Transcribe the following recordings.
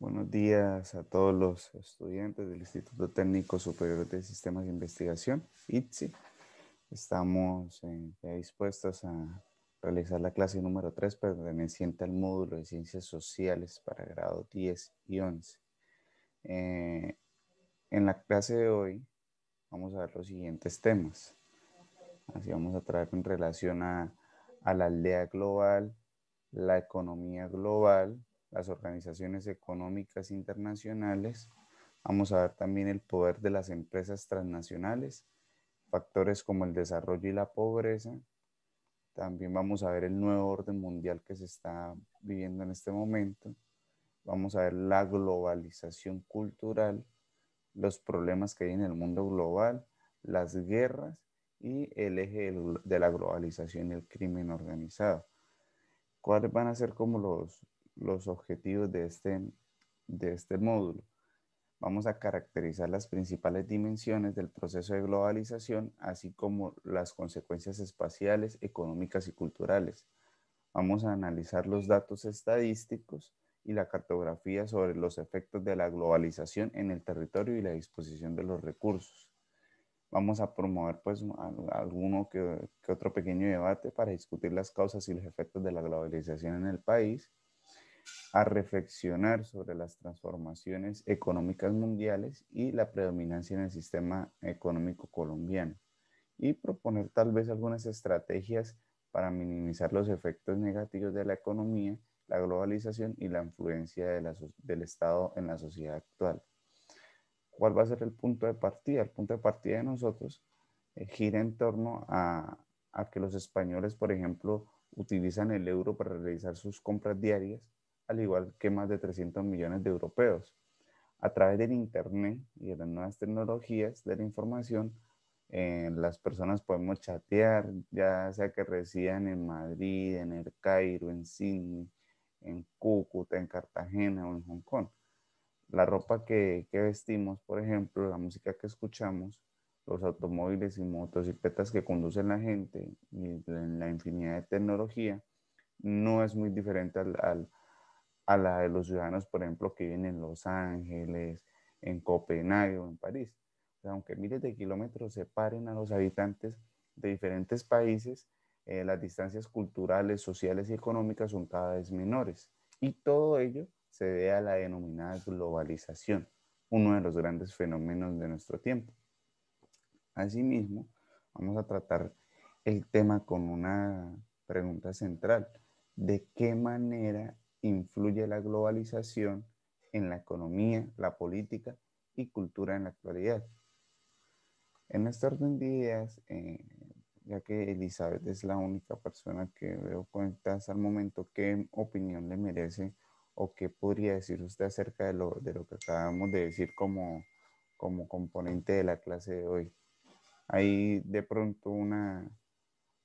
Buenos días a todos los estudiantes del Instituto Técnico Superior de Sistemas de Investigación, ITSI. Estamos eh, ya dispuestos a realizar la clase número 3 perteneciente al módulo de Ciencias Sociales para grado 10 y 11. Eh, en la clase de hoy vamos a ver los siguientes temas. Así vamos a traer en relación a la aldea global, la economía global, las organizaciones económicas internacionales, vamos a ver también el poder de las empresas transnacionales, factores como el desarrollo y la pobreza, también vamos a ver el nuevo orden mundial que se está viviendo en este momento, vamos a ver la globalización cultural, los problemas que hay en el mundo global, las guerras y el eje de la globalización y el crimen organizado. ¿Cuáles van a ser como los, los objetivos este, de este, módulo. Vamos a caracterizar las principales dimensiones del proceso de globalización, así como las consecuencias espaciales, económicas y culturales. Vamos a analizar los datos estadísticos y la cartografía sobre los efectos de la globalización en el territorio y la disposición de los recursos. Vamos a promover pues alguno que otro pequeño debate para discutir las causas y los efectos de la globalización en el país a reflexionar sobre las transformaciones económicas mundiales y la predominancia en el sistema económico colombiano y proponer tal vez algunas estrategias para minimizar los efectos negativos de la economía, la globalización y la influencia del Estado en la sociedad actual. ¿Cuál va a ser el punto de partida? El punto de partida de nosotros eh, gira en torno a que los españoles, por ejemplo, utilizan el euro para realizar sus compras diarias, al igual que más de 300 millones de europeos. A través del Internet y de las nuevas tecnologías de la información, eh, las personas podemos chatear, ya sea que residan en Madrid, en El Cairo, en Sydney, en Cúcuta, en Cartagena o en Hong Kong. La ropa que, vestimos, por ejemplo, la música que escuchamos, los automóviles y motocicletas que conducen la gente y la, infinidad de tecnología, no es muy diferente al a la de los ciudadanos, por ejemplo, que viven en Los Ángeles, en Copenhague o en París. aunque miles de kilómetros separen a los habitantes de diferentes países, eh, las distancias culturales, sociales y económicas son cada vez menores. Y todo ello se debe a la denominada globalización, uno de los grandes fenómenos de nuestro tiempo. Asimismo, vamos a tratar el tema con una pregunta central. ¿De qué manera influye la globalización en la economía, la política y cultura en la actualidad. En estos orden de eh, ya que Elizabeth es la única persona que veo conectada hasta el momento, ¿qué opinión le merece o qué podría decir usted acerca de lo, de lo que acabamos de decir como, como componente de la clase de hoy? ¿Hay de pronto una,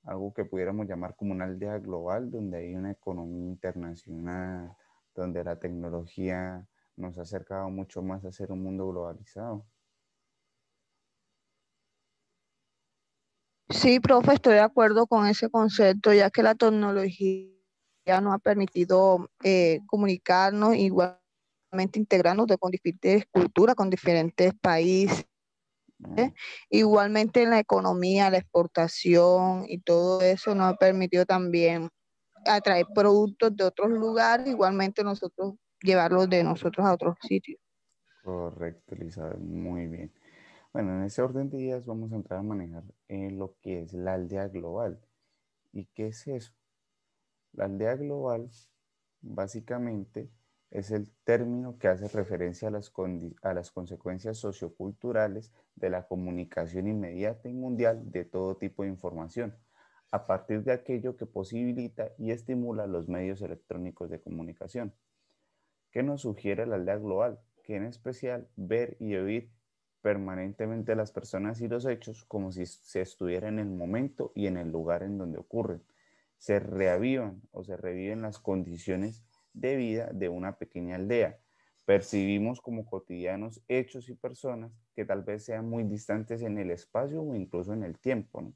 algo que pudiéramos llamar como una aldea global, donde hay una economía internacional, donde la tecnología nos ha acercado mucho más a ser un mundo globalizado. Sí, profe, estoy de acuerdo con ese concepto, ya que la tecnología nos ha permitido eh, comunicarnos igualmente integrarnos con diferentes culturas, con diferentes países ¿Eh? Igualmente en la economía, la exportación y todo eso nos ha permitido también atraer productos de otros lugares, igualmente nosotros llevarlos de nosotros a otros sitios. Correcto, Elizabeth, muy bien. Bueno, en ese orden de ideas vamos a entrar a manejar eh, lo que es la aldea global. ¿Y qué es eso? La aldea global básicamente es el término que hace referencia a las, a las consecuencias socioculturales de la comunicación inmediata y mundial de todo tipo de información, a partir de aquello que posibilita y estimula los medios electrónicos de comunicación. ¿Qué nos sugiere la aldea global? Que en especial ver y oír permanentemente las personas y los hechos como si se estuviera en el momento y en el lugar en donde ocurren. Se reavivan o se reviven las condiciones de vida de una pequeña aldea. Percibimos como cotidianos hechos y personas que tal vez sean muy distantes en el espacio o incluso en el tiempo.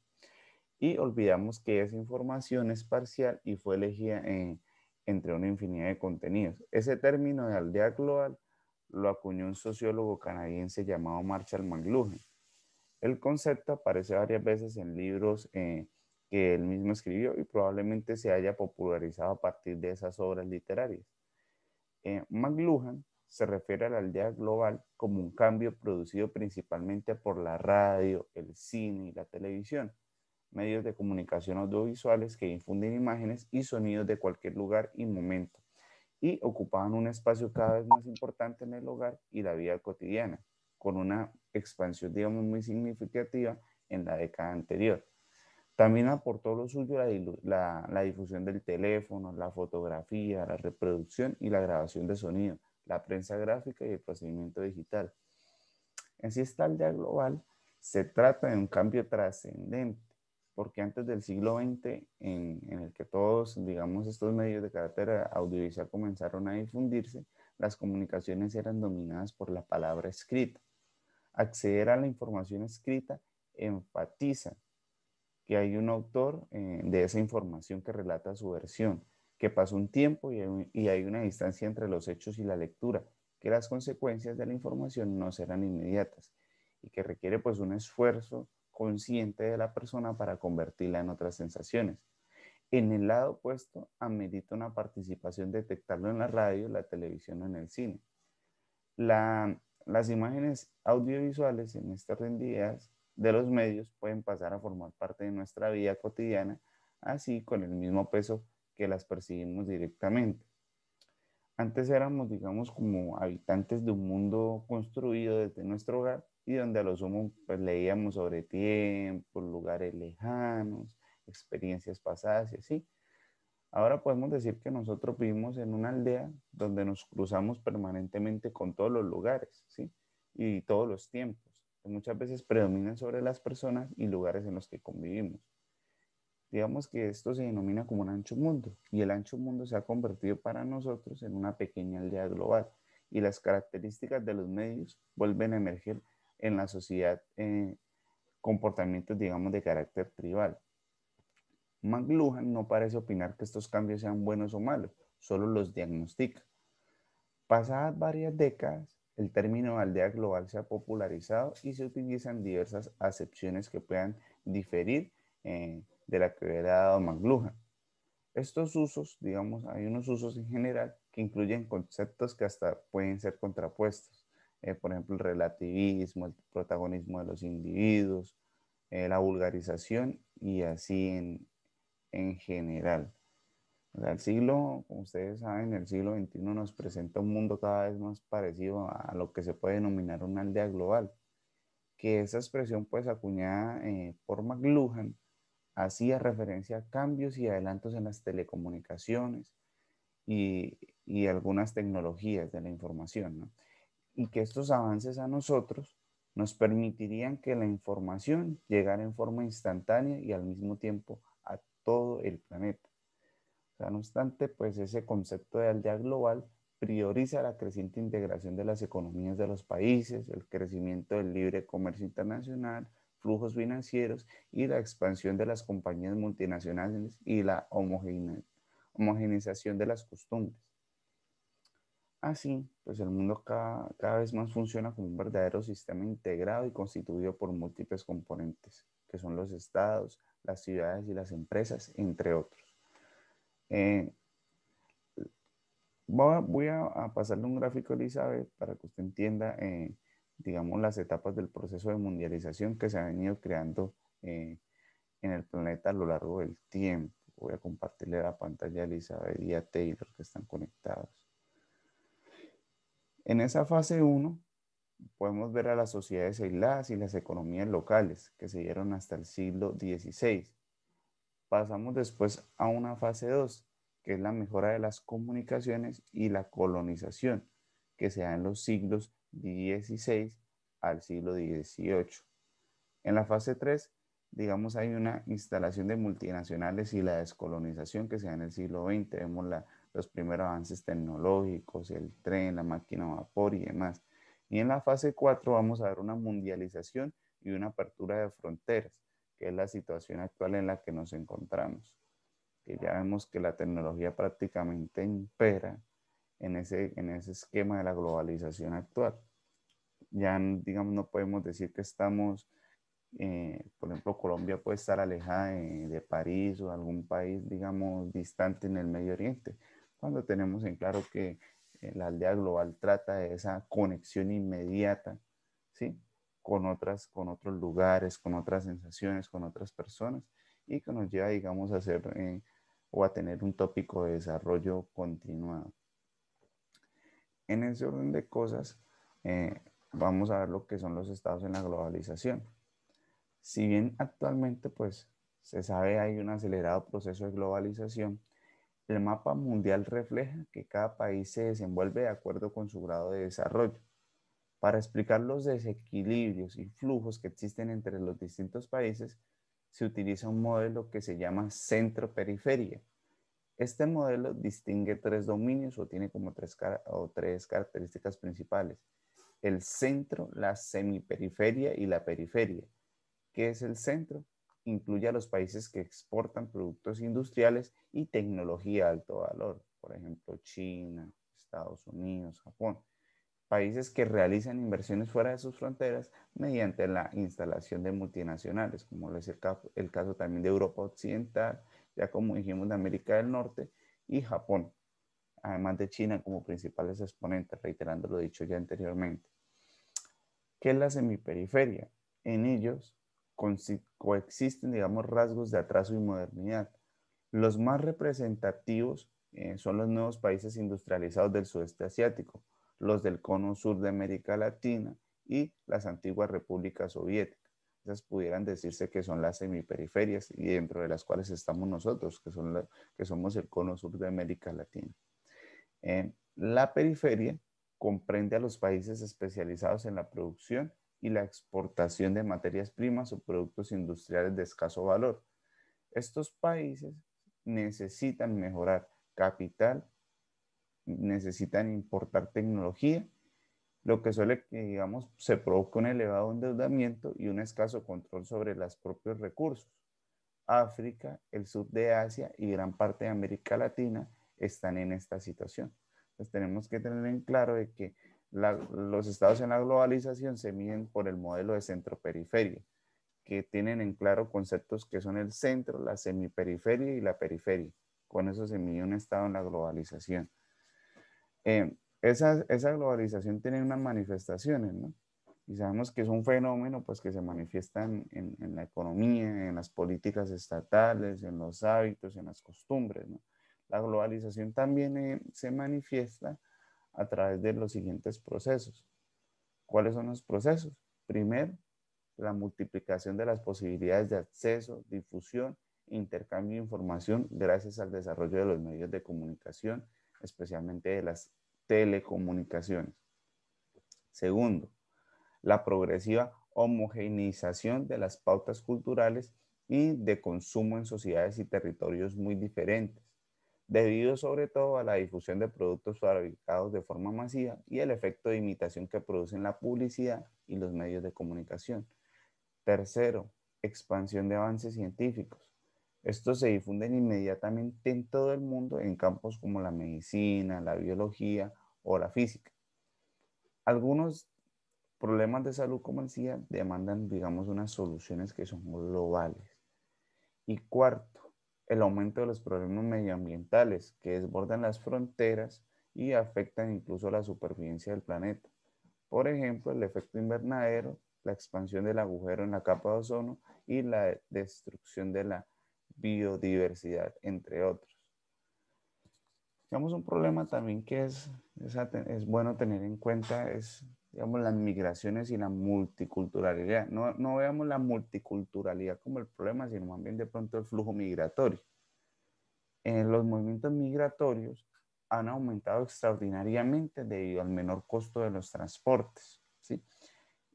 Y olvidamos que esa información es parcial y fue elegida eh, entre una infinidad de contenidos. Ese término de aldea global lo acuñó un sociólogo canadiense llamado Marshall McLuhan. El concepto aparece varias veces en libros eh, que él mismo escribió y probablemente se haya popularizado a partir de esas obras literarias. Eh, McLuhan se refiere a la aldea global como un cambio producido principalmente por la radio, el cine y la televisión, medios de comunicación audiovisuales que infunden imágenes y sonidos de cualquier lugar y momento, y ocupaban un espacio cada vez más importante en el hogar y la vida cotidiana, con una expansión, digamos, muy significativa en la década anterior. También aportó lo suyo la, difusión del teléfono, la fotografía, la reproducción y la grabación de sonido, la prensa gráfica y el procedimiento digital. En sí esta aldea global se trata de un cambio trascendente, porque antes del siglo XX, en, en el que todos, digamos, estos medios de carácter audiovisual comenzaron a difundirse, las comunicaciones eran dominadas por la palabra escrita. Acceder a la información escrita enfatiza que hay un autor eh, de esa información que relata su versión, que pasa un tiempo y hay, una distancia entre los hechos y la lectura, que las consecuencias de la información no serán inmediatas y que requiere pues un esfuerzo consciente de la persona para convertirla en otras sensaciones. En el lado opuesto, amerita una participación detectarlo en la radio, la televisión o en el cine. las imágenes audiovisuales en estas rendidas de los medios pueden pasar a formar parte de nuestra vida cotidiana, así con el mismo peso que las percibimos directamente. Antes éramos, digamos, como habitantes de un mundo construido desde nuestro hogar y donde a lo sumo pues, leíamos sobre tiempos, lugares lejanos, experiencias pasadas y así. Ahora podemos decir que nosotros vivimos en una aldea donde nos cruzamos permanentemente con todos los lugares, ¿sí? Y todos los tiempos muchas veces predominan sobre las personas y lugares en los que convivimos. Digamos que esto se denomina como un ancho mundo y el ancho mundo se ha convertido para nosotros en una pequeña aldea global y las características de los medios vuelven a emerger en la sociedad eh, comportamientos, digamos, de carácter tribal. McLuhan no parece opinar que estos cambios sean buenos o malos, solo los diagnostica. Pasadas varias décadas, el término aldea global se ha popularizado y se utilizan diversas acepciones que puedan diferir eh, de la que hubiera dado McLuhan. Estos usos, digamos, hay unos usos en general que incluyen conceptos que hasta pueden ser contrapuestos. Eh, por ejemplo, el relativismo, el protagonismo de los individuos, eh, la vulgarización y así en general el siglo, como ustedes saben, el siglo XXI nos presenta un mundo cada vez más parecido a lo que se puede denominar una aldea global, que esa expresión pues acuñada eh, por McLuhan hacía referencia a cambios y adelantos en las telecomunicaciones y, algunas tecnologías de la información, Y que estos avances a nosotros nos permitirían que la información llegara en forma instantánea y al mismo tiempo a todo el planeta no obstante, pues ese concepto de aldea global prioriza la creciente integración de las economías de los países, el crecimiento del libre comercio internacional, flujos financieros y la expansión de las compañías multinacionales y la homogeneización de las costumbres. Así, pues el mundo cada vez más funciona como un verdadero sistema integrado y constituido por múltiples componentes, que son los estados, las ciudades y las empresas, entre otros. Eh, voy a, pasarle un gráfico a Elizabeth para que usted entienda, eh, digamos, las etapas del proceso de mundialización que se ha venido creando eh, en el planeta a lo largo del tiempo. Voy a compartirle la pantalla a Elizabeth y a Taylor que están conectados. En esa fase 1 podemos ver a las sociedades aisladas y las economías locales que se dieron hasta el siglo XVI Pasamos después a una fase 2, que es la mejora de las comunicaciones y la colonización, que se da en los siglos XVI al siglo XVIII. En la fase 3, digamos, hay una instalación de multinacionales y la descolonización que se da en el siglo XX. Vemos los primeros avances tecnológicos, el tren, la máquina a vapor y demás. Y en la fase 4 vamos a ver una mundialización y una apertura de fronteras, que es la situación actual en la que nos encontramos, que ya vemos que la tecnología prácticamente impera en ese, en ese esquema de la globalización actual. Ya, digamos, no podemos decir que estamos, eh, por ejemplo, Colombia puede estar alejada de, de París o algún país, digamos, distante en el Medio Oriente, cuando tenemos en claro que eh, la aldea global trata de esa conexión inmediata, ¿sí? con otras, con otros lugares, con otras sensaciones, con otras personas y que nos lleva, digamos, a hacer eh, o a tener un tópico de desarrollo continuado. En ese orden de cosas, eh, vamos a ver lo que son los estados en la globalización. Si bien actualmente, pues, se sabe hay un acelerado proceso de globalización, el mapa mundial refleja que cada país se desenvuelve de acuerdo con su grado de desarrollo. Para explicar los desequilibrios y flujos que existen entre los distintos países, se utiliza un modelo que se llama centro-periferia. Este modelo distingue tres dominios o tiene como tres, o tres características principales. El centro, la semiperiferia y la periferia. ¿Qué es el centro? Incluye a los países que exportan productos industriales y tecnología de alto valor, por ejemplo China, Estados Unidos, Japón países que realizan inversiones fuera de sus fronteras mediante la instalación de multinacionales, como lo es el caso, también de Europa Occidental, ya como dijimos de América del Norte y Japón, además de China como principales exponentes, reiterando lo dicho ya anteriormente. ¿Qué es la semiperiferia? En ellos coexisten, digamos, rasgos de atraso y modernidad. Los más representativos eh, son los nuevos países industrializados del sudeste asiático, los del cono sur de América Latina y las antiguas repúblicas soviéticas. Esas pudieran decirse que son las semiperiferias y dentro de las cuales estamos nosotros, que, son que somos el cono sur de América Latina. Eh, la periferia comprende a los países especializados en la producción y la exportación de materias primas o productos industriales de escaso valor. Estos países necesitan mejorar capital necesitan importar tecnología, lo que suele, digamos, se provoca un elevado endeudamiento y un escaso control sobre los propios recursos. África, el sur de Asia y gran parte de América Latina están en esta situación. Entonces tenemos que tener en claro que los estados en la globalización se miden por el modelo de centro-periferia, que tienen en claro conceptos que son el centro, la semiperiferia y la periferia. Con eso se mide un estado en la globalización. Eh, esa, globalización tiene unas manifestaciones, ¿no? Y sabemos que es un fenómeno pues, que se manifiesta en, la economía, en las políticas estatales, en los hábitos, en las costumbres, ¿no? La globalización también eh, se manifiesta a través de los siguientes procesos. ¿Cuáles son los procesos? Primero, la multiplicación de las posibilidades de acceso, difusión, intercambio de información gracias al desarrollo de los medios de comunicación, especialmente de las telecomunicaciones. Segundo, la progresiva homogeneización de las pautas culturales y de consumo en sociedades y territorios muy diferentes, debido sobre todo a la difusión de productos fabricados de forma masiva y el efecto de imitación que producen la publicidad y los medios de comunicación. Tercero, expansión de avances científicos. Estos se difunden inmediatamente en todo el mundo en campos como la medicina, la biología o la física. Algunos problemas de salud como el demandan, digamos, unas soluciones que son globales. Y cuarto, el aumento de los problemas medioambientales que desbordan las fronteras y afectan incluso la supervivencia del planeta. Por ejemplo, el efecto invernadero, la expansión del agujero en la capa de ozono y la destrucción de la biodiversidad, entre otros. Digamos, un problema también que es, es, bueno tener en cuenta es, digamos, las migraciones y la multiculturalidad. No, no veamos la multiculturalidad como el problema, sino más bien de pronto el flujo migratorio. En eh, los movimientos migratorios han aumentado extraordinariamente debido al menor costo de los transportes. ¿sí?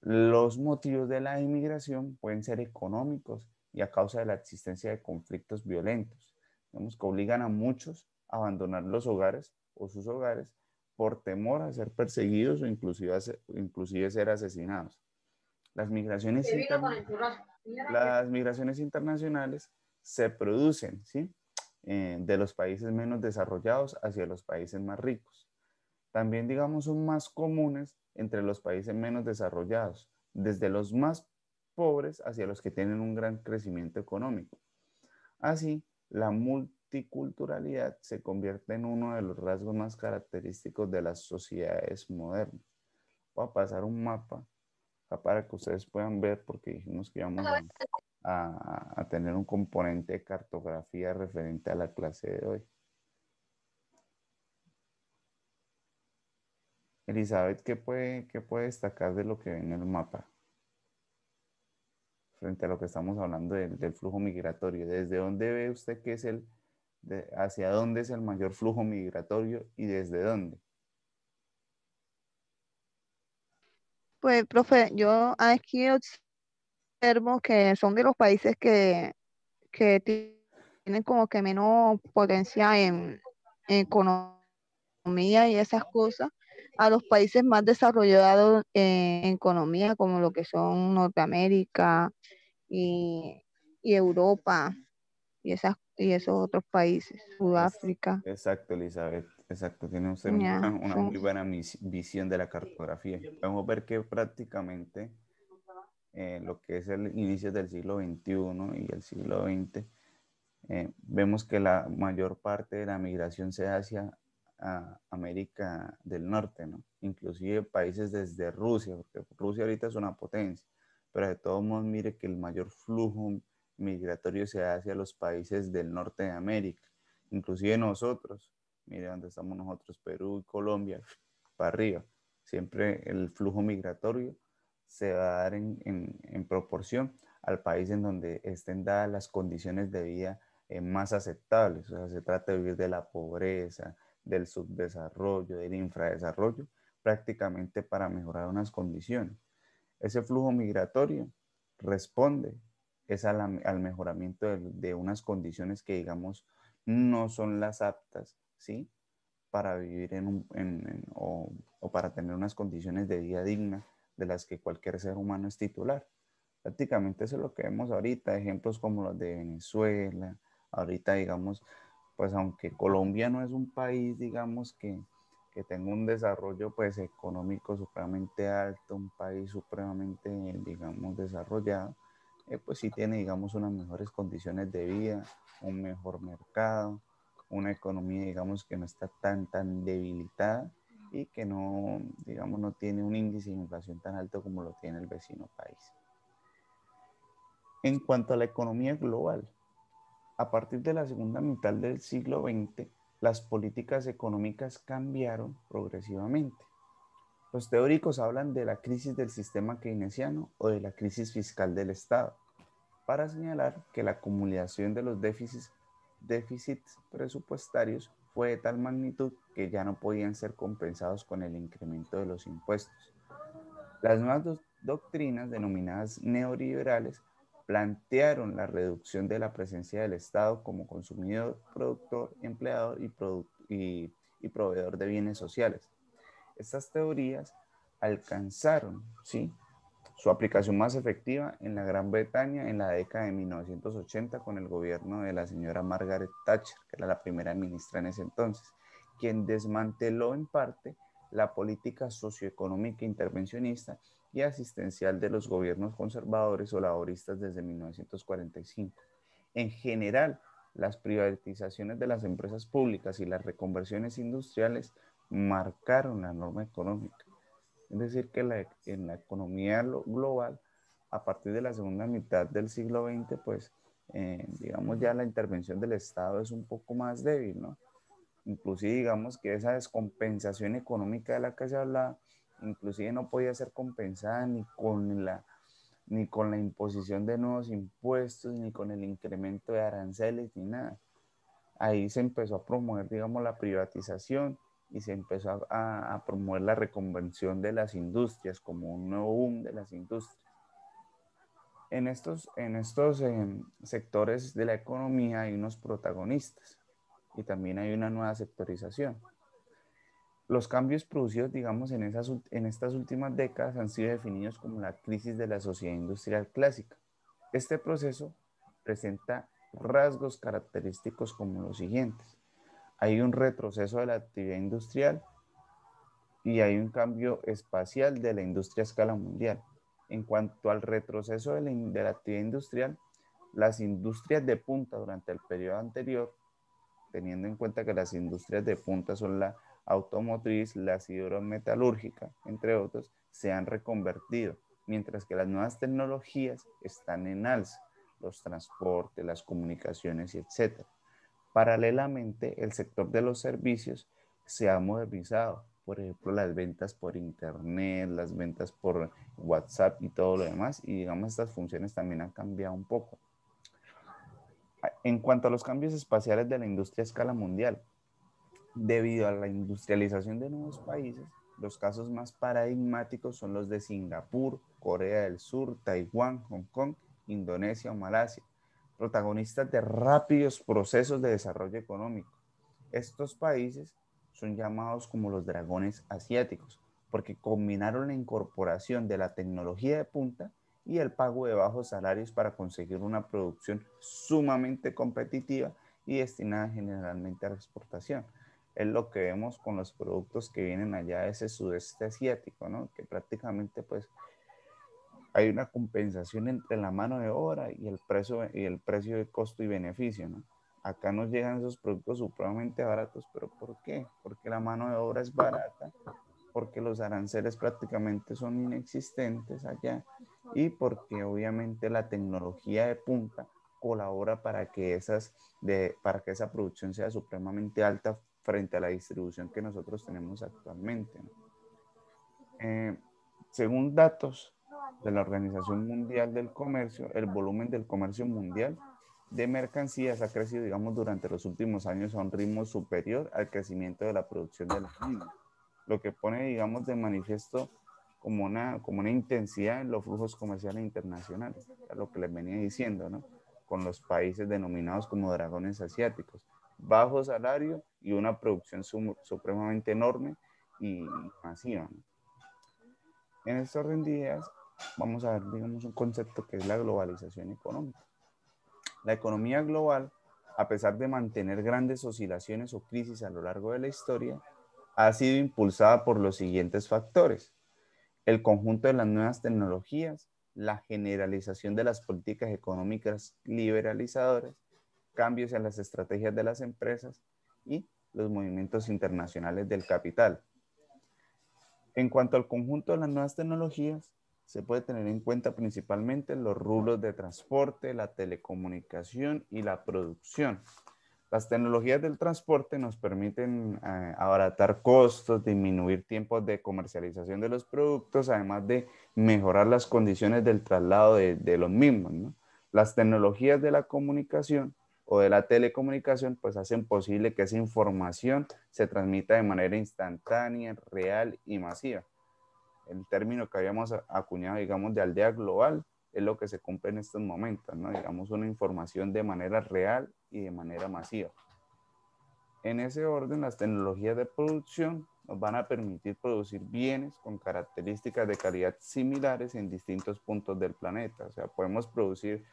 Los motivos de la inmigración pueden ser económicos, y a causa de la existencia de conflictos violentos, Vemos que obligan a muchos a abandonar los hogares o sus hogares por temor a ser perseguidos o inclusive, ser, inclusive ser asesinados. Las migraciones, internacionales se producen ¿sí? Eh, de los países menos desarrollados hacia los países más ricos. También, digamos, son más comunes entre los países menos desarrollados, desde los más pobres hacia los que tienen un gran crecimiento económico. Así, la multiculturalidad se convierte en uno de los rasgos más característicos de las sociedades modernas. Voy a pasar un mapa para que ustedes puedan ver, porque dijimos que íbamos a, tener un componente de cartografía referente a la clase de hoy. Elizabeth, ¿qué puede, qué puede destacar de lo que ve en el mapa? frente a lo que estamos hablando del, flujo migratorio. ¿Desde dónde ve usted que es el, hacia dónde es el mayor flujo migratorio y desde dónde? Pues, profe, yo aquí observo que son de los países que, tienen como que menos potencia en, economía y esas cosas, a los países más desarrollados en economía, como lo que son Norteamérica, y, y Europa y, esas, y esos otros países, Sudáfrica. Exacto, Elizabeth, exacto. Tiene usted una, muy buena visión de la cartografía. Podemos ver que prácticamente eh, lo que es el inicio del siglo XXI y el siglo XX, eh, vemos que la mayor parte de la migración se hace hacia a ah, América del Norte, ¿no? Inclusive países desde Rusia, porque Rusia ahorita es una potencia pero de todos modos mire que el mayor flujo migratorio se da hacia los países del norte de América, inclusive nosotros, mire dónde estamos nosotros, Perú y Colombia, para arriba. Siempre el flujo migratorio se va a dar en, proporción al país en donde estén dadas las condiciones de vida eh, más aceptables. O sea, se trata de vivir de la pobreza, del subdesarrollo, del infradesarrollo, prácticamente para mejorar unas condiciones. Ese flujo migratorio responde es al, al mejoramiento de, unas condiciones que, digamos, no son las aptas, ¿sí? Para vivir en, o, o, para tener unas condiciones de vida digna de las que cualquier ser humano es titular. Prácticamente eso es lo que vemos ahorita, ejemplos como los de Venezuela, ahorita, digamos, pues aunque Colombia no es un país, digamos, que, que tenga un desarrollo pues económico supremamente alto, un país supremamente, digamos, desarrollado, eh, pues sí tiene, digamos, unas mejores condiciones de vida, un mejor mercado, una economía, digamos, que no está tan, tan debilitada y que no, digamos, no tiene un índice de inflación tan alto como lo tiene el vecino país. En cuanto a la economía global, a partir de la segunda mitad del siglo XX, las políticas económicas cambiaron progresivamente. Los teóricos hablan de la crisis del sistema keynesiano o de la crisis fiscal del Estado, para señalar que la acumulación de los déficits, presupuestarios fue de tal magnitud que ya no podían ser compensados con el incremento de los impuestos. Las nuevas doctrinas denominadas neoliberales plantearon la reducción de la presencia del Estado como consumidor, productor, empleador y, proveedor de bienes sociales. Estas teorías alcanzaron ¿sí? su aplicación más efectiva en la Gran Bretaña en la década de 1980 con el gobierno de la señora Margaret Thatcher, que era la primera ministra en ese entonces, quien desmanteló en parte la política socioeconómica intervencionista asistencial de los gobiernos conservadores o laboristas desde 1945. En general, las privatizaciones de las empresas públicas y las reconversiones industriales marcaron la norma económica. Es decir, que en la economía global, a partir de la segunda mitad del siglo XX, pues, eh, digamos, ya la intervención del Estado es un poco más débil, ¿no? Inclusive, digamos que esa descompensación económica de la que se hablaba inclusive no podía ser compensada ni con la imposición de nuevos impuestos, ni con el incremento de aranceles, ni nada. Ahí se empezó a promover, digamos, la privatización y se empezó a, promover la reconvención de las industrias como un nuevo boom de las industrias. En estos, eh, sectores de la economía hay unos protagonistas y también hay una nueva sectorización. Los cambios producidos, digamos, en, esas, en estas últimas décadas han sido definidos como la crisis de la sociedad industrial clásica. Este proceso presenta rasgos característicos como los siguientes. Hay un retroceso de la actividad industrial y hay un cambio espacial de la industria a escala mundial. En cuanto al retroceso de la actividad industrial, las industrias de punta durante el periodo anterior, teniendo en cuenta que las industrias de punta son la automotriz, la metalúrgica, entre otros, se han reconvertido, mientras que las nuevas tecnologías están en alza, los transportes, las comunicaciones, etc. Paralelamente, el sector de los servicios se ha modernizado, por ejemplo, las ventas por internet, las ventas por WhatsApp y todo lo demás, y digamos, estas funciones también han cambiado un poco. En cuanto a los cambios espaciales de la industria a escala mundial, Debido a la industrialización de nuevos países, los casos más paradigmáticos son los de Singapur, Corea del Sur, Taiwán, Hong Kong, Indonesia o Malasia, protagonistas de rápidos procesos de desarrollo económico. Estos países son llamados como los dragones asiáticos, porque combinaron la incorporación de la tecnología de punta y el pago de bajos salarios para conseguir una producción sumamente competitiva y destinada generalmente a la exportación es lo que vemos con los productos que vienen allá de ese sudeste asiático, ¿no? Que prácticamente pues hay una compensación entre la mano de obra y el precio, y el precio de costo y beneficio, ¿no? Acá nos llegan esos productos supremamente baratos, pero ¿por qué? Porque la mano de obra es barata, porque los aranceles prácticamente son inexistentes allá y porque obviamente la tecnología de punta colabora para que, esas de, para que esa producción sea supremamente alta frente a la distribución que nosotros tenemos actualmente. Eh, según datos de la Organización Mundial del Comercio, el volumen del comercio mundial de mercancías ha crecido, digamos, durante los últimos años a un ritmo superior al crecimiento de la producción de la China, lo que pone, digamos, de manifiesto como una, como una intensidad en los flujos comerciales internacionales, lo que les venía diciendo, ¿no? Con los países denominados como dragones asiáticos, bajo salario y una producción supremamente enorme y masiva. En este orden de ideas, vamos a ver, digamos, un concepto que es la globalización económica. La economía global, a pesar de mantener grandes oscilaciones o crisis a lo largo de la historia, ha sido impulsada por los siguientes factores. El conjunto de las nuevas tecnologías, la generalización de las políticas económicas liberalizadoras, cambios en las estrategias de las empresas y los movimientos internacionales del capital. En cuanto al conjunto de las nuevas tecnologías, se puede tener en cuenta principalmente los rubros de transporte, la telecomunicación y la producción. Las tecnologías del transporte nos permiten eh, abaratar costos, disminuir tiempos de comercialización de los productos, además de mejorar las condiciones del traslado de, los mismos. Las tecnologías de la comunicación o de la telecomunicación, pues hacen posible que esa información se transmita de manera instantánea, real y masiva. El término que habíamos acuñado, digamos, de aldea global, es lo que se cumple en estos momentos, ¿no? Digamos, una información de manera real y de manera masiva. En ese orden, las tecnologías de producción nos van a permitir producir bienes con características de calidad similares en distintos puntos del planeta. O sea, podemos producir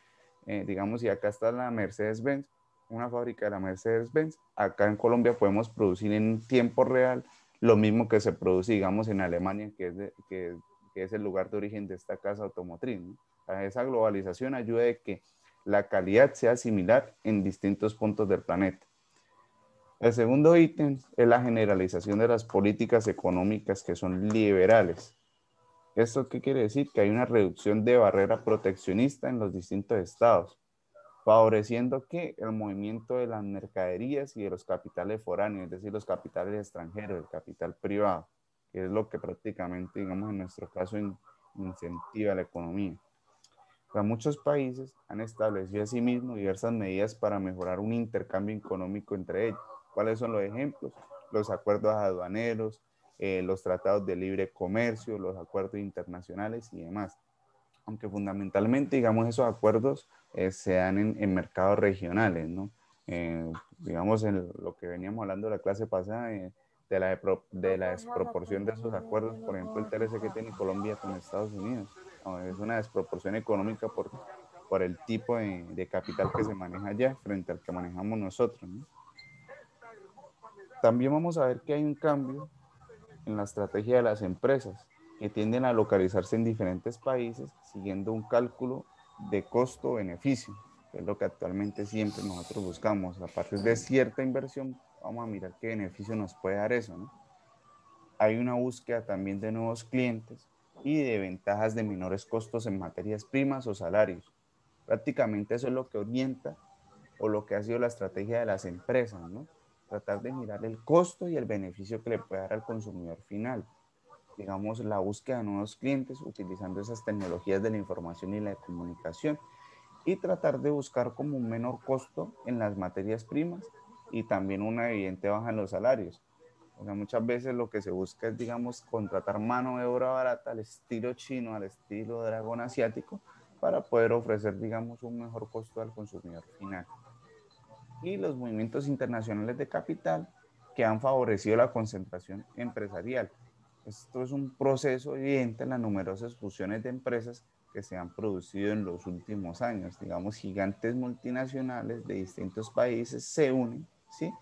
eh, digamos, y acá está la Mercedes-Benz, una fábrica de la Mercedes-Benz, acá en Colombia podemos producir en tiempo real lo mismo que se produce, digamos, en Alemania, que es, que, es el lugar de origen de esta casa automotriz. esa globalización ayuda a que la calidad sea similar en distintos puntos del planeta. El segundo ítem es la generalización de las políticas económicas que son liberales. ¿Esto qué quiere decir? Que hay una reducción de barrera proteccionista en los distintos estados, favoreciendo que el movimiento de las mercaderías y de los capitales foráneos, es decir, los capitales extranjeros, el capital privado, que es lo que prácticamente, digamos, en nuestro caso incentiva la economía. muchos países han establecido a sí diversas medidas para mejorar un intercambio económico entre ellos. ¿Cuáles son los ejemplos? Los acuerdos aduaneros, eh, los tratados de libre comercio, los acuerdos internacionales y demás. Aunque fundamentalmente, digamos, esos acuerdos eh, se dan en, mercados regionales, ¿no? Eh, digamos, en lo que veníamos hablando la clase pasada, de la, de desproporción de esos acuerdos, por ejemplo, el TLC que tiene Colombia con Estados Unidos. es una desproporción económica por, por el tipo de, de, capital que se maneja allá frente al que manejamos nosotros. ¿no? También vamos a ver que hay un cambio en la estrategia de las empresas, que tienden a localizarse en diferentes países siguiendo un cálculo de costo-beneficio, que es lo que actualmente siempre nosotros buscamos. A partir de cierta inversión, vamos a mirar qué beneficio nos puede dar eso. ¿no? Hay una búsqueda también de nuevos clientes y de ventajas de menores costos en materias primas o salarios. Prácticamente eso es lo que orienta o lo que ha sido la estrategia de las empresas, ¿no? tratar de mirar el costo y el beneficio que le puede dar al consumidor final. Digamos, la búsqueda de nuevos clientes utilizando esas tecnologías de la información y la comunicación y tratar de buscar como un menor costo en las materias primas y también una evidente baja en los salarios. O sea, muchas veces lo que se busca es, digamos, contratar mano de obra barata al estilo chino, al estilo dragón asiático, para poder ofrecer, digamos, un mejor costo al consumidor final y los movimientos internacionales de capital que han favorecido la concentración empresarial. Esto es un proceso evidente en las numerosas fusiones de empresas que se han producido en los últimos años. Digamos, gigantes multinacionales de distintos países se unen ¿sí?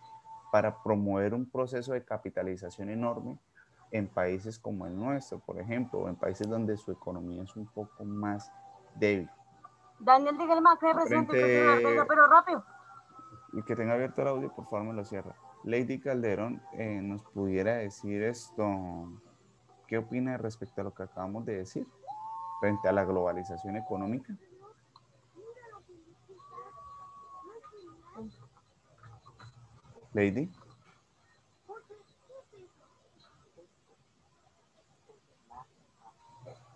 para promover un proceso de capitalización enorme en países como el nuestro, por ejemplo, o en países donde su economía es un poco más débil. Daniel, diga el más que pero rápido el que tenga abierto el audio, por favor me lo cierra. Lady Calderón eh, nos pudiera decir esto, ¿qué opina respecto a lo que acabamos de decir frente a la globalización económica? Lady.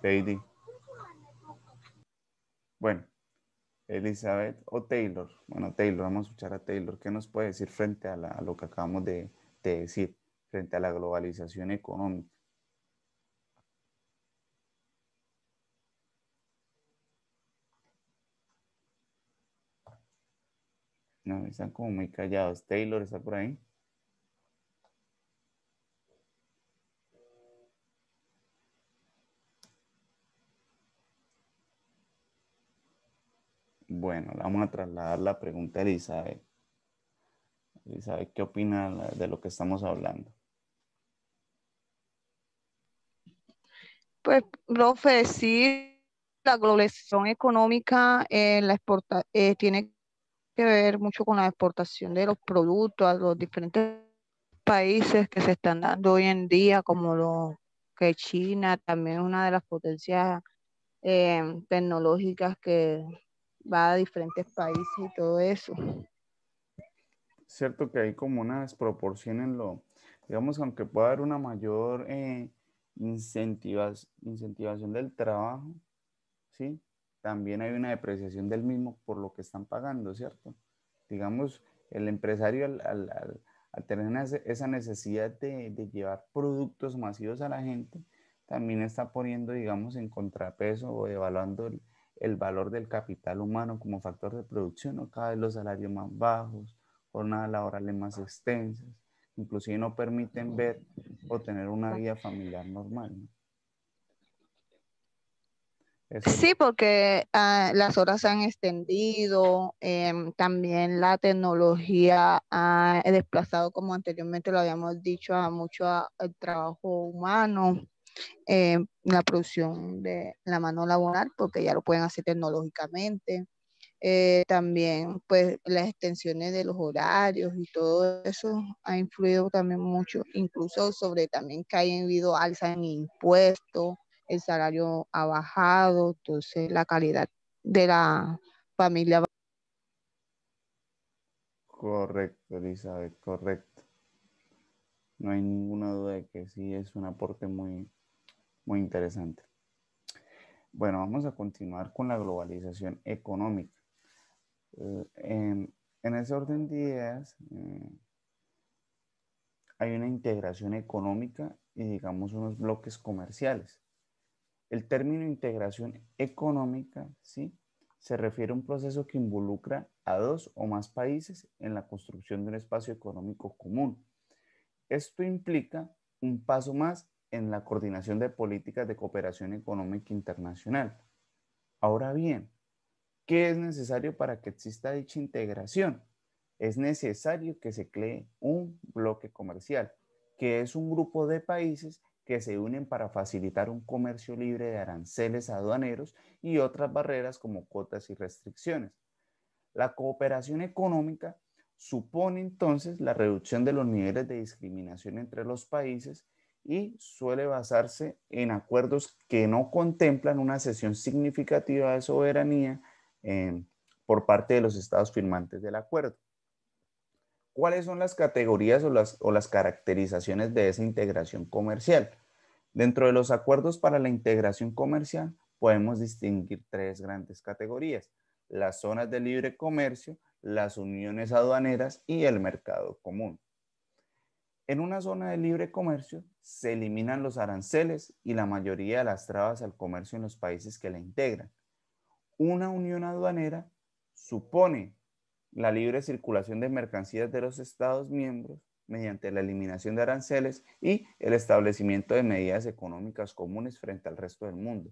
Lady. Bueno, Elizabeth o Taylor. Bueno, Taylor, vamos a escuchar a Taylor. ¿Qué nos puede decir frente a, lo que acabamos de, de, decir, frente a la globalización económica? No, están como muy callados. Taylor está por ahí. Bueno, le vamos a trasladar la pregunta a Elizabeth. Elizabeth, ¿qué opina de lo que estamos hablando? Pues, profe, sí, la globalización económica eh, la eh, tiene que ver mucho con la exportación de los productos a los diferentes países que se están dando hoy en día, como lo que China, también una de las potencias eh, tecnológicas que va a diferentes países y todo eso. Cierto que hay como una desproporción en lo, digamos, aunque pueda haber una mayor eh, incentivas, incentivación del trabajo, ¿sí? También hay una depreciación del mismo por lo que están pagando, ¿cierto? Digamos, el empresario al, tener esa necesidad de, de llevar productos masivos a la gente, también está poniendo, digamos, en contrapeso o evaluando el, el valor del capital humano como factor de producción, o cada vez los salarios más bajos, jornadas laborales más extensas, inclusive no permiten ver o tener una vida familiar normal. Sí, porque ah, las horas se han extendido, em, también la tecnología ha desplazado, como anteriormente lo habíamos dicho, a mucho al trabajo humano. Eh, la producción de la mano laboral, porque ya lo pueden hacer tecnológicamente. Eh, también, pues, las extensiones de los horarios y todo eso ha influido también mucho, incluso sobre también que hay habido alza en impuestos, el salario ha bajado, entonces la calidad de la familia. Correcto, Elizabeth, correcto. No hay ninguna duda de que sí es un aporte muy, muy interesante. Bueno, vamos a continuar con la globalización económica. Eh, en, ese orden de ideas, eh, hay una integración económica y digamos unos bloques comerciales. El término integración económica, ¿sí? Se refiere a un proceso que involucra a dos o más países en la construcción de un espacio económico común. Esto implica un paso más en la coordinación de políticas de cooperación económica internacional. Ahora bien, ¿qué es necesario para que exista dicha integración? Es necesario que se cree un bloque comercial, que es un grupo de países que se unen para facilitar un comercio libre de aranceles aduaneros y otras barreras como cuotas y restricciones. La cooperación económica supone entonces la reducción de los niveles de discriminación entre los países y suele basarse en acuerdos que no contemplan una cesión significativa de soberanía por parte de los estados firmantes del acuerdo. ¿Cuáles son las categorías o las, o las caracterizaciones de esa integración comercial? Dentro de los acuerdos para la integración comercial podemos distinguir tres grandes categorías, las zonas de libre comercio, las uniones aduaneras y el mercado común. En una zona de libre comercio se eliminan los aranceles y la mayoría de las trabas al comercio en los países que la integran. Una unión aduanera supone la libre circulación de mercancías de los Estados miembros mediante la eliminación de aranceles y el establecimiento de medidas económicas comunes frente al resto del mundo.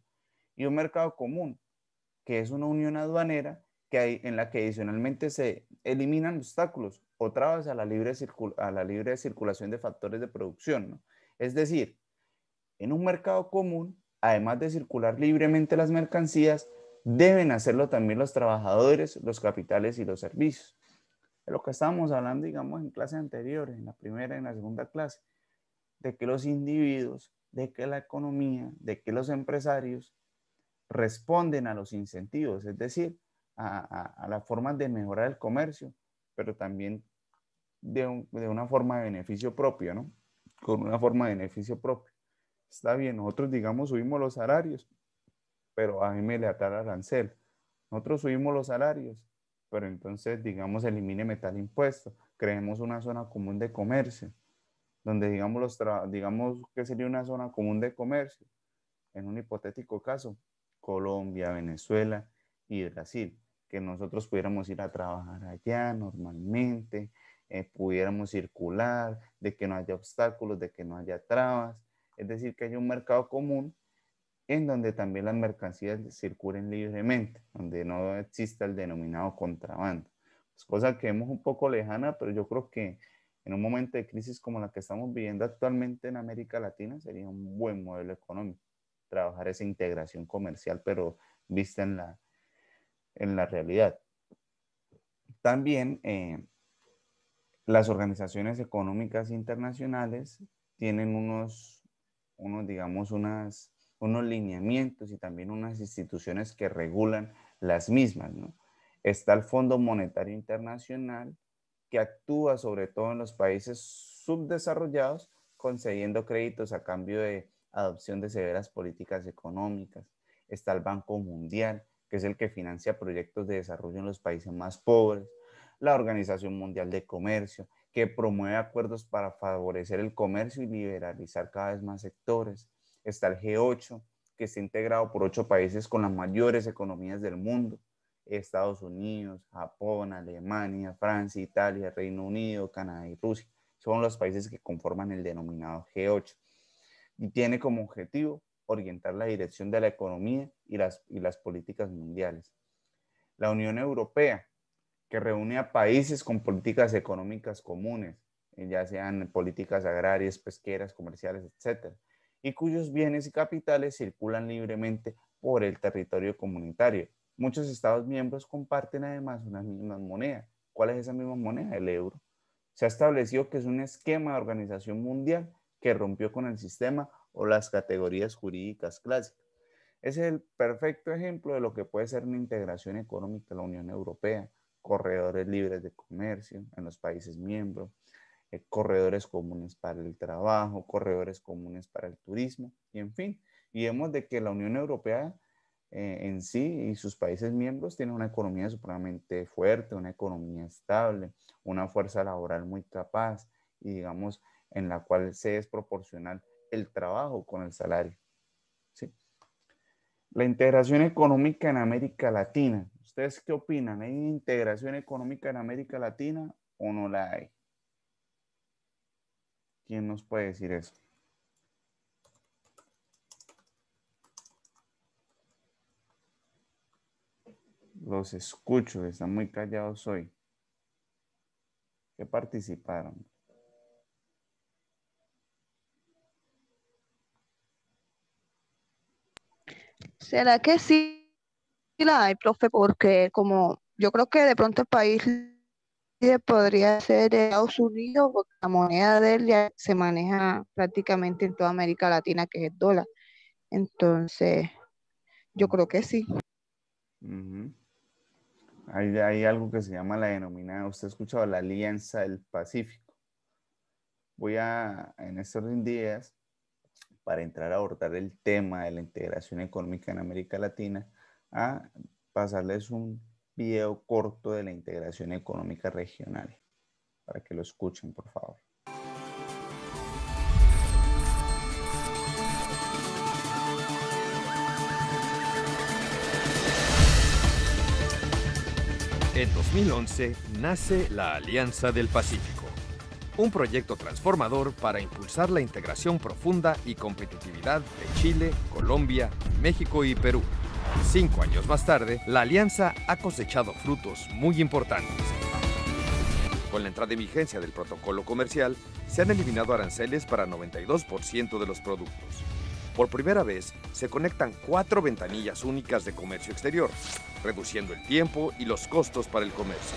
Y un mercado común, que es una unión aduanera que hay, en la que adicionalmente se eliminan obstáculos otra vez a la libre, a la libre circulación de factores de producción. ¿no? Es decir, en un mercado común, además de circular libremente las mercancías, deben hacerlo también los trabajadores, los capitales y los servicios. De lo que estábamos hablando, digamos, en clases anteriores, en la primera y en la segunda clase, de que los individuos, de que la economía, de que los empresarios responden a los incentivos, es decir, a, a, a las formas de mejorar el comercio, pero también de, una forma de beneficio propio, ¿no? Con una forma de beneficio propio. Está bien, nosotros digamos subimos los salarios, pero a mí me le el arancel. Nosotros subimos los salarios, pero entonces, digamos, elimine metal impuesto. Creemos una zona común de comercio, donde, digamos, los digamos que sería una zona común de comercio, en un hipotético caso, Colombia, Venezuela y Brasil, que nosotros pudiéramos ir a trabajar allá normalmente, eh, pudiéramos circular, de que no haya obstáculos, de que no haya trabas. Es decir, que haya un mercado común en donde también las mercancías circulen libremente, donde no exista el denominado contrabando. Es cosa que vemos un poco lejana, pero yo creo que en un momento de crisis como la que estamos viviendo actualmente en América Latina sería un buen modelo económico, trabajar esa integración comercial, pero vista en la, en la realidad. También eh, las organizaciones económicas internacionales tienen unos, unos digamos, unas, unos lineamientos y también unas instituciones que regulan las mismas, Está el Fondo Monetario Internacional que actúa sobre todo en los países subdesarrollados concediendo créditos a cambio de adopción de severas políticas económicas. Está el Banco Mundial, que es el que financia proyectos de desarrollo en los países más pobres la Organización Mundial de Comercio, que promueve acuerdos para favorecer el comercio y liberalizar cada vez más sectores. Está el G8, que está integrado por ocho países con las mayores economías del mundo. Estados Unidos, Japón, Alemania, Francia, Italia, Reino Unido, Canadá y Rusia. Son los países que conforman el denominado G8. Y tiene como objetivo orientar la dirección de la economía y las, y las políticas mundiales. La Unión Europea, que reúne a países con políticas económicas comunes, eh, ya sean políticas agrarias, pesqueras, comerciales, etc., y cuyos bienes y capitales circulan libremente por el territorio comunitario. Muchos Estados miembros comparten además una misma moneda. ¿Cuál es esa misma moneda? El euro. Se ha establecido que es un esquema de organización mundial que rompió con el sistema o las categorías jurídicas clásicas. es el perfecto ejemplo de lo que puede ser una integración económica de la Unión Europea corredores libres de comercio en los países miembros, eh, corredores comunes para el trabajo, corredores comunes para el turismo, y en fin. Y vemos de que la Unión Europea eh, en sí y sus países miembros tiene una economía supremamente fuerte, una economía estable, una fuerza laboral muy capaz y digamos en la cual se es proporcional el trabajo con el salario. La integración económica en América Latina. ¿Ustedes qué opinan? ¿Hay integración económica en América Latina o no la hay? ¿Quién nos puede decir eso? Los escucho, están muy callados hoy. ¿Qué participaron? ¿Será que sí la hay, profe? Porque como yo creo que de pronto el país podría ser Estados Unidos, porque la moneda de él ya se maneja prácticamente en toda América Latina, que es el dólar. Entonces, yo creo que sí. hay, hay, algo que se llama la denominada, usted ha escuchado la Alianza del Pacífico. Voy a, en estos días, para entrar a abordar el tema de la integración económica en América Latina, a pasarles un video corto de la integración económica regional, para que lo escuchen, por favor. En 2011 nace la Alianza del Pacífico un proyecto transformador para impulsar la integración profunda y competitividad de Chile, Colombia, México y Perú. Cinco años más tarde, la alianza ha cosechado frutos muy importantes. Con la entrada en vigencia del protocolo comercial, se han eliminado aranceles para 92% de los productos. Por primera vez, se conectan cuatro ventanillas únicas de comercio exterior, reduciendo el tiempo y los costos para el comercio.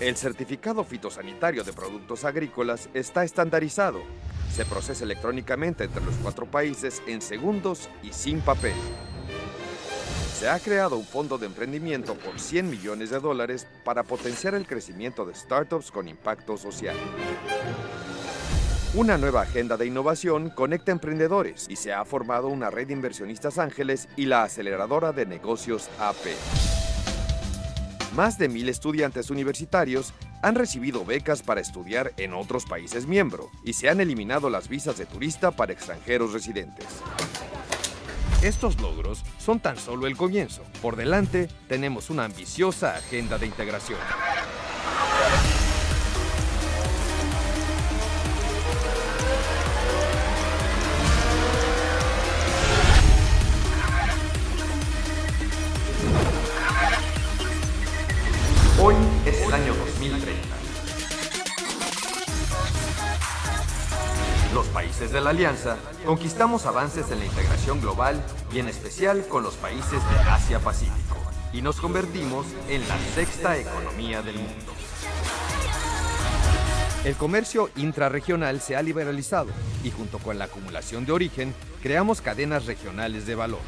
El certificado fitosanitario de productos agrícolas está estandarizado. Se procesa electrónicamente entre los cuatro países en segundos y sin papel. Se ha creado un fondo de emprendimiento por 100 millones de dólares para potenciar el crecimiento de startups con impacto social. Una nueva agenda de innovación conecta emprendedores y se ha formado una red de inversionistas ángeles y la aceleradora de negocios AP. Más de mil estudiantes universitarios han recibido becas para estudiar en otros países miembros y se han eliminado las visas de turista para extranjeros residentes. Estos logros son tan solo el comienzo. Por delante tenemos una ambiciosa agenda de integración. Hoy es el año 2030. Los países de la Alianza conquistamos avances en la integración global y en especial con los países de Asia-Pacífico y nos convertimos en la sexta economía del mundo. El comercio intrarregional se ha liberalizado y junto con la acumulación de origen creamos cadenas regionales de valor.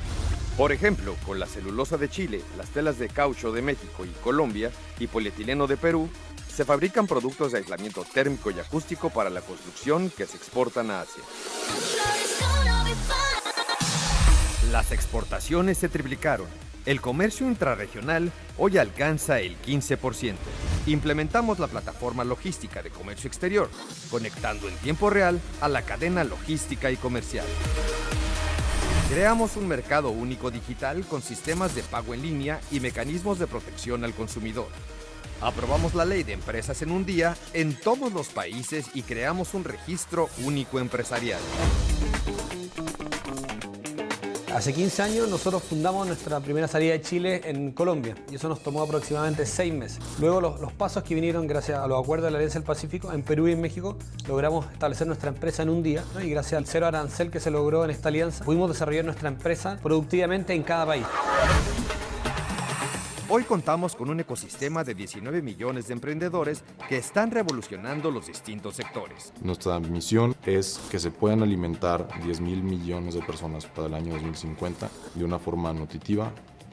Por ejemplo, con la celulosa de Chile, las telas de caucho de México y Colombia y polietileno de Perú, se fabrican productos de aislamiento térmico y acústico para la construcción que se exportan a Asia. Las exportaciones se triplicaron. El comercio intrarregional hoy alcanza el 15%. Implementamos la plataforma logística de comercio exterior, conectando en tiempo real a la cadena logística y comercial. Creamos un mercado único digital con sistemas de pago en línea y mecanismos de protección al consumidor. Aprobamos la ley de empresas en un día en todos los países y creamos un registro único empresarial. Hace 15 años nosotros fundamos nuestra primera salida de Chile en Colombia y eso nos tomó aproximadamente 6 meses. Luego los, pasos que vinieron gracias a los acuerdos de la Alianza del Pacífico en Perú y en México logramos establecer nuestra empresa en un día y gracias al cero arancel que se logró en esta alianza pudimos desarrollar nuestra empresa productivamente en cada país. Hoy contamos con un ecosistema de 19 millones de emprendedores que están revolucionando los distintos sectores. Nuestra misión es que se puedan alimentar 10 mil millones de personas para el año 2050 de una forma nutritiva,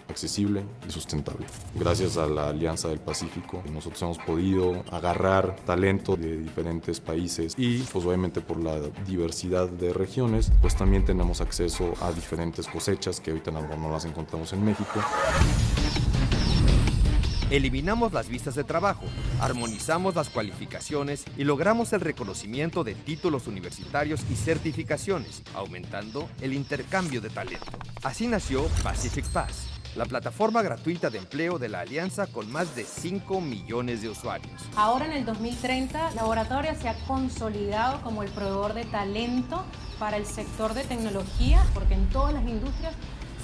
accesible y sustentable. Gracias a la Alianza del Pacífico, nosotros hemos podido agarrar talento de diferentes países y pues obviamente por la diversidad de regiones, pues también tenemos acceso a diferentes cosechas que ahorita no las encontramos en México. Eliminamos las vistas de trabajo, armonizamos las cualificaciones y logramos el reconocimiento de títulos universitarios y certificaciones, aumentando el intercambio de talento. Así nació Pacific Pass, la plataforma gratuita de empleo de la Alianza con más de 5 millones de usuarios. Ahora en el 2030, Laboratoria se ha consolidado como el proveedor de talento para el sector de tecnología, porque en todas las industrias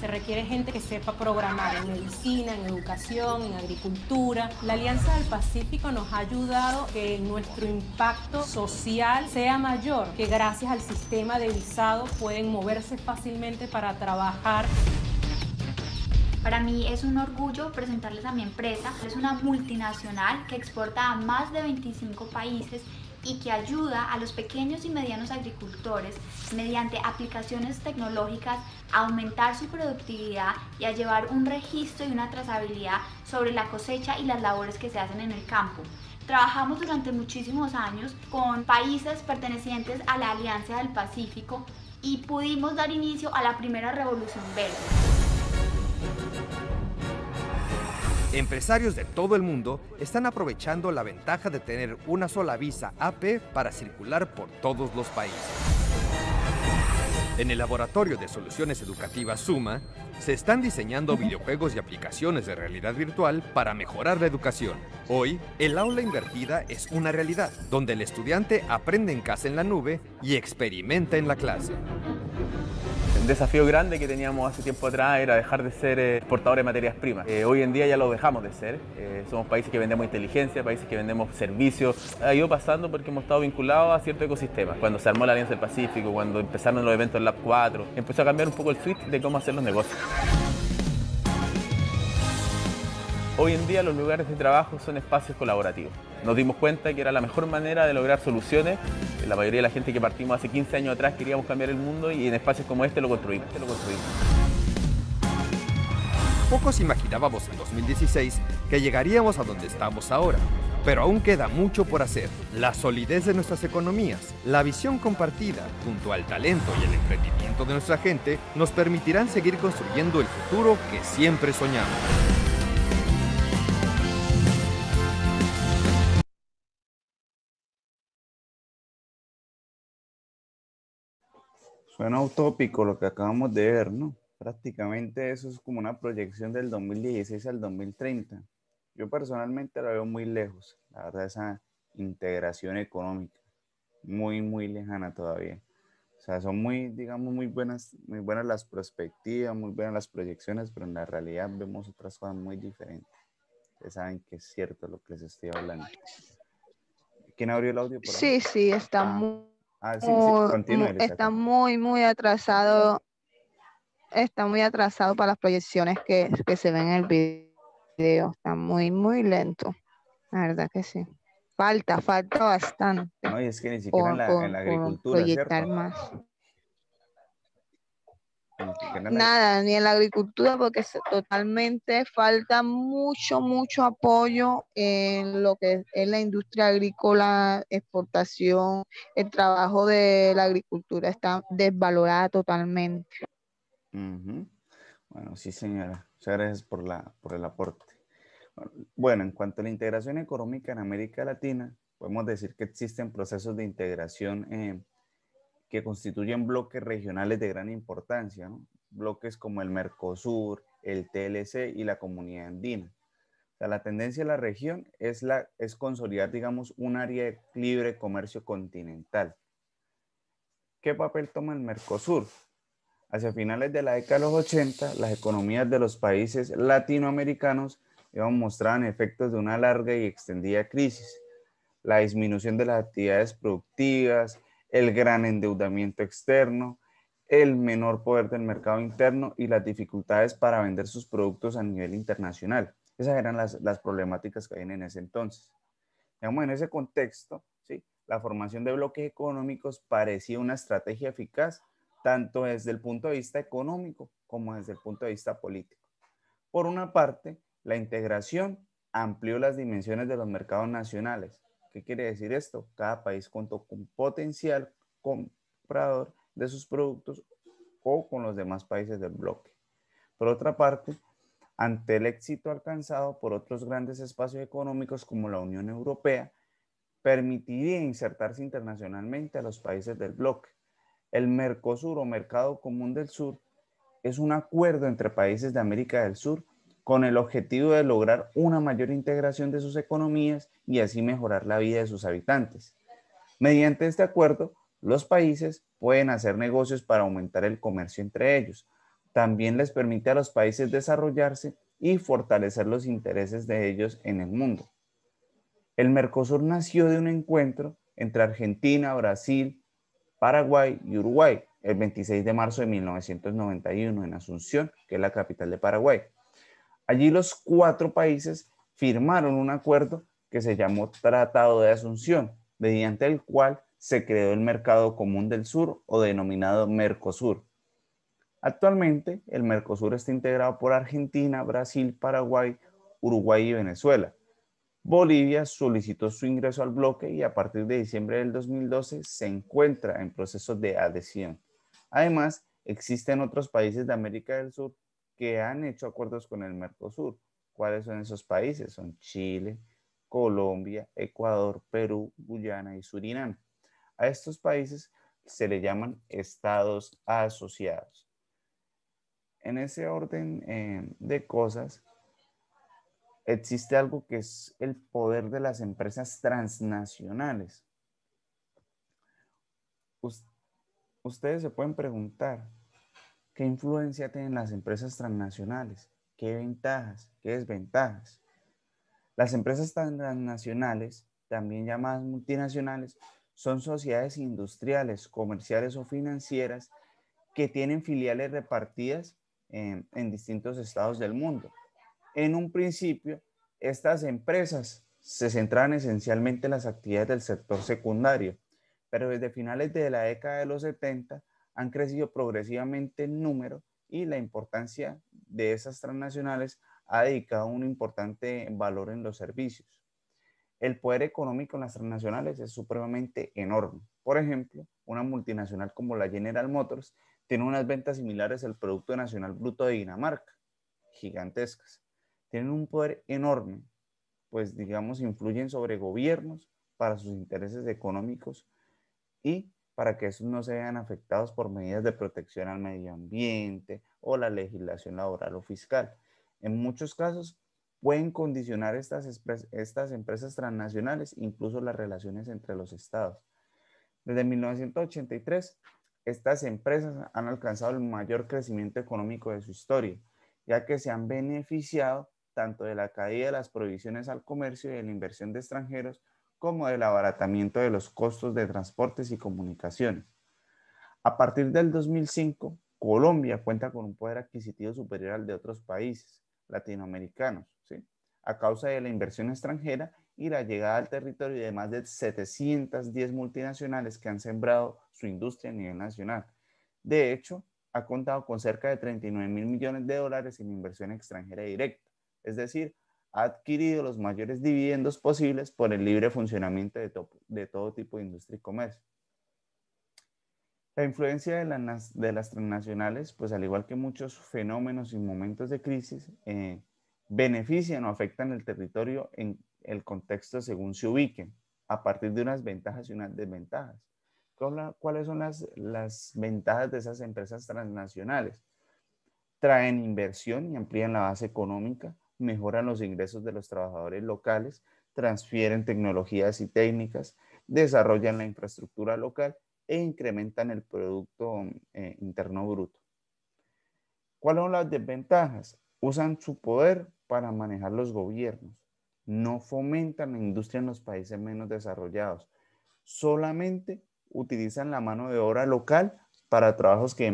se requiere gente que sepa programar en medicina, en educación, en agricultura. La Alianza del Pacífico nos ha ayudado que nuestro impacto social sea mayor, que gracias al sistema de visado pueden moverse fácilmente para trabajar. Para mí es un orgullo presentarles a mi empresa. Es una multinacional que exporta a más de 25 países y que ayuda a los pequeños y medianos agricultores mediante aplicaciones tecnológicas a aumentar su productividad y a llevar un registro y una trazabilidad sobre la cosecha y las labores que se hacen en el campo. Trabajamos durante muchísimos años con países pertenecientes a la Alianza del Pacífico y pudimos dar inicio a la primera revolución verde. Empresarios de todo el mundo están aprovechando la ventaja de tener una sola visa AP para circular por todos los países. En el laboratorio de soluciones educativas Suma, se están diseñando videojuegos y aplicaciones de realidad virtual para mejorar la educación. Hoy, el aula invertida es una realidad, donde el estudiante aprende en casa en la nube y experimenta en la clase. El desafío grande que teníamos hace tiempo atrás era dejar de ser exportadores eh, de materias primas. Eh, hoy en día ya lo dejamos de ser. Eh, somos países que vendemos inteligencia, países que vendemos servicios. Ha ido pasando porque hemos estado vinculados a ciertos ecosistemas. Cuando se armó la Alianza del Pacífico, cuando empezaron los eventos Lab 4, empezó a cambiar un poco el switch de cómo hacer los negocios. Hoy en día los lugares de trabajo son espacios colaborativos. Nos dimos cuenta que era la mejor manera de lograr soluciones. La mayoría de la gente que partimos hace 15 años atrás queríamos cambiar el mundo y en espacios como este lo construimos. Este lo construimos. Pocos imaginábamos en 2016 que llegaríamos a donde estamos ahora, pero aún queda mucho por hacer. La solidez de nuestras economías, la visión compartida, junto al talento y el emprendimiento de nuestra gente, nos permitirán seguir construyendo el futuro que siempre soñamos. Suena utópico lo que acabamos de ver, ¿no? Prácticamente eso es como una proyección del 2016 al 2030. Yo personalmente la veo muy lejos, la verdad, esa integración económica, muy, muy lejana todavía. O sea, son muy, digamos, muy buenas, muy buenas las perspectivas, muy buenas las proyecciones, pero en la realidad vemos otras cosas muy diferentes. Ustedes saben que es cierto lo que les estoy hablando. ¿Quién abrió el audio? sí, sí, está ah. muy Ah, mm, está muy, muy atrasado. Está muy atrasado para las proyecciones que, que se ven en el video. Está muy, muy lento. La verdad que sí. Falta, falta bastante. No, es que ni siquiera en, la, agricultura. Proyectar más. Nada, ni en la agricultura, porque totalmente falta mucho, mucho apoyo en lo que es la industria agrícola, exportación, el trabajo de la agricultura está desvalorada totalmente. Bueno, sí, señora. Muchas gracias por, la, por el aporte. Bueno, en cuanto a la integración económica en América Latina, podemos decir que existen procesos de integración. en eh, que constituyen bloques regionales de gran importancia, bloques como el Mercosur, el TLC y la comunidad andina. la tendencia de la región es, la, es consolidar, digamos, un área de libre comercio continental. ¿Qué papel toma el Mercosur? Hacia finales de la década de los 80, las economías de los países latinoamericanos mostraban efectos de una larga y extendida crisis. La disminución de las actividades productivas, el gran endeudamiento externo, el menor poder del mercado interno y las dificultades para vender sus productos a nivel internacional. Esas eran las, problemáticas que había en ese entonces. Digamos, en ese contexto, ¿sí? la formación de bloques económicos parecía una estrategia eficaz tanto desde el punto de vista económico como desde el punto de vista político. Por una parte, la integración amplió las dimensiones de los mercados nacionales, ¿Qué quiere decir esto? Cada país contó con potencial comprador de sus productos o con los demás países del bloque. Por otra parte, ante el éxito alcanzado por otros grandes espacios económicos como la Unión Europea, permitiría insertarse internacionalmente a los países del bloque. El Mercosur o Mercado Común del Sur es un acuerdo entre países de América del Sur con el objetivo de lograr una mayor integración de sus economías y así mejorar la vida de sus habitantes. Mediante este acuerdo, los países pueden hacer negocios para aumentar el comercio entre ellos. También les permite a los países desarrollarse y fortalecer los intereses de ellos en el mundo. El Mercosur nació de un encuentro entre Argentina, Brasil, Paraguay y Uruguay el 26 de marzo de 1991 en Asunción, que es la capital de Paraguay. Allí los cuatro países firmaron un acuerdo que se llamó Tratado de Asunción, mediante el cual se creó el Mercado Común del Sur o denominado Mercosur. Actualmente, el Mercosur está integrado por Argentina, Brasil, Paraguay, Uruguay y Venezuela. Bolivia solicitó su ingreso al bloque y a partir de diciembre del 2012 se encuentra en proceso de adhesión. Además, existen otros países de América del Sur que han hecho acuerdos con el Mercosur. ¿Cuáles son esos países? Son Chile, Colombia, Ecuador, Perú, Guyana y Surinam. A estos países se le llaman estados asociados. En ese orden eh, de cosas, existe algo que es el poder de las empresas transnacionales. Ustedes se pueden preguntar, ¿Qué influencia tienen las empresas transnacionales? ¿Qué ventajas? ¿Qué desventajas? Las empresas transnacionales, también llamadas multinacionales, son sociedades industriales, comerciales o financieras que tienen filiales repartidas em, en, distintos estados del mundo. En un principio, estas empresas se centraban esencialmente en las actividades del sector secundario, pero desde finales de la década de los 70 han crecido progresivamente en número y la importancia de esas transnacionales ha dedicado un importante valor en los servicios. El poder económico en las transnacionales es supremamente enorme. Por ejemplo, una multinacional como la General Motors tiene unas ventas similares al Producto Nacional Bruto de Dinamarca, gigantescas. Tienen un poder enorme, pues digamos, influyen sobre gobiernos para sus intereses económicos y para que esos no se vean afectados por medidas de protección al medio ambiente o la legislación laboral o fiscal. En muchos casos pueden condicionar estas, estas empresas transnacionales, incluso las relaciones entre los estados. Desde 1983, estas empresas han alcanzado el mayor crecimiento económico de su historia, ya que se han beneficiado tanto de la caída de las prohibiciones al comercio y de la inversión de extranjeros, como del abaratamiento de los costos de transportes y comunicaciones. A partir del 2005, Colombia cuenta con un poder adquisitivo superior al de otros países latinoamericanos, ¿sí? a causa de la inversión extranjera y la llegada al territorio de más de 710 multinacionales que han sembrado su industria a nivel nacional. De hecho, ha contado con cerca de 39 mil millones de dólares en inversión extranjera directa, es decir, ha adquirido los mayores dividendos posibles por el libre funcionamiento de, todo tipo de industria y comercio. La influencia de, las transnacionales, pues al igual que muchos fenómenos y momentos de crisis, eh, benefician o afectan el territorio en el contexto según se ubiquen, a partir de unas ventajas y unas desventajas. ¿Cuáles son las, las ventajas de esas empresas transnacionales? Traen inversión y amplían la base económica, mejoran los ingresos de los trabajadores locales, transfieren tecnologías y técnicas, desarrollan la infraestructura local e incrementan el Producto eh, Interno Bruto. ¿Cuáles son las desventajas? Usan su poder para manejar los gobiernos. No fomentan la industria en los países menos desarrollados. Solamente utilizan la mano de obra local para trabajos que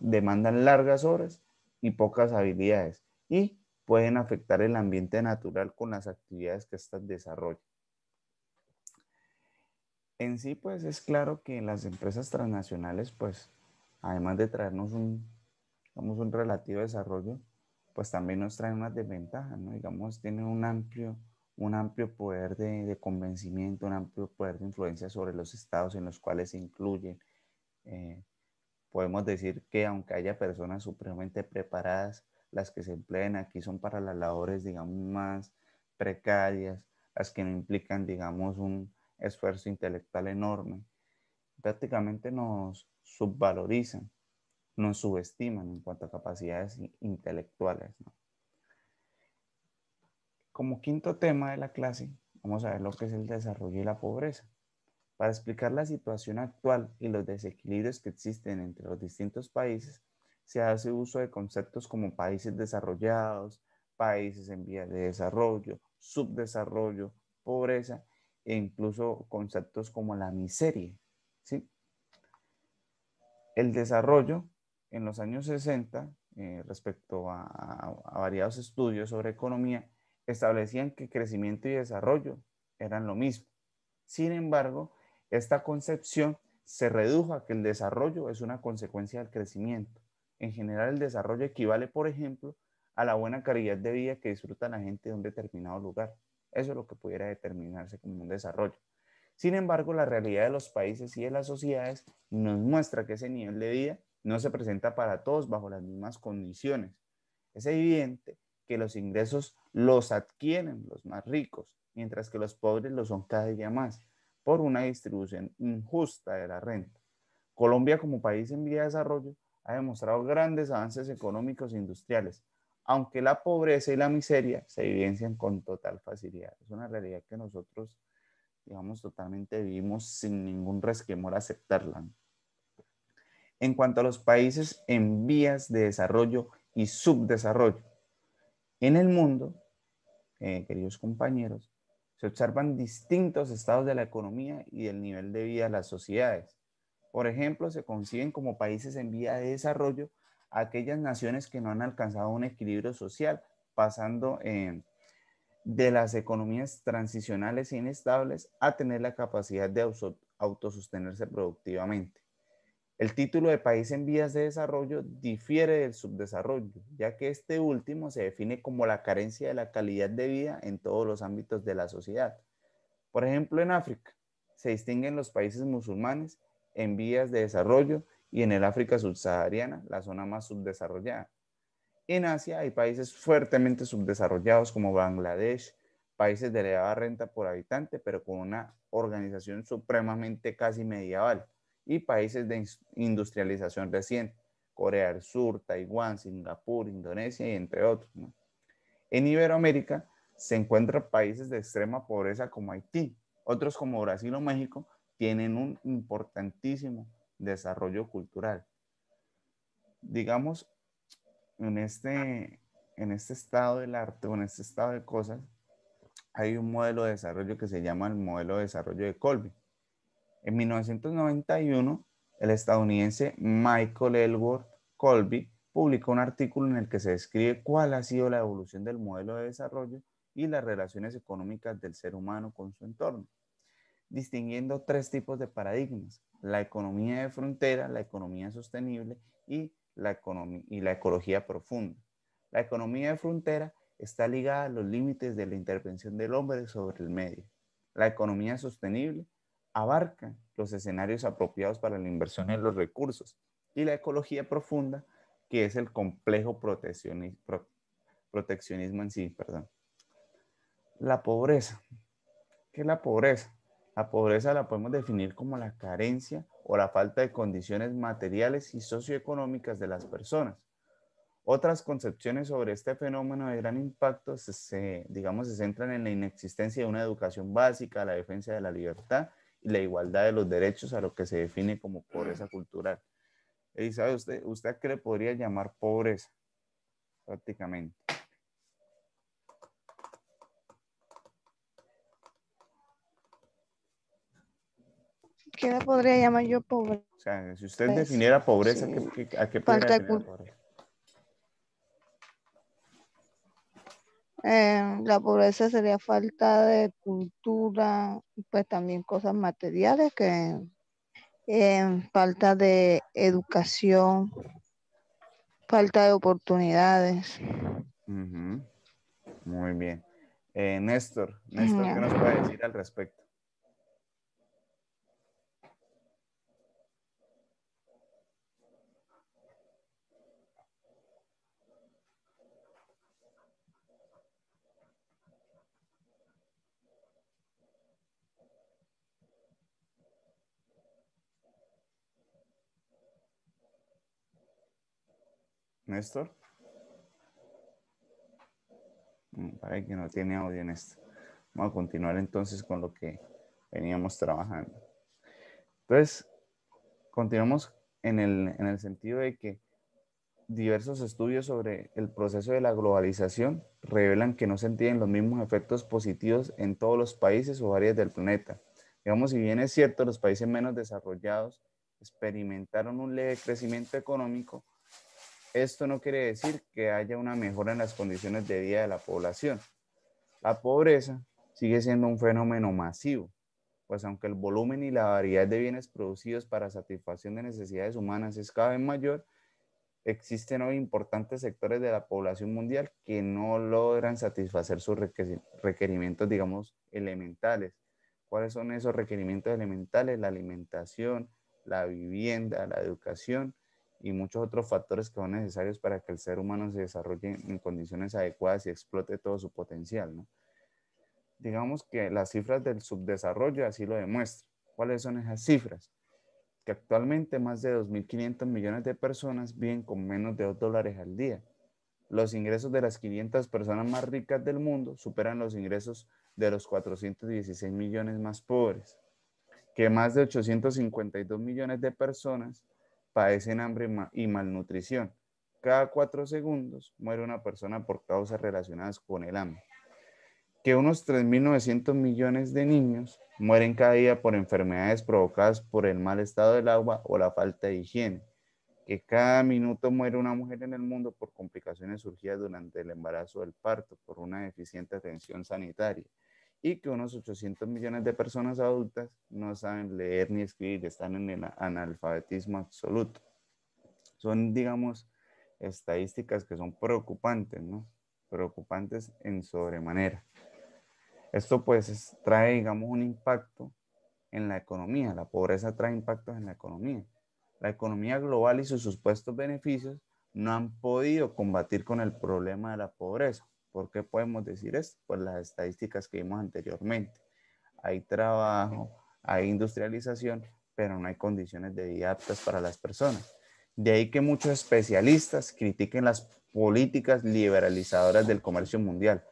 demandan largas horas y pocas habilidades. Y pueden afectar el ambiente natural con las actividades que éstas desarrollan. En sí, pues es claro que las empresas transnacionales, pues, además de traernos un, relativo desarrollo, pues también nos traen unas desventajas, ¿no? Digamos, tienen un amplio, poder de, convencimiento, un amplio poder de influencia sobre los estados en los cuales se incluyen. Eh, podemos decir que aunque haya personas supremamente preparadas, las que se empleen aquí son para las labores, digamos, más precarias, las que no implican, digamos, un esfuerzo intelectual enorme. Prácticamente nos subvalorizan, nos subestiman en cuanto a capacidades intelectuales. Como quinto tema de la clase, vamos a ver lo que es el desarrollo y la pobreza. Para explicar la situación actual y los desequilibrios que existen entre los distintos países, se hace uso de conceptos como países desarrollados, países en vías de desarrollo, subdesarrollo, pobreza e incluso conceptos como la miseria. El desarrollo en los años 60, eh, respecto a, a variados estudios sobre economía, establecían que crecimiento y desarrollo eran lo mismo. Sin embargo, esta concepción se redujo a que el desarrollo es una consecuencia del crecimiento en general, el desarrollo equivale, por ejemplo, a la buena calidad de vida que disfruta la gente de un determinado lugar. Eso es lo que pudiera determinarse como un desarrollo. Sin embargo, la realidad de los países y de las sociedades nos muestra que ese nivel de vida no se presenta para todos bajo las mismas condiciones. Es evidente que los ingresos los adquieren los más ricos, mientras que los pobres lo son cada día más, por una distribución injusta de la renta. Colombia como país en vía de desarrollo ha demostrado grandes avances económicos e industriales, aunque la pobreza y la miseria se evidencian con total facilidad. Es una realidad que nosotros, digamos, totalmente vivimos sin ningún resquemor aceptarla. En cuanto a los países en vías de desarrollo y subdesarrollo, en el mundo, eh, queridos compañeros, se observan distintos estados de la economía y del nivel de vida de las sociedades. Por ejemplo, se conciben como países en vía de desarrollo aquellas naciones que no han alcanzado un equilibrio social, pasando eh, de las economías transicionales e inestables a tener la capacidad de autosostenerse productivamente. El título de país en vías de desarrollo difiere del subdesarrollo, ya que este último se define como la carencia de la calidad de vida en todos los ámbitos de la sociedad. Por ejemplo, en África se distinguen los países musulmanes en vías de desarrollo y en el África subsahariana, la zona más subdesarrollada. En Asia hay países fuertemente subdesarrollados como Bangladesh, países de elevada renta por habitante, pero con una organización supremamente casi medieval, y países de industrialización reciente, Corea del Sur, Taiwán, Singapur, Indonesia y entre otros. En Iberoamérica se encuentran países de extrema pobreza como Haití, otros como Brasil o México, tienen un importantísimo desarrollo cultural. Digamos, en este, en este estado del arte en este estado de cosas, hay un modelo de desarrollo que se llama el modelo de desarrollo de Colby. En 1991, el estadounidense Michael Elwood Colby publicó un artículo en el que se describe cuál ha sido la evolución del modelo de desarrollo y las relaciones económicas del ser humano con su entorno distinguiendo tres tipos de paradigmas, la economía de frontera, la economía sostenible y la, economía, y la ecología profunda. La economía de frontera está ligada a los límites de la intervención del hombre sobre el medio. La economía sostenible abarca los escenarios apropiados para la inversión en los recursos y la ecología profunda, que es el complejo proteccionismo, en sí. Perdón. La pobreza. ¿Qué es la pobreza? La pobreza la podemos definir como la carencia o la falta de condiciones materiales y socioeconómicas de las personas. Otras concepciones sobre este fenómeno de gran impacto se, digamos, se centran en la inexistencia de una educación básica, la defensa de la libertad y la igualdad de los derechos a lo que se define como pobreza cultural. sabe ¿usted, usted qué le podría llamar pobreza prácticamente? ¿Qué podría llamar yo pobre? O sea, si usted pues, definiera pobreza, qué, a qué podría pobreza? Eh, la pobreza sería falta de cultura, pues también cosas materiales que eh, falta de educación, falta de oportunidades. Muy bien. Eh, Néstor, Néstor, ¿qué nos puede decir al respecto? Néstor. Para mm, que no tiene audio en esto. Vamos a continuar entonces con lo que veníamos trabajando. Entonces, continuamos en el, en el sentido de que diversos estudios sobre el proceso de la globalización revelan que no se entienden los mismos efectos positivos en todos los países o áreas del planeta. Digamos, si bien es cierto, los países menos desarrollados experimentaron un leve crecimiento económico, esto no quiere decir que haya una mejora en las condiciones de vida de la población. La pobreza sigue siendo un fenómeno masivo, pues aunque el volumen y la variedad de bienes producidos para satisfacción de necesidades humanas es cada vez mayor, existen hoy importantes sectores de la población mundial que no logran satisfacer sus requerimientos, digamos, elementales. ¿Cuáles son esos requerimientos elementales? La alimentación, la vivienda, la educación y muchos otros factores que son necesarios para que el ser humano se desarrolle en condiciones adecuadas y explote todo su potencial. Digamos que las cifras del subdesarrollo así lo demuestran. ¿Cuáles son esas cifras? Que actualmente más de 2.500 millones de personas viven con menos de 2 dólares al día. Los ingresos de las 500 personas más ricas del mundo superan los ingresos de los 416 millones más pobres. Que más de 852 millones de personas padecen hambre y malnutrición. Cada cuatro segundos muere una persona por causas relacionadas con el hambre. Que unos 3.900 millones de niños mueren cada día por enfermedades provocadas por el mal estado del agua o la falta de higiene. Que cada minuto muere una mujer en el mundo por complicaciones surgidas durante el embarazo o el parto, por una deficiente atención sanitaria y que unos 800 millones de personas adultas no saben leer ni escribir, están en el analfabetismo absoluto. Son, digamos, estadísticas que son preocupantes, ¿no? Preocupantes en sobremanera. Esto pues trae, digamos, un impacto en la economía. La pobreza trae impactos en la economía. La economía global y sus supuestos beneficios no han podido combatir con el problema de la pobreza. ¿Por qué podemos decir esto? Por las estadísticas que vimos anteriormente. Hay trabajo, hay industrialización, pero no hay condiciones de vida aptas para las personas. De ahí que muchos especialistas critiquen las políticas liberalizadoras del comercio mundial,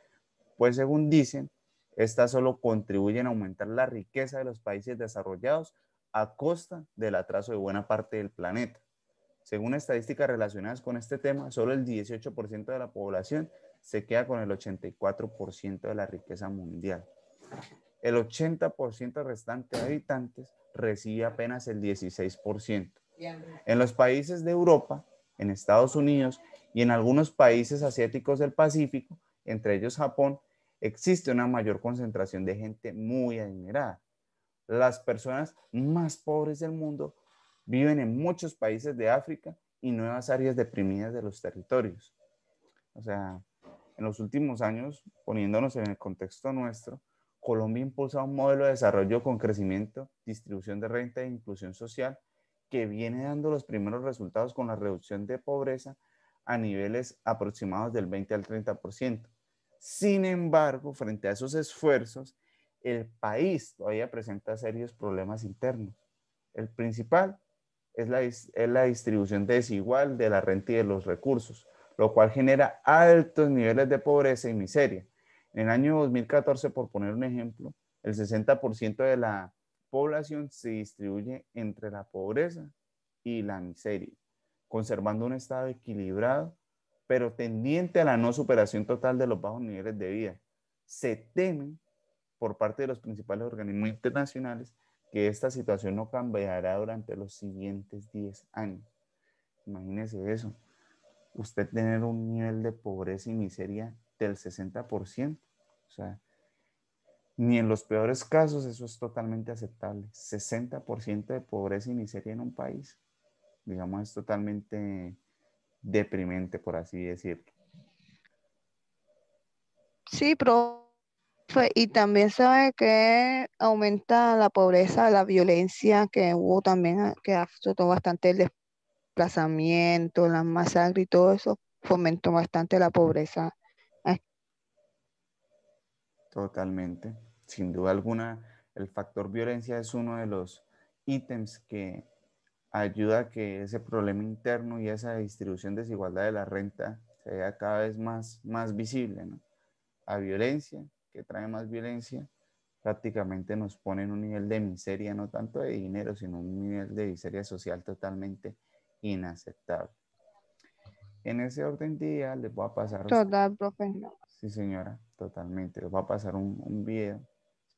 pues según dicen, estas solo contribuyen a aumentar la riqueza de los países desarrollados a costa del atraso de buena parte del planeta. Según estadísticas relacionadas con este tema, solo el 18% de la población se queda con el 84% de la riqueza mundial. El 80% restante de habitantes recibe apenas el 16%. En los países de Europa, en Estados Unidos y en algunos países asiáticos del Pacífico, entre ellos Japón, existe una mayor concentración de gente muy adinerada. Las personas más pobres del mundo viven en muchos países de África y nuevas áreas deprimidas de los territorios. O sea, en los últimos años, poniéndonos en el contexto nuestro, Colombia impulsa un modelo de desarrollo con crecimiento, distribución de renta e inclusión social que viene dando los primeros resultados con la reducción de pobreza a niveles aproximados del 20 al 30%. Sin embargo, frente a esos esfuerzos, el país todavía presenta serios problemas internos. El principal es la, es la distribución desigual de la renta y de los recursos, lo cual genera altos niveles de pobreza y miseria. En el año 2014, por poner un ejemplo, el 60% de la población se distribuye entre la pobreza y la miseria, conservando un estado equilibrado, pero tendiente a la no superación total de los bajos niveles de vida. Se teme por parte de los principales organismos internacionales que esta situación no cambiará durante los siguientes 10 años. Imagínense eso usted tener un nivel de pobreza y miseria del 60%. O sea, ni en los peores casos eso es totalmente aceptable. 60% de pobreza y miseria en un país, digamos, es totalmente deprimente, por así decirlo. Sí, profe, y también sabe que aumenta la pobreza, la violencia que hubo también, que afectó bastante el la las masacres y todo eso fomentó bastante la pobreza. Totalmente. Sin duda alguna, el factor violencia es uno de los ítems que ayuda a que ese problema interno y esa distribución desigualdad de la renta sea cada vez más, más visible. ¿no? A violencia, que trae más violencia, prácticamente nos pone en un nivel de miseria, no tanto de dinero, sino un nivel de miseria social totalmente inaceptable. En ese orden día les voy a pasar... Total, profe. Sí, señora, totalmente. Les voy a pasar un, video,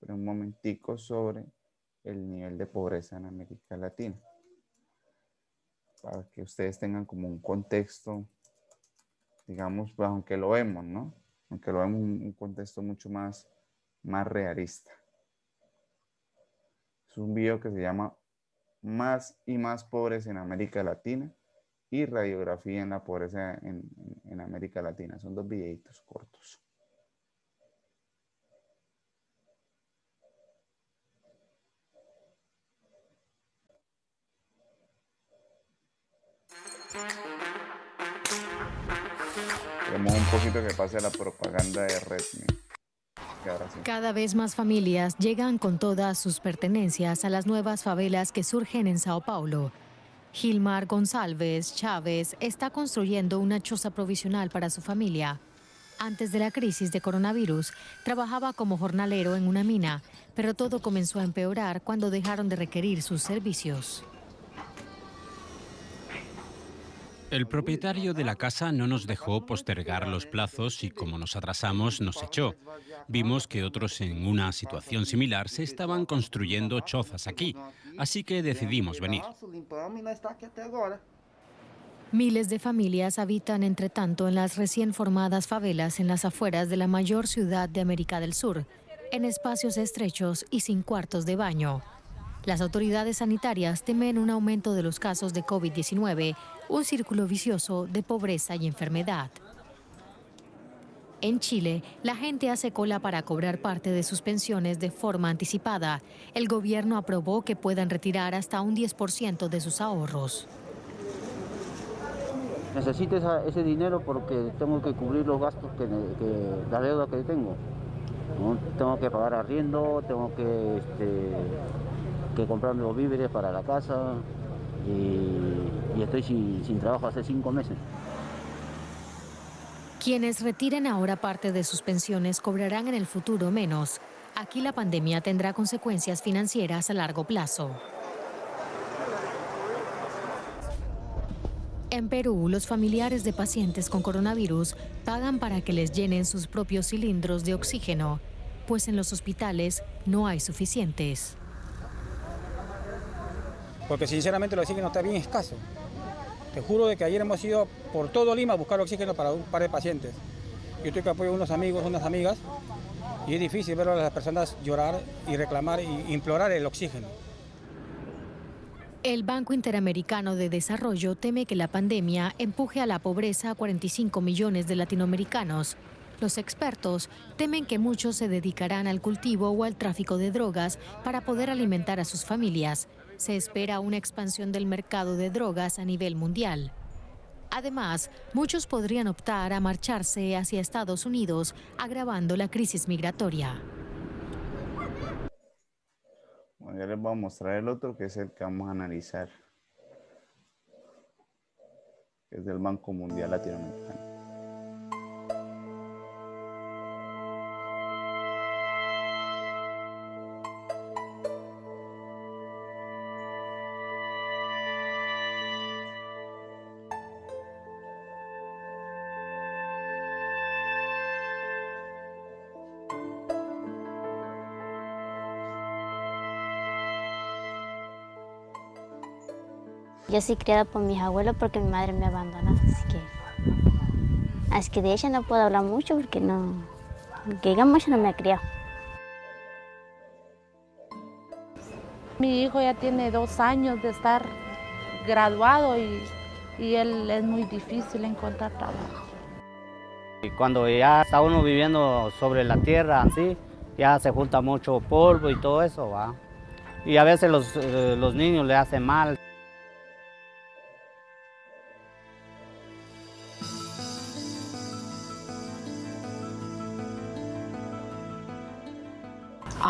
un momentico, sobre el nivel de pobreza en América Latina. Para que ustedes tengan como un contexto, digamos, pues, aunque lo vemos, ¿no? Aunque lo vemos en un contexto mucho más, más realista. Es un video que se llama más y más pobres en América Latina y radiografía en la pobreza en, América Latina. Son dos videitos cortos. Queremos un poquito que pase la propaganda de Redmi. Cada vez más familias llegan con todas sus pertenencias a las nuevas favelas que surgen en Sao Paulo. Gilmar González Chávez está construyendo una choza provisional para su familia. Antes de la crisis de coronavirus, trabajaba como jornalero en una mina, pero todo comenzó a empeorar cuando dejaron de requerir sus servicios. El propietario de la casa no nos dejó postergar los plazos y como nos atrasamos nos echó. Vimos que otros en una situación similar se estaban construyendo chozas aquí, así que decidimos venir. Miles de familias habitan, entre tanto, en las recién formadas favelas en las afueras de la mayor ciudad de América del Sur, en espacios estrechos y sin cuartos de baño. Las autoridades sanitarias temen un aumento de los casos de COVID-19, un círculo vicioso de pobreza y enfermedad. En Chile, la gente hace cola para cobrar parte de sus pensiones de forma anticipada. El gobierno aprobó que puedan retirar hasta un 10% de sus ahorros. Necesito ese dinero porque tengo que cubrir los gastos, que, la deuda que tengo. Tengo que pagar arriendo, tengo que este, que comprarme los víveres para la casa y, estoy sin trabajo hace cinco meses. Quienes retiren ahora parte de sus pensiones cobrarán en el futuro menos. Aquí la pandemia tendrá consecuencias financieras a largo plazo. En Perú, los familiares de pacientes con coronavirus pagan para que les llenen sus propios cilindros de oxígeno, pues en los hospitales no hay suficientes porque sinceramente el oxígeno está bien escaso. Te juro de que ayer hemos ido por todo Lima a buscar oxígeno para un par de pacientes. Yo estoy que apoyo a unos amigos, unas amigas, y es difícil ver a las personas llorar y reclamar e implorar el oxígeno. El Banco Interamericano de Desarrollo teme que la pandemia empuje a la pobreza a 45 millones de latinoamericanos. Los expertos temen que muchos se dedicarán al cultivo o al tráfico de drogas para poder alimentar a sus familias se espera una expansión del mercado de drogas a nivel mundial. Además, muchos podrían optar a marcharse hacia Estados Unidos, agravando la crisis migratoria. Bueno, ya les voy a mostrar el otro, que es el que vamos a analizar. es del Banco Mundial Latinoamericano. Yo soy criada por mis abuelos porque mi madre me abandonó, así que... Así que de ella no puedo hablar mucho porque no... Que ella no me ha criado. Mi hijo ya tiene dos años de estar graduado y, y él es muy difícil encontrar trabajo. Y cuando ya está uno viviendo sobre la tierra, así, ya se junta mucho polvo y todo eso, ¿va? Y a veces los, eh, los niños le hacen mal.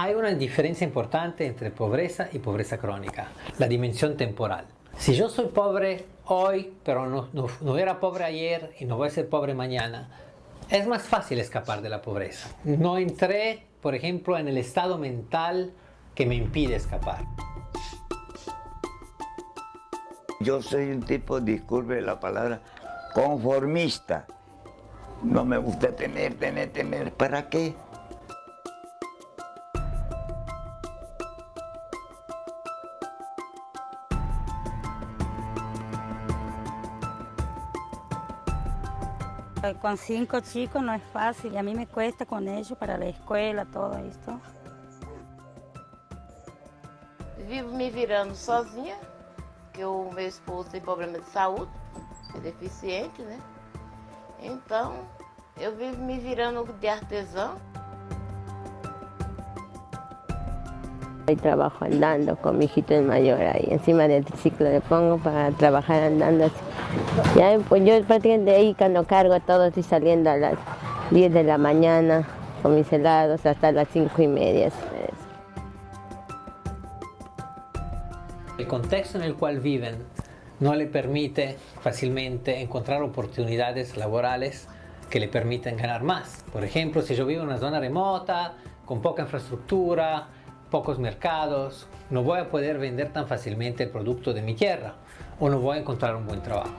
Hay una diferencia importante entre pobreza y pobreza crónica, la dimensión temporal. Si yo soy pobre hoy, pero no, era pobre ayer y no voy a ser pobre mañana, es más fácil escapar de la pobreza. No entré, por ejemplo, en el estado mental que me impide escapar. Yo soy un tipo, disculpe la palabra, conformista. No me gusta tener, tener, tener. ¿Para qué? Eh, con cinco chicos no es fácil, a mí me cuesta con ellos para la escuela, todo esto. Vivo me virando sozinha, que o meu esposo tem problema de saúde, é deficiente, né? Então, eu vivo me virando de artesão. Aí trabalho andando com mi hijito el mayor ahí. Encima do triciclo de pongo para trabalhar andando assim. Ya, pues yo prácticamente ahí cuando cargo a todos y saliendo a las 10 de la mañana con mis helados hasta las 5 y media. El contexto en el cual viven no le permite fácilmente encontrar oportunidades laborales que le permitan ganar más. Por ejemplo, si yo vivo en una zona remota, con poca infraestructura, pocos mercados, no voy a poder vender tan fácilmente el producto de mi tierra o no voy a encontrar un buen trabajo.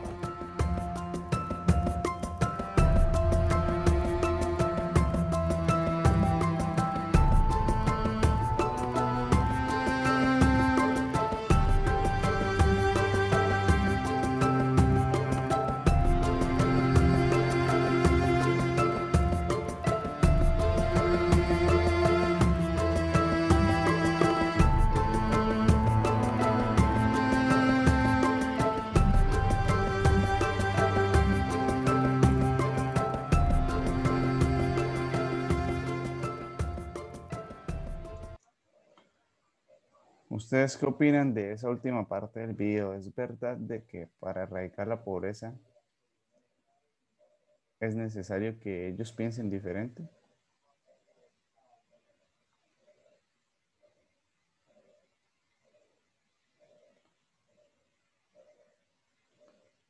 qué opinan de esa última parte del video? ¿Es verdad de que para erradicar la pobreza es necesario que ellos piensen diferente?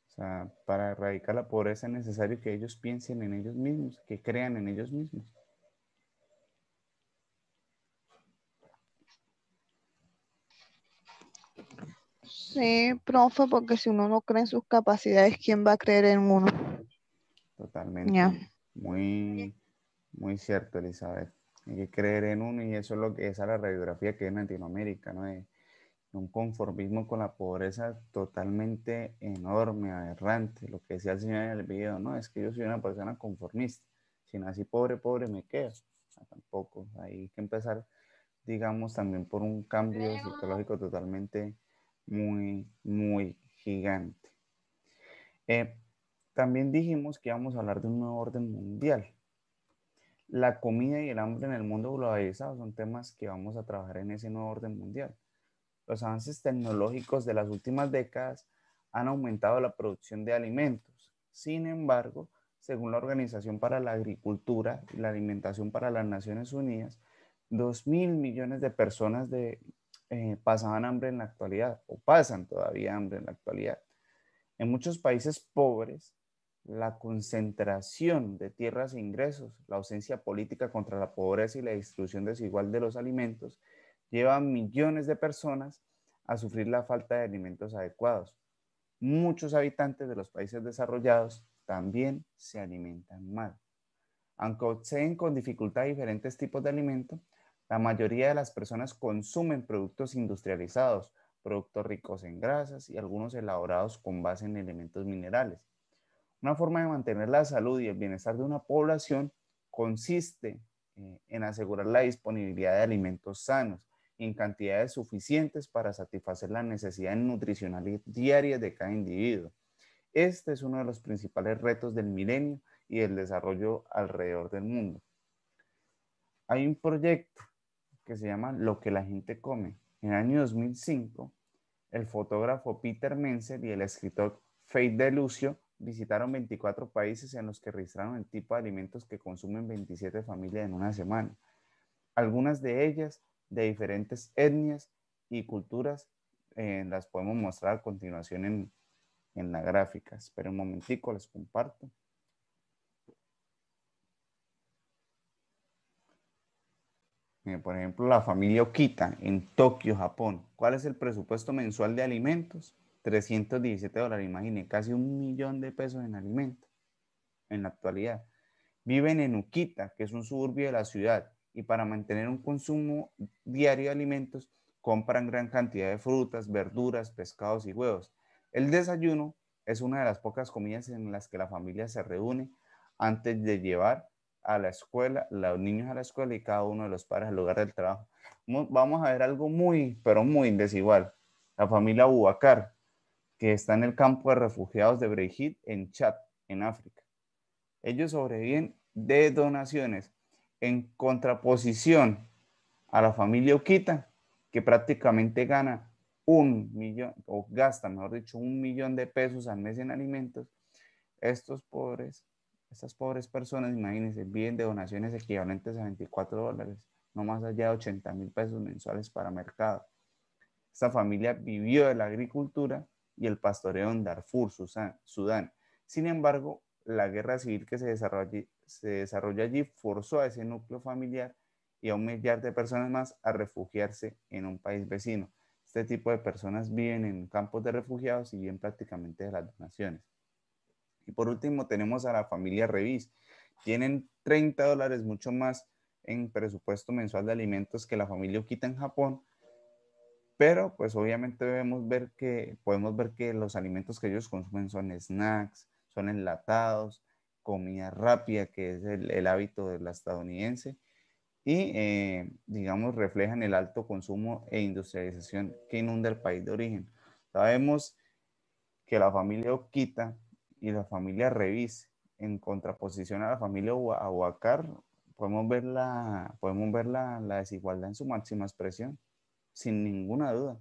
O sea, para erradicar la pobreza es necesario que ellos piensen en ellos mismos, que crean en ellos mismos. Sí, profe, porque si uno no cree en sus capacidades, ¿quién va a creer en uno? Totalmente. Muy, muy cierto, Elizabeth. Hay que creer en uno y eso es lo que es a la radiografía que hay en Latinoamérica, ¿no? un conformismo con la pobreza totalmente enorme, aberrante. Lo que decía el señor en el video, ¿no? Es que yo soy una persona conformista. Si nací pobre, pobre me quedo. tampoco. Hay que empezar, digamos, también por un cambio psicológico totalmente muy, muy gigante. Eh, también dijimos que íbamos a hablar de un nuevo orden mundial. La comida y el hambre en el mundo globalizado son temas que vamos a trabajar en ese nuevo orden mundial. Los avances tecnológicos de las últimas décadas han aumentado la producción de alimentos. Sin embargo, según la Organización para la Agricultura y la Alimentación para las Naciones Unidas, 2.000 mil millones de personas de, eh, pasaban hambre en la actualidad o pasan todavía hambre en la actualidad. En muchos países pobres, la concentración de tierras e ingresos, la ausencia política contra la pobreza y la distribución desigual de los alimentos llevan millones de personas a sufrir la falta de alimentos adecuados. Muchos habitantes de los países desarrollados también se alimentan mal. Aunque acceden con dificultad diferentes tipos de alimentos, la mayoría de las personas consumen productos industrializados, productos ricos en grasas y algunos elaborados con base en elementos minerales. Una forma de mantener la salud y el bienestar de una población consiste eh, en asegurar la disponibilidad de alimentos sanos en cantidades suficientes para satisfacer las necesidades nutricionales diarias de cada individuo. Este es uno de los principales retos del milenio y del desarrollo alrededor del mundo. Hay un proyecto que se llama Lo que la gente come. En el año 2005, el fotógrafo Peter Menzel y el escritor Faith DeLucio visitaron 24 países en los que registraron el tipo de alimentos que consumen 27 familias en una semana. Algunas de ellas de diferentes etnias y culturas eh, las podemos mostrar a continuación en, en la gráfica. Esperen un momentico, les comparto. por ejemplo, la familia Okita en Tokio, Japón, ¿cuál es el presupuesto mensual de alimentos? 317 dólares, imagine, casi un millón de pesos en alimentos en la actualidad. Viven en Ukita, que es un suburbio de la ciudad, y para mantener un consumo diario de alimentos, compran gran cantidad de frutas, verduras, pescados y huevos. El desayuno es una de las pocas comidas en las que la familia se reúne antes de llevar a la escuela, los niños a la escuela y cada uno de los padres al lugar del trabajo. Vamos a ver algo muy, pero muy desigual. La familia Ubacar que está en el campo de refugiados de Brejit en Chad, en África. Ellos sobreviven de donaciones en contraposición a la familia Uquita, que prácticamente gana un millón, o gasta, mejor dicho, un millón de pesos al mes en alimentos. Estos pobres estas pobres personas, imagínense, viven de donaciones equivalentes a 24 dólares, no más allá de 80 mil pesos mensuales para mercado. Esta familia vivió de la agricultura y el pastoreo en Darfur, Sudán. Sin embargo, la guerra civil que se desarrolló allí forzó a ese núcleo familiar y a un millar de personas más a refugiarse en un país vecino. Este tipo de personas viven en campos de refugiados y viven prácticamente de las donaciones. Y por último, tenemos a la familia Revis. Tienen 30 dólares mucho más en presupuesto mensual de alimentos que la familia Okita en Japón. Pero pues obviamente debemos ver que, podemos ver que los alimentos que ellos consumen son snacks, son enlatados, comida rápida, que es el, hábito de la estadounidense y eh, digamos reflejan el alto consumo e industrialización que inunda el país de origen. Sabemos que la familia Oquita y la familia Revise, en contraposición a la familia Aguacar, podemos ver, la, podemos ver la, la desigualdad en su máxima expresión, sin ninguna duda.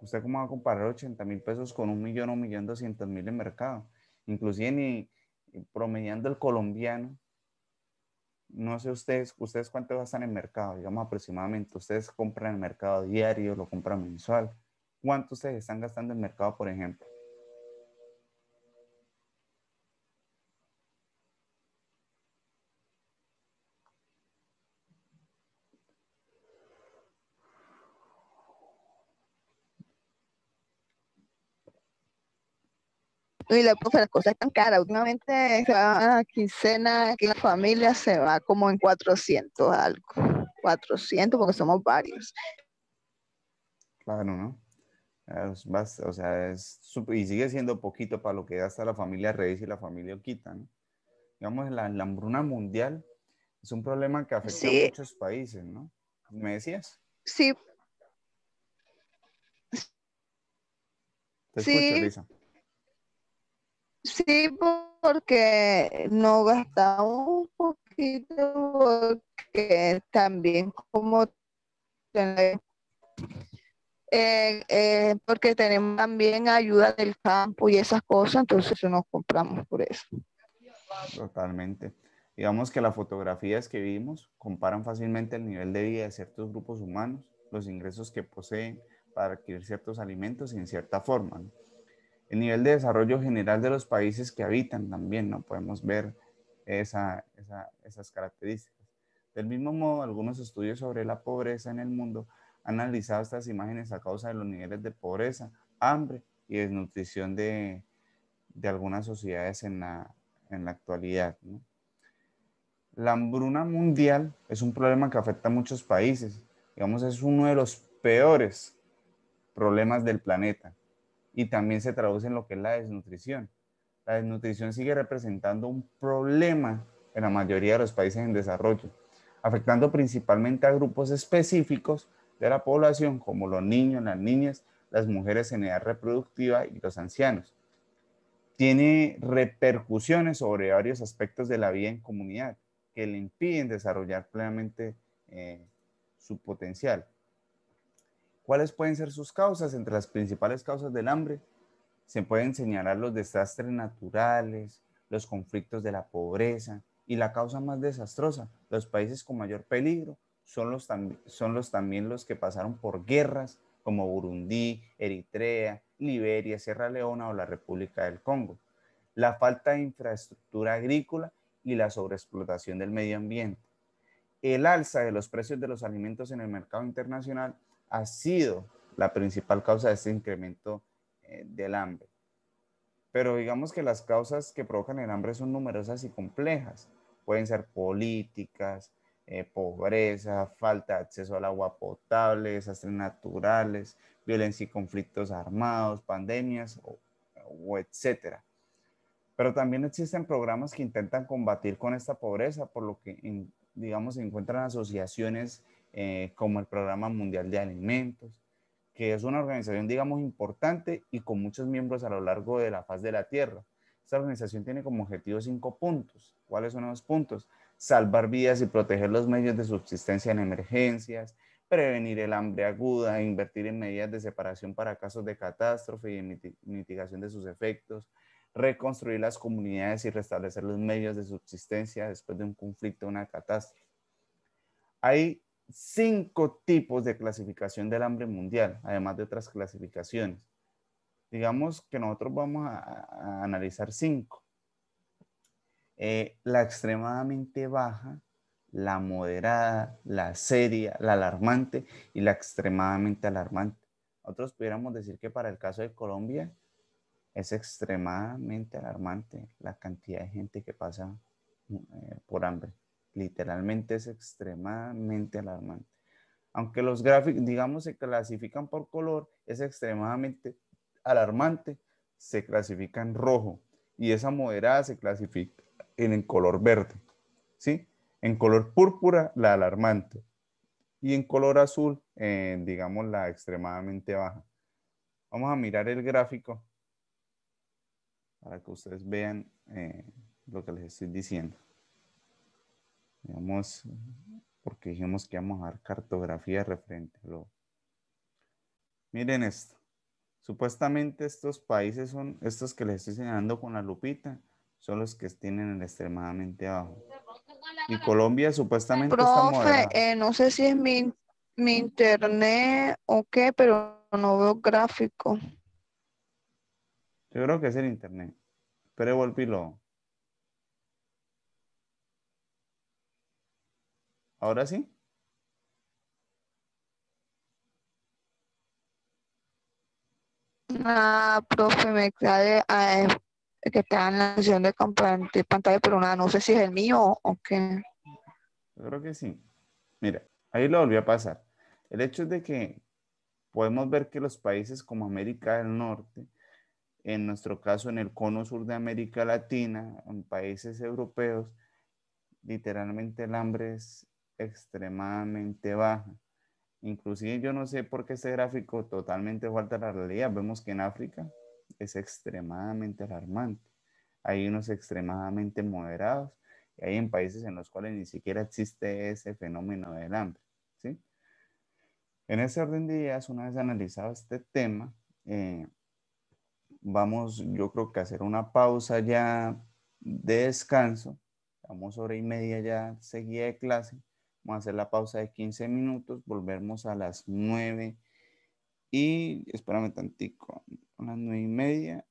¿Usted cómo va a comparar 80 mil pesos con un millón o un millón doscientos mil en mercado? Inclusive ni eh, promediando el colombiano, no sé ustedes, ustedes cuánto gastan en mercado, digamos aproximadamente, ustedes compran en mercado diario, lo compran mensual, ¿cuánto ustedes están gastando en mercado, por ejemplo? Y la, pues, las cosas están caras. Últimamente quincena, aquí la familia se va como en 400 algo. 400 porque somos varios. Claro, ¿no? o sea, es, y sigue siendo poquito para lo que hasta la familia revisa y la familia quita, ¿no? Digamos, la, hambruna mundial es un problema que afecta a muchos países, ¿no? ¿Me decías? Sí. Te escucho, sí, Lisa. Sí, porque no gastamos un poquito, porque también como eh, eh, porque tenemos también ayuda del campo y esas cosas, entonces nos compramos por eso. Totalmente. Digamos que las fotografías que vimos comparan fácilmente el nivel de vida de ciertos grupos humanos, los ingresos que poseen para adquirir ciertos alimentos y en cierta forma el nivel de desarrollo general de los países que habitan también, ¿no? Podemos ver esas características. Del mismo modo, algunos estudios sobre la pobreza en el mundo han analizado estas imágenes a causa de los niveles de pobreza, hambre y desnutrición de, algunas sociedades en la, en la actualidad. La hambruna mundial es un problema que afecta a muchos países. Digamos, es uno de los peores problemas del planeta y también se traduce en lo que es la desnutrición. La desnutrición sigue representando un problema en la mayoría de los países en desarrollo, afectando principalmente a grupos específicos de la población, como los niños, las niñas, las mujeres en edad reproductiva y los ancianos. Tiene repercusiones sobre varios aspectos de la vida en comunidad que le impiden desarrollar plenamente eh, su potencial. ¿Cuáles pueden ser sus causas? Entre las principales causas del hambre se pueden señalar los desastres naturales, los conflictos de la pobreza y la causa más desastrosa, los países con mayor peligro son los, también los que pasaron por guerras como Burundi, Eritrea, Liberia, Sierra Leona o la República del Congo. La falta de infraestructura agrícola y la sobreexplotación del medio ambiente. El alza de los precios de los alimentos en el mercado internacional ha sido la principal causa de este incremento eh, del hambre. Pero digamos que las causas que provocan el hambre son numerosas y complejas. Pueden ser políticas, eh, pobreza, falta de acceso al agua potable, desastres naturales, violencia y conflictos armados, pandemias, o, etcétera. Pero también existen programas que intentan combatir con esta pobreza, por lo que, digamos, se encuentran asociaciones eh, como el Programa Mundial de Alimentos, que es una organización, digamos, importante y con muchos miembros a lo largo de la faz de la Tierra. Esta organización tiene como objetivo cinco puntos. ¿Cuáles son los puntos? Salvar vidas y proteger los medios de subsistencia en emergencias, prevenir el hambre aguda, invertir en medidas de separación para casos de catástrofe y mitigación de sus efectos, reconstruir las comunidades y restablecer los medios de subsistencia después de un conflicto o una catástrofe. Hay cinco tipos de clasificación del hambre mundial, además de otras clasificaciones. Digamos que nosotros vamos a, analizar cinco. Eh, la extremadamente baja, la moderada, la seria, la alarmante y la extremadamente alarmante. Nosotros pudiéramos decir que para el caso de Colombia es extremadamente alarmante la cantidad de gente que pasa eh, por hambre literalmente es extremadamente alarmante. Aunque los gráficos, digamos, se clasifican por color, es extremadamente alarmante, se clasifica en rojo y esa moderada se clasifica en el color verde, ¿sí? En color púrpura, la alarmante y en color azul, digamos, la extremadamente baja. Vamos a mirar el gráfico para que ustedes vean eh, lo que les estoy diciendo digamos, porque dijimos que vamos a dar cartografía referente Miren esto. Supuestamente estos países son, estos que les estoy señalando con la lupita, son los que tienen el extremadamente abajo. Y Colombia supuestamente está eh, no sé si es mi, internet o qué, pero no veo gráfico. Yo creo que es el internet. Pero luego. ¿Ahora sí? Nada, ah, profe me queda eh, que está en la sesión de compartir pantalla, pero nada, no sé si es el mío o qué. Yo creo que sí. Mira, ahí lo volví a pasar. El hecho es de que podemos ver que los países como América del Norte, en nuestro caso en el cono sur de América Latina, en países europeos, literalmente el hambre es extremadamente baja. Inclusive yo no sé por qué este gráfico totalmente falta la realidad. Vemos que en África es extremadamente alarmante. Hay unos extremadamente moderados y hay en países en los cuales ni siquiera existe ese fenómeno del hambre. En ese orden de ideas, una vez analizado este tema, eh, vamos yo creo que a hacer una pausa ya de descanso. Estamos hora y media ya seguida de clase Vamos a hacer la pausa de 15 minutos, volvemos a las 9 y espérame tantico, a las 9 y media,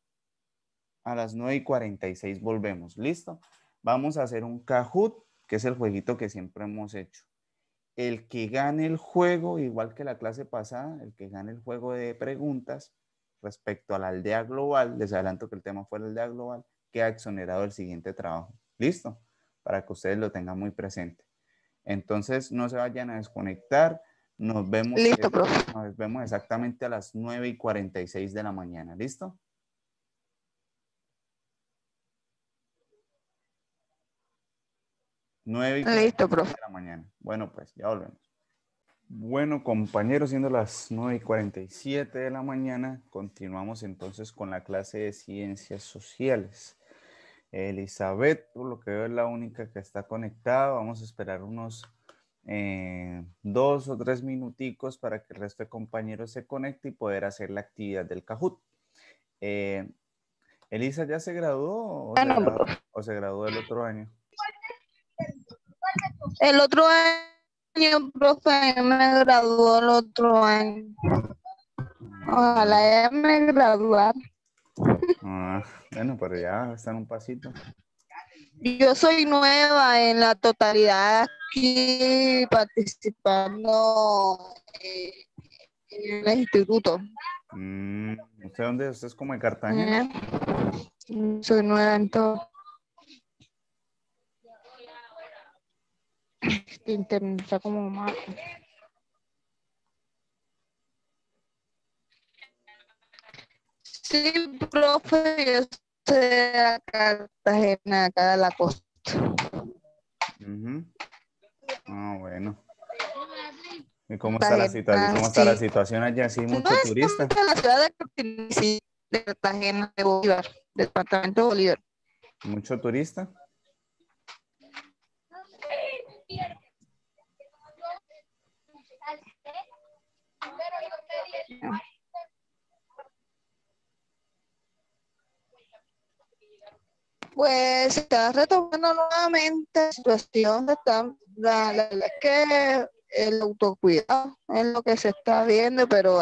a las 9 y 46 volvemos, ¿listo? Vamos a hacer un Kahoot, que es el jueguito que siempre hemos hecho. El que gane el juego, igual que la clase pasada, el que gane el juego de preguntas respecto a la aldea global, les adelanto que el tema fue la aldea global, ha exonerado el siguiente trabajo. ¿Listo? Para que ustedes lo tengan muy presente. Entonces, no se vayan a desconectar. Nos vemos, Listo, Nos vemos exactamente a las 9 y 46 de la mañana. ¿Listo? Nueve y de la mañana. Bueno, pues ya volvemos. Bueno, compañeros, siendo las 9 y 47 de la mañana, continuamos entonces con la clase de ciencias sociales. Elizabeth, por lo que veo es la única que está conectada. Vamos a esperar unos eh, dos o tres minuticos para que el resto de compañeros se conecte y poder hacer la actividad del cajut. Eh, Elisa ya se graduó pues, o, se graduó, el otro año. El otro año, profe, me graduó el otro año. Ojalá ya me graduara. Ah, bueno, pero ya están un pasito. Yo soy nueva en la totalidad aquí participando eh, en el instituto. No mm, ¿Usted dónde? ¿Usted es como en Cartagena? Eh, soy nueva en todo. Internet está como más Sí, profe, yo soy de Cartagena, acá de la costa. Ah, bueno. ¿Y cómo está, la, situación? ¿Cómo está la situación allá? ¿Sí mucho no, turista? En la ciudad de Cartagena, de Bolívar, departamento de Bolívar. ¿Mucho turista? No. pues se está retomando nuevamente la situación, de la, verdad es que el autocuidado es lo que se está viendo, pero...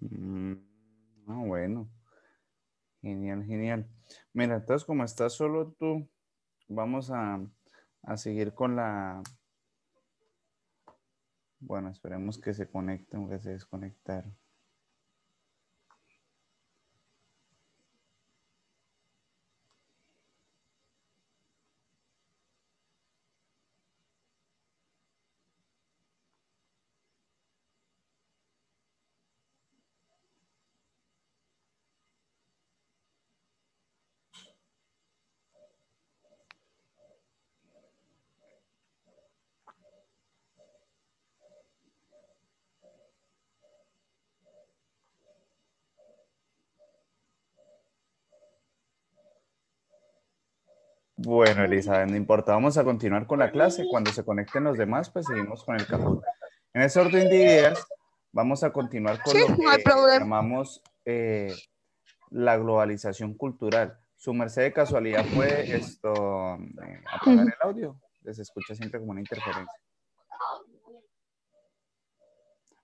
Mm, ah, bueno. Genial, genial. Mira, entonces como estás solo tú, vamos a, seguir con la... Bueno, esperemos que se conecten que se desconectaron. Bueno, Elisa, no importa. Vamos a continuar con la clase. Cuando se conecten los demás, pues seguimos con el Kahoot. En ese orden de ideas, vamos a continuar con lo que llamamos eh, la globalización cultural. Su merced de casualidad fue esto, eh, apagar el audio. Les escucha siempre como una interferencia.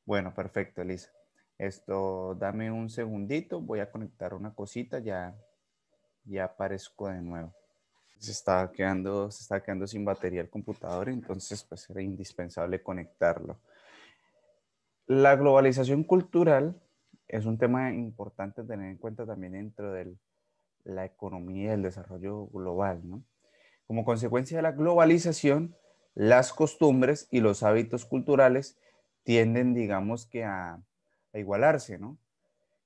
Bueno, perfecto, Elisa. Esto, dame un segundito. Voy a conectar una cosita. Ya, ya aparezco de nuevo se estaba quedando, se quedando sin batería el computador, entonces pues era indispensable conectarlo. La globalización cultural es un tema importante tener en cuenta también dentro de la economía y el desarrollo global. Como consecuencia de la globalización, las costumbres y los hábitos culturales tienden, digamos que, a, a igualarse.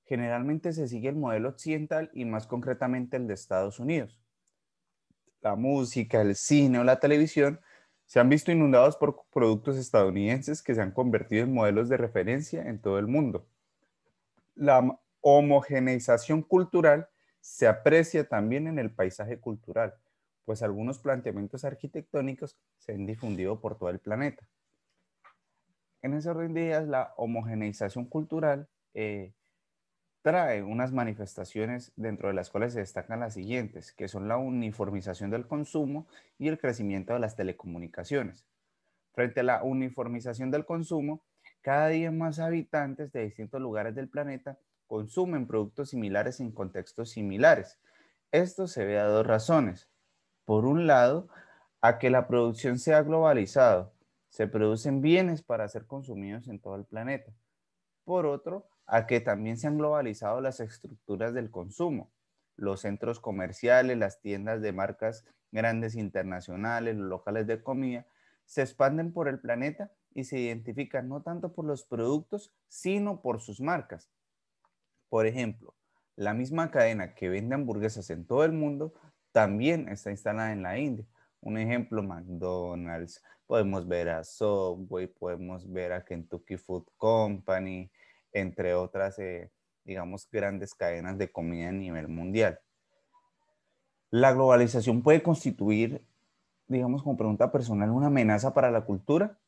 Generalmente se sigue el modelo occidental y más concretamente el de Estados Unidos la música, el cine o la televisión se han visto inundados por productos estadounidenses que se han convertido en modelos de referencia en todo el mundo. La homogeneización cultural se aprecia también en el paisaje cultural, pues algunos planteamientos arquitectónicos se han difundido por todo el planeta. En ese orden de días, la homogeneización cultural eh, trae unas manifestaciones dentro de las cuales se destacan las siguientes, que son la uniformización del consumo y el crecimiento de las telecomunicaciones. Frente a la uniformización del consumo, cada día más habitantes de distintos lugares del planeta consumen productos similares en contextos similares. Esto se ve a dos razones. Por un lado, a que la producción sea ha globalizado. Se producen bienes para ser consumidos en todo el planeta. Por otro, a que también se han globalizado las estructuras del consumo, los centros comerciales, las tiendas de marcas grandes internacionales, los locales de comida, se expanden por el planeta y se identifican no tanto por los productos, sino por sus marcas. Por ejemplo, la misma cadena que vende hamburguesas en todo el mundo también está instalada en la India. Un ejemplo, McDonald's, podemos ver a Subway, podemos ver a Kentucky Food Company, entre otras, eh, digamos, grandes cadenas de comida a nivel mundial. ¿La globalización puede constituir, digamos, como pregunta personal, una amenaza para la cultura?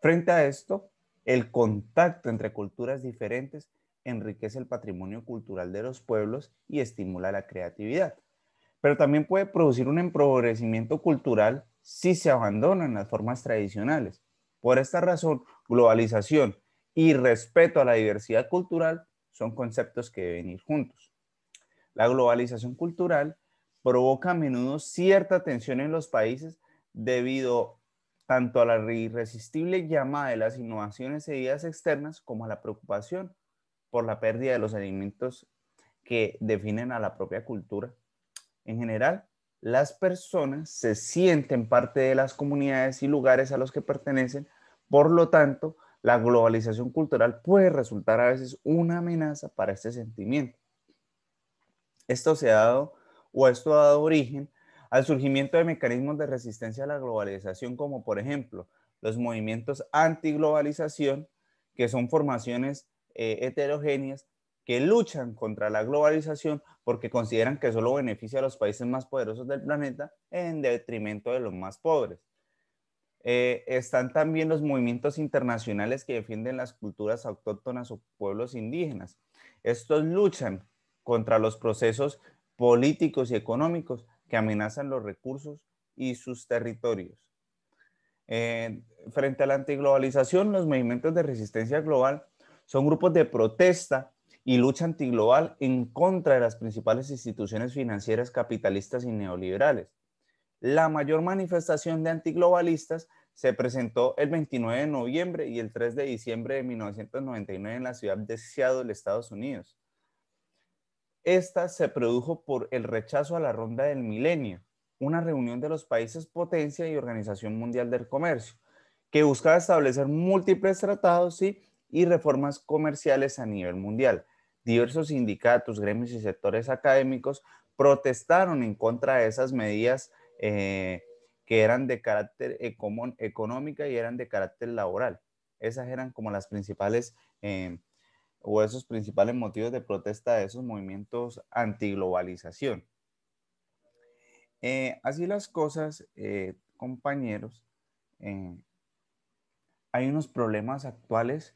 Frente a esto, el contacto entre culturas diferentes enriquece el patrimonio cultural de los pueblos y estimula la creatividad. Pero también puede producir un empobrecimiento cultural si se abandonan las formas tradicionales. Por esta razón, globalización y respeto a la diversidad cultural son conceptos que deben ir juntos. La globalización cultural provoca a menudo cierta tensión en los países debido tanto a la irresistible llamada de las innovaciones y e ideas externas como a la preocupación por la pérdida de los elementos que definen a la propia cultura. En general, las personas se sienten parte de las comunidades y lugares a los que pertenecen, por lo tanto, la globalización cultural puede resultar a veces una amenaza para este sentimiento. Esto se ha dado o esto ha dado origen al surgimiento de mecanismos de resistencia a la globalización, como por ejemplo los movimientos antiglobalización, que son formaciones eh, heterogéneas que luchan contra la globalización porque consideran que solo beneficia a los países más poderosos del planeta en detrimento de los más pobres. Eh, están también los movimientos internacionales que defienden las culturas autóctonas o pueblos indígenas. Estos luchan contra los procesos políticos y económicos que amenazan los recursos y sus territorios. Eh, frente a la antiglobalización, los movimientos de resistencia global son grupos de protesta y lucha antiglobal en contra de las principales instituciones financieras capitalistas y neoliberales. La mayor manifestación de antiglobalistas se presentó el 29 de noviembre y el 3 de diciembre de 1999 en la ciudad de Seattle, Estados Unidos. Esta se produjo por el rechazo a la ronda del milenio, una reunión de los países potencia y Organización Mundial del Comercio, que buscaba establecer múltiples tratados y reformas comerciales a nivel mundial. Diversos sindicatos, gremios y sectores académicos protestaron en contra de esas medidas eh, que eran de carácter económica y eran de carácter laboral. Esas eran como las principales em, o esos principales motivos de protesta de esos movimientos antiglobalización. Eh, así las cosas, eh, compañeros, eh, hay unos problemas actuales,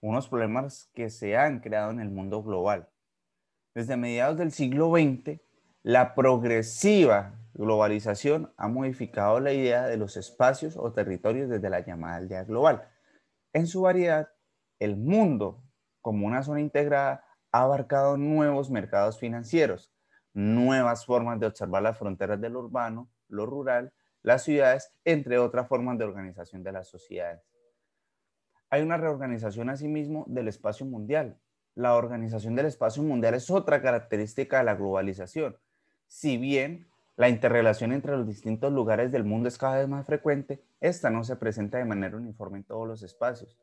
unos problemas que se han creado en el mundo global. Desde mediados del siglo XX, la progresiva globalización ha modificado la idea de los espacios o territorios desde la llamada aldea global. En su variedad, el mundo como una zona integrada ha abarcado nuevos mercados financieros, nuevas formas de observar las fronteras de lo urbano, lo rural, las ciudades, entre otras formas de organización de las sociedades. Hay una reorganización asimismo del espacio mundial. La organización del espacio mundial es otra característica de la globalización. Si bien la interrelación entre los distintos lugares del mundo es cada vez más frecuente. Esta no se presenta de manera uniforme en todos los espacios.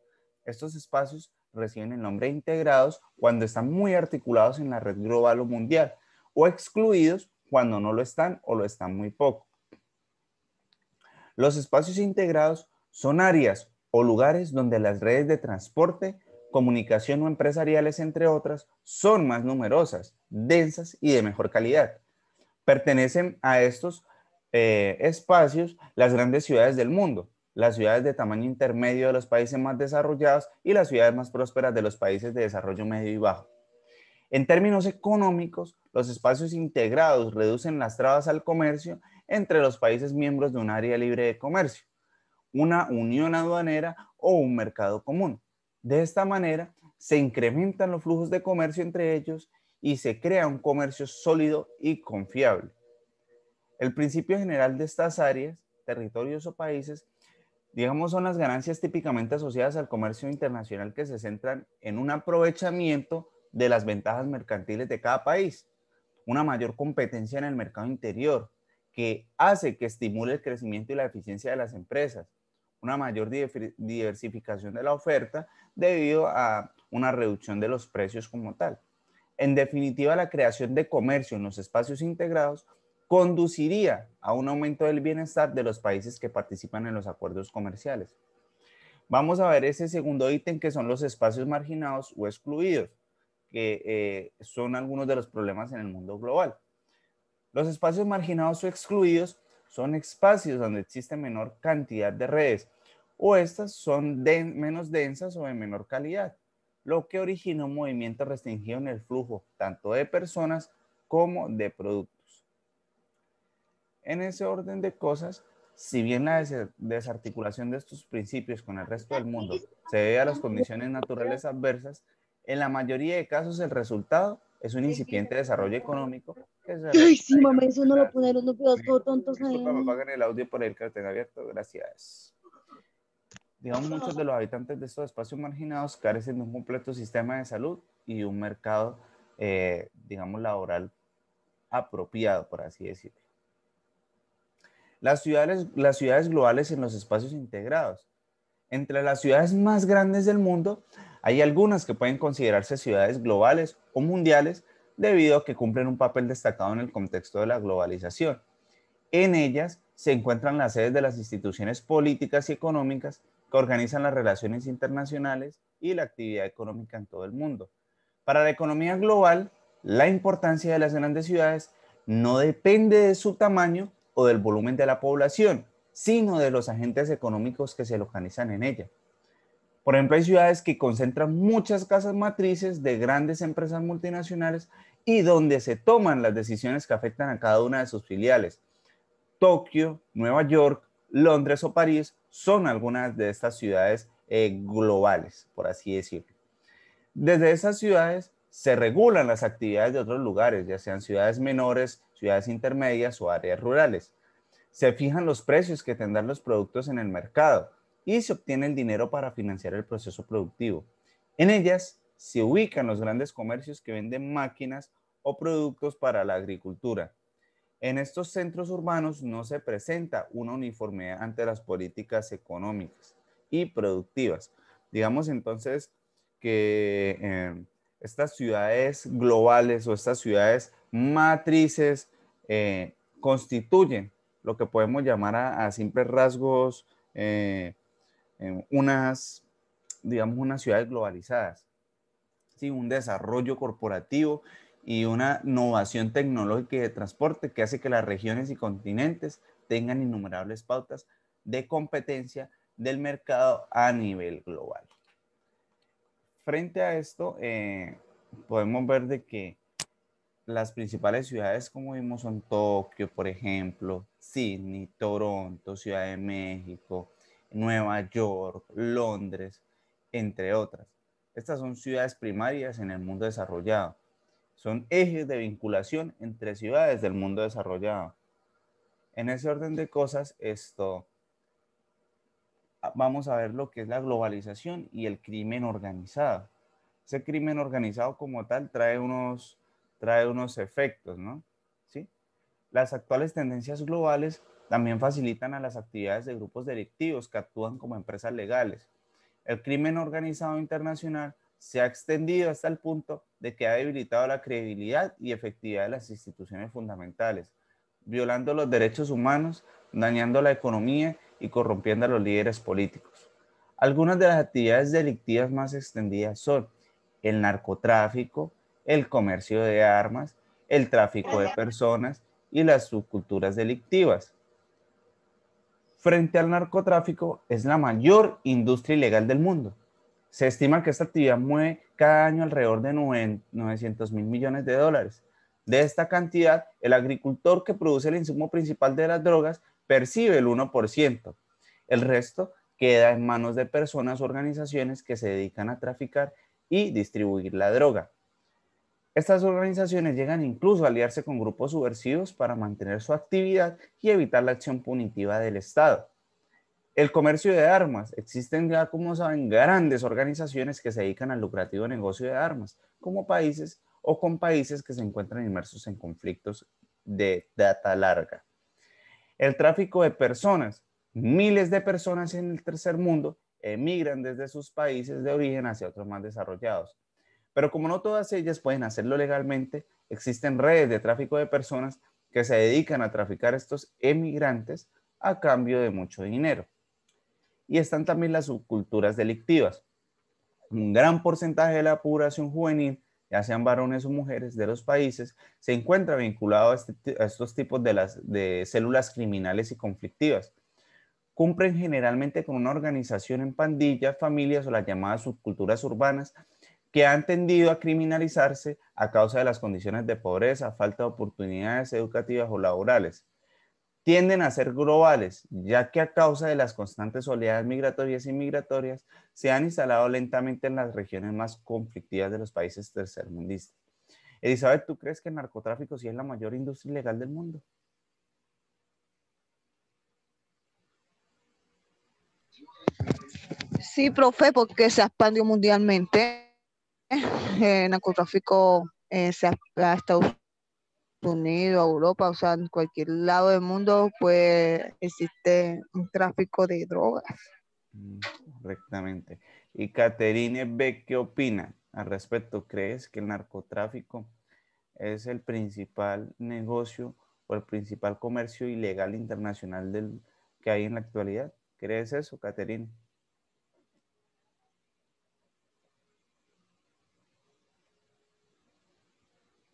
Estos espacios reciben el nombre de integrados cuando están muy articulados en la red global o mundial, o excluidos cuando no lo están o lo están muy poco. Los espacios integrados son áreas o lugares donde las redes de transporte, comunicación o empresariales, entre otras, son más numerosas, densas y de mejor calidad pertenecen a estos eh, espacios las grandes ciudades del mundo, las ciudades de tamaño intermedio de los países más desarrollados y las ciudades más prósperas de los países de desarrollo medio y bajo. En términos económicos, los espacios integrados reducen las trabas al comercio entre los países miembros de un área libre de comercio, una unión aduanera o un mercado común. De esta manera, se incrementan los flujos de comercio entre ellos y se crea un comercio sólido y confiable. El principio general de estas áreas, territorios o países, digamos, son las ganancias típicamente asociadas al comercio internacional que se centran en un aprovechamiento de las ventajas mercantiles de cada país, una mayor competencia en el mercado interior que hace que estimule el crecimiento y la eficiencia de las empresas, una mayor diversificación de la oferta debido a una reducción de los precios como tal. En definitiva, la creación de comercio en los espacios integrados conduciría a un aumento del bienestar de los países que participan en los acuerdos comerciales. Vamos a ver ese segundo ítem que son los espacios marginados o excluidos, que eh, son algunos de los problemas en el mundo global. Los espacios marginados o excluidos son espacios donde existe menor cantidad de redes o estas son menos densas o de menor calidad lo que originó un movimiento restringido en el flujo tanto de personas como de productos. En ese orden de cosas, si bien la desarticulación de estos principios con el resto del mundo se debe a las condiciones naturales adversas, en la mayoría de casos el resultado es un incipiente desarrollo económico. Que el audio Digamos, muchos de los habitantes de estos espacios marginados carecen de un completo sistema de salud y un mercado, eh, digamos, laboral apropiado, por así decirlo. Las ciudades, las ciudades globales en los espacios integrados. Entre las ciudades más grandes del mundo, hay algunas que pueden considerarse ciudades globales o mundiales debido a que cumplen un papel destacado en el contexto de la globalización. En ellas se encuentran las sedes de las instituciones políticas y económicas que organizan las relaciones internacionales y la actividad económica en todo el mundo. Para la economía global, la importancia de las grandes ciudades no depende de su tamaño o del volumen de la población, sino de los agentes económicos que se localizan en ella. Por ejemplo, hay ciudades que concentran muchas casas matrices de grandes empresas multinacionales y donde se toman las decisiones que afectan a cada una de sus filiales. Tokio, Nueva York, Londres o París son algunas de estas ciudades eh, globales, por así decirlo. Desde esas ciudades se regulan las actividades de otros lugares, ya sean ciudades menores, ciudades intermedias o áreas rurales. Se fijan los precios que tendrán los productos en el mercado y se obtiene el dinero para financiar el proceso productivo. En ellas se ubican los grandes comercios que venden máquinas o productos para la agricultura, en estos centros urbanos no se presenta una uniformidad ante las políticas económicas y productivas. Digamos entonces que eh, estas ciudades globales o estas ciudades matrices eh, constituyen lo que podemos llamar a, simples rasgos eh, unas, digamos, unas ciudades globalizadas. un desarrollo corporativo y una innovación tecnológica y de transporte que hace que las regiones y continentes tengan innumerables pautas de competencia del mercado a nivel global. Frente a esto, eh, podemos ver de que las principales ciudades, como vimos, son Tokio, por ejemplo, Sydney, Toronto, Ciudad de México, Nueva York, Londres, entre otras. Estas son ciudades primarias en el mundo desarrollado son ejes de vinculación entre ciudades del mundo desarrollado. En ese orden de cosas, esto ah, vamos a ver lo que es la globalización y el crimen organizado. Ese crimen organizado como tal trae unos, trae unos efectos, ¿no? ¿Sí? Las actuales tendencias globales también facilitan a las actividades de grupos delictivos que actúan como empresas legales. El crimen organizado internacional se ha extendido hasta el punto de que ha debilitado la credibilidad y efectividad de las instituciones fundamentales, violando los derechos humanos, dañando la economía y corrompiendo a los líderes políticos. Algunas de las actividades delictivas más extendidas son el narcotráfico, el comercio de armas, el tráfico de personas y las subculturas delictivas. Frente al narcotráfico es la mayor industria ilegal del mundo, se estima que esta actividad mueve cada año alrededor de 900 mil millones de dólares. De esta cantidad, el agricultor que produce el insumo principal de las drogas percibe el 1%. El resto queda en manos de personas o organizaciones que se dedican a traficar y distribuir la droga. Estas organizaciones llegan incluso a aliarse con grupos subversivos para mantener su actividad y evitar la acción punitiva del Estado. El comercio de armas. Existen ya, como saben, grandes organizaciones que se dedican al lucrativo negocio de armas, como países o con países que se encuentran inmersos en conflictos de data larga. El tráfico de personas. Miles de personas en el tercer mundo emigran desde sus países de origen hacia otros más desarrollados. Pero como no todas ellas pueden hacerlo legalmente, existen redes de tráfico de personas que se dedican a traficar estos emigrantes a cambio de mucho dinero y están también las subculturas delictivas. Un gran porcentaje de la población juvenil, ya sean varones o mujeres de los países, se encuentra vinculado este a, estos tipos de, las, de células criminales y conflictivas. Cumplen generalmente con una organización en pandillas, familias o las llamadas subculturas urbanas que han tendido a criminalizarse a causa de las condiciones de pobreza, falta de oportunidades educativas o laborales tienden a ser globales, ya que a causa de las constantes oleadas migratorias y migratorias se han instalado lentamente en las regiones más conflictivas de los países tercermundistas. Elizabeth, ¿tú crees que el narcotráfico sí es la mayor industria ilegal del mundo? Sí, profe, porque se ha expandido mundialmente. Eh, el narcotráfico eh, se ha estado Unido, a Europa, o sea, en cualquier lado del mundo, pues existe un tráfico de drogas. Mm, correctamente. Y Caterine B. ¿qué opina al respecto? ¿Crees que el narcotráfico es el principal negocio o el principal comercio ilegal internacional del, que hay en la actualidad? ¿Crees eso, Caterine?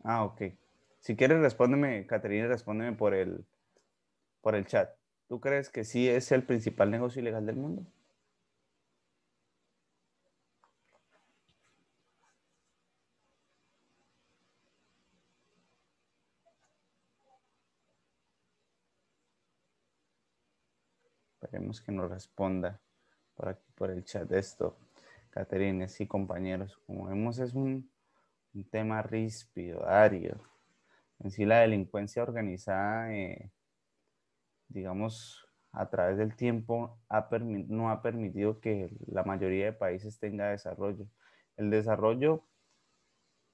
Ah, ok. Si quieres, respóndeme, Caterina, respóndeme por el, por el chat. ¿Tú crees que sí es el principal negocio ilegal del mundo? Esperemos que nos responda por aquí, por el chat de esto. Caterina. Sí, compañeros, como vemos es un, un tema ríspido, ario en sí la delincuencia organizada, eh, digamos, a través del tiempo no ha permitido que la mayoría de países tenga desarrollo. El desarrollo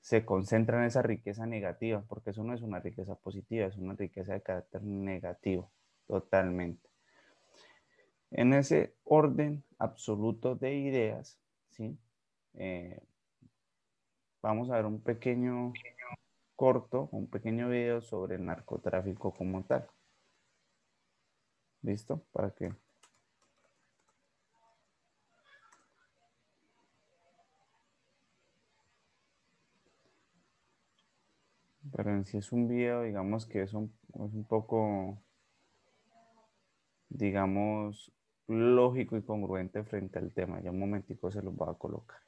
se concentra en esa riqueza negativa, porque eso no es una riqueza positiva, es una riqueza de carácter negativo, totalmente. En ese orden absoluto de ideas, eh, vamos a ver un pequeño corto, un pequeño video sobre el narcotráfico como tal. ¿Listo? Para que pero si es un video, digamos que es un, es un, poco, digamos, lógico y congruente frente al tema. Ya un momentico se los voy a colocar.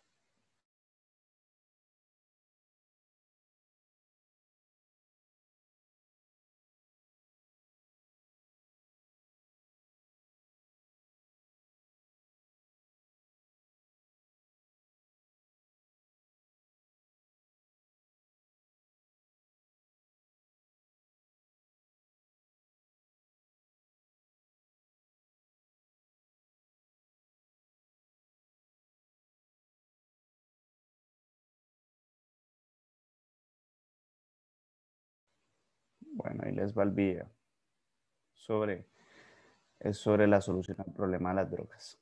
Les Valvía sobre, es sobre la solución al problema de las drogas.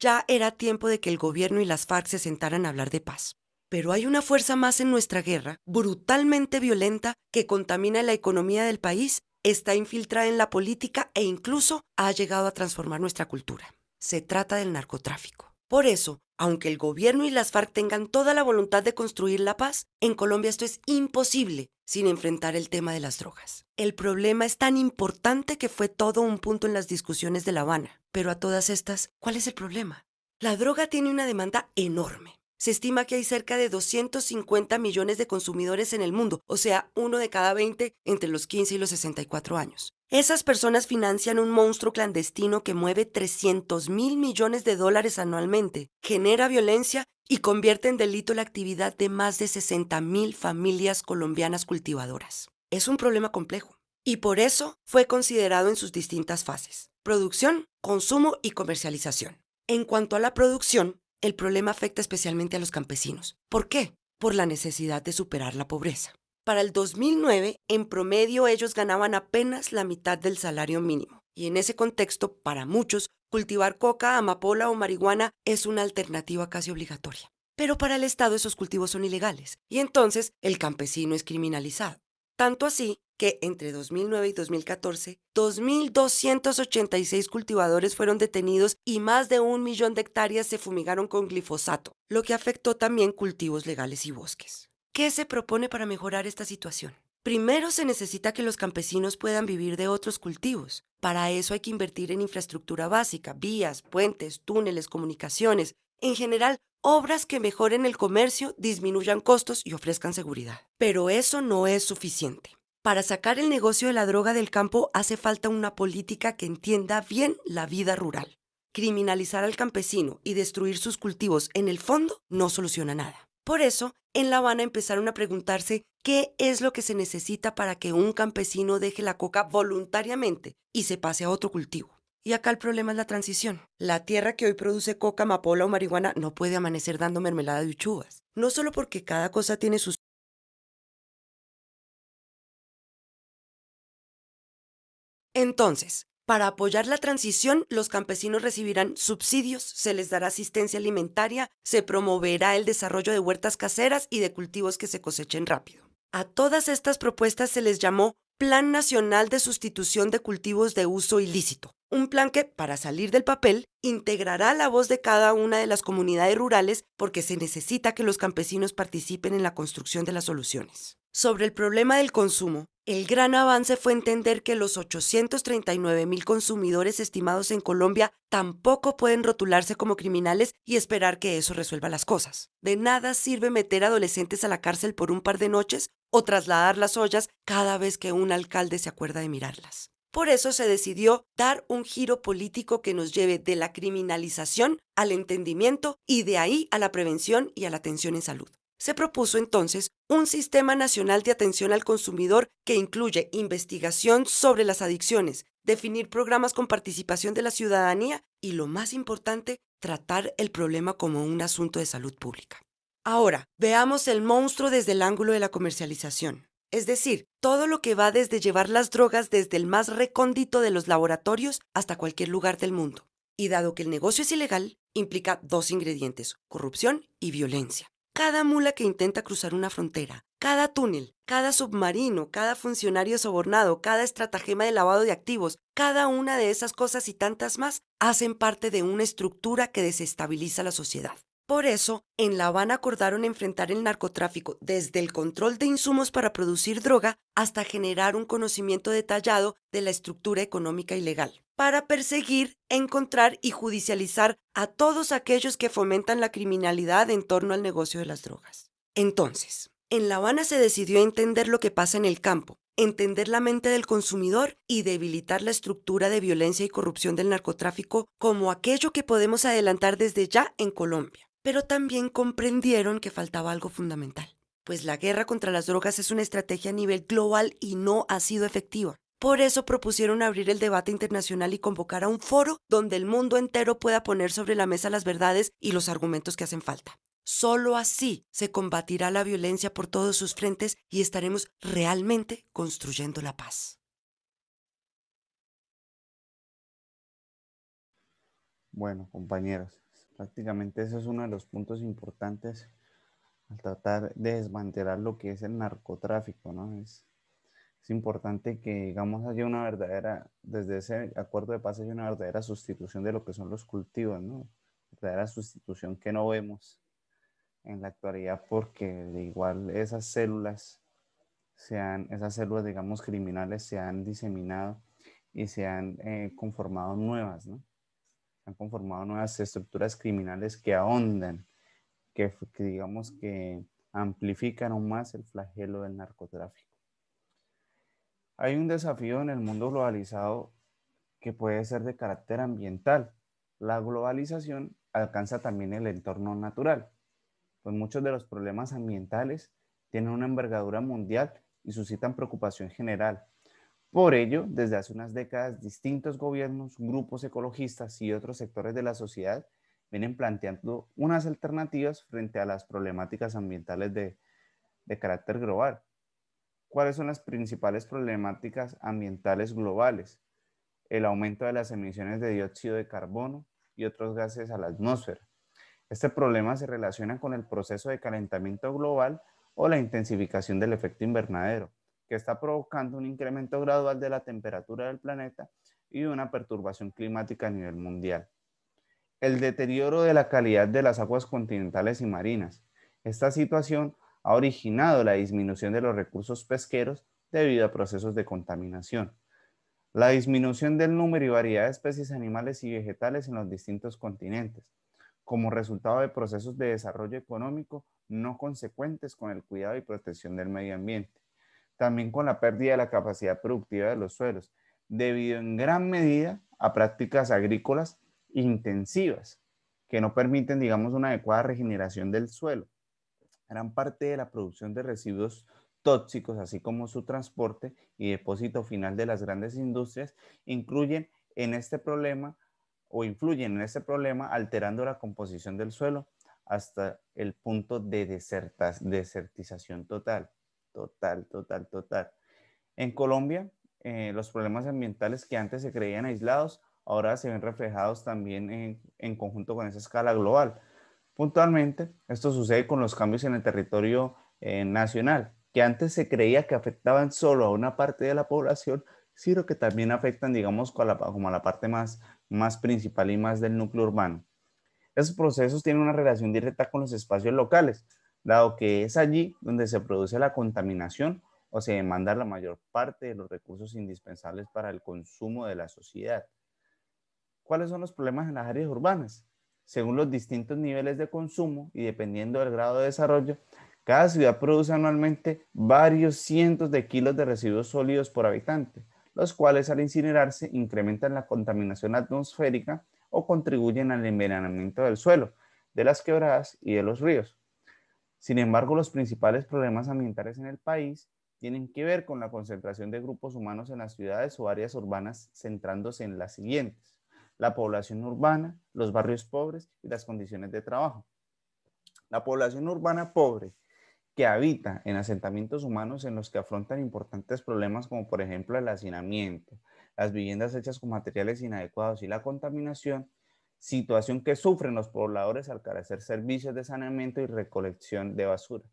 Ya era tiempo de que el gobierno y las FARC se sentaran a hablar de paz. Pero hay una fuerza más en nuestra guerra, brutalmente violenta, que contamina la economía del país, está infiltrada en la política e incluso ha llegado a transformar nuestra cultura. Se trata del narcotráfico. Por eso, aunque el gobierno y las FARC tengan toda la voluntad de construir la paz, en Colombia esto es imposible sin enfrentar el tema de las drogas. El problema es tan importante que fue todo un punto en las discusiones de La Habana. Pero a todas estas, ¿cuál es el problema? La droga tiene una demanda enorme. Se estima que hay cerca de 250 millones de consumidores en el mundo, o sea, uno de cada 20 entre los 15 y los 64 años. Esas personas financian un monstruo clandestino que mueve 300 mil millones de dólares anualmente, genera violencia y convierte en delito la actividad de más de 60 mil familias colombianas cultivadoras. Es un problema complejo y por eso fue considerado en sus distintas fases, producción, consumo y comercialización. En cuanto a la producción, el problema afecta especialmente a los campesinos. ¿Por qué? Por la necesidad de superar la pobreza. Para el 2009, en promedio ellos ganaban apenas la mitad del salario mínimo. Y en ese contexto, para muchos, cultivar coca, amapola o marihuana es una alternativa casi obligatoria. Pero para el Estado esos cultivos son ilegales, y entonces el campesino es criminalizado. Tanto así que entre 2009 y 2014, 2.286 cultivadores fueron detenidos y más de un millón de hectáreas se fumigaron con glifosato, lo que afectó también cultivos legales y bosques. ¿Qué se propone para mejorar esta situación? Primero se necesita que los campesinos puedan vivir de otros cultivos. Para eso hay que invertir en infraestructura básica, vías, puentes, túneles, comunicaciones, en general, obras que mejoren el comercio, disminuyan costos y ofrezcan seguridad. Pero eso no es suficiente para sacar el negocio de la droga del campo hace falta una política que entienda bien la vida rural. Criminalizar al campesino y destruir sus cultivos en el fondo no soluciona nada. Por eso, en La Habana empezaron a preguntarse qué es lo que se necesita para que un campesino deje la coca voluntariamente y se pase a otro cultivo. Y acá el problema es la transición. La tierra que hoy produce coca, amapola o marihuana no puede amanecer dando mermelada de uchuvas. No solo porque cada cosa tiene sus Entonces, para apoyar la transición, los campesinos recibirán subsidios, se les dará asistencia alimentaria, se promoverá el desarrollo de huertas caseras y de cultivos que se cosechen rápido. A todas estas propuestas se les llamó Plan Nacional de Sustitución de Cultivos de Uso Ilícito, un plan que, para salir del papel, integrará la voz de cada una de las comunidades rurales porque se necesita que los campesinos participen en la construcción de las soluciones. Sobre el problema del consumo, el gran avance fue entender que los 839 mil consumidores estimados en Colombia tampoco pueden rotularse como criminales y esperar que eso resuelva las cosas. De nada sirve meter adolescentes a la cárcel por un par de noches o trasladar las ollas cada vez que un alcalde se acuerda de mirarlas. Por eso se decidió dar un giro político que nos lleve de la criminalización al entendimiento y de ahí a la prevención y a la atención en salud. Se propuso entonces un sistema nacional de atención al consumidor que incluye investigación sobre las adicciones, definir programas con participación de la ciudadanía y, lo más importante, tratar el problema como un asunto de salud pública. Ahora, veamos el monstruo desde el ángulo de la comercialización, es decir, todo lo que va desde llevar las drogas desde el más recóndito de los laboratorios hasta cualquier lugar del mundo. Y dado que el negocio es ilegal, implica dos ingredientes, corrupción y violencia cada mula que intenta cruzar una frontera, cada túnel, cada submarino, cada funcionario sobornado, cada estratagema de lavado de activos, cada una de esas cosas y tantas más hacen parte de una estructura que desestabiliza la sociedad. Por eso, en La Habana acordaron enfrentar el narcotráfico desde el control de insumos para producir droga hasta generar un conocimiento detallado de la estructura económica ilegal para perseguir, encontrar y judicializar a todos aquellos que fomentan la criminalidad en torno al negocio de las drogas. Entonces, en La Habana se decidió entender lo que pasa en el campo, entender la mente del consumidor y debilitar la estructura de violencia y corrupción del narcotráfico como aquello que podemos adelantar desde ya en Colombia. Pero también comprendieron que faltaba algo fundamental, pues la guerra contra las drogas es una estrategia a nivel global y no ha sido efectiva. Por eso propusieron abrir el debate internacional y convocar a un foro donde el mundo entero pueda poner sobre la mesa las verdades y los argumentos que hacen falta. Solo así se combatirá la violencia por todos sus frentes y estaremos realmente construyendo la paz. Bueno, compañeros, prácticamente ese es uno de los puntos importantes al tratar de desmantelar lo que es el narcotráfico, ¿no? es importante que, digamos, haya una verdadera, desde ese acuerdo de paz, haya una verdadera sustitución de lo que son los cultivos, ¿no? Verdadera sustitución que no vemos en la actualidad porque igual esas células, sean esas células, digamos, criminales se han diseminado y se han eh, conformado nuevas, ¿no? Se han conformado nuevas estructuras criminales que ahondan, que digamos que amplifican aún más el flagelo del narcotráfico. Hay un desafío en el mundo globalizado que puede ser de carácter ambiental. La globalización alcanza también el entorno natural, pues muchos de los problemas ambientales tienen una envergadura mundial y suscitan preocupación general. Por ello, desde hace unas décadas, distintos gobiernos, grupos ecologistas y otros sectores de la sociedad vienen planteando unas alternativas frente a las problemáticas ambientales de, carácter global. ¿Cuáles son las principales problemáticas ambientales globales? El aumento de las emisiones de dióxido de carbono y otros gases a la atmósfera. Este problema se relaciona con el proceso de calentamiento global o la intensificación del efecto invernadero, que está provocando un incremento gradual de la temperatura del planeta y una perturbación climática a nivel mundial. El deterioro de la calidad de las aguas continentales y marinas. Esta situación ha originado la disminución de los recursos pesqueros debido a procesos de contaminación. La disminución del número y variedad de especies animales y vegetales en los distintos continentes, como resultado de procesos de desarrollo económico no consecuentes con el cuidado y protección del medio ambiente. También con la pérdida de la capacidad productiva de los suelos, debido en gran medida a prácticas agrícolas intensivas que no permiten, digamos, una adecuada regeneración del suelo, Gran parte de la producción de residuos tóxicos, así como su transporte y depósito final de las grandes industrias, incluyen en este problema o influyen en este problema alterando la composición del suelo hasta el punto de desertización total, total, total, total. En Colombia, eh, los problemas ambientales que antes se creían aislados ahora se ven reflejados también en conjunto con esa escala global Puntualmente, esto sucede con los cambios en el territorio eh, nacional, que antes se creía que afectaban solo a una parte de la población, sino que también afectan, digamos, como a la, parte más, principal y más del núcleo urbano. Esos procesos tienen una relación directa con los espacios locales, dado que es allí donde se produce la contaminación o se demanda la mayor parte de los recursos indispensables para el consumo de la sociedad. ¿Cuáles son los problemas en las áreas urbanas? según los distintos niveles de consumo y dependiendo del grado de desarrollo, cada ciudad produce anualmente varios cientos de kilos de residuos sólidos por habitante, los cuales al incinerarse incrementan la contaminación atmosférica o contribuyen al envenenamiento del suelo, de las quebradas y de los ríos. Sin embargo, los principales problemas ambientales en el país tienen que ver con la concentración de grupos humanos en las ciudades o áreas urbanas, centrándose en las siguientes la población urbana, los barrios pobres y las condiciones de trabajo. La población urbana pobre que habita en asentamientos humanos en los que afrontan importantes problemas como por ejemplo el hacinamiento, las viviendas hechas con materiales inadecuados y la contaminación, situación que sufren los pobladores al carecer servicios de saneamiento y recolección de basura.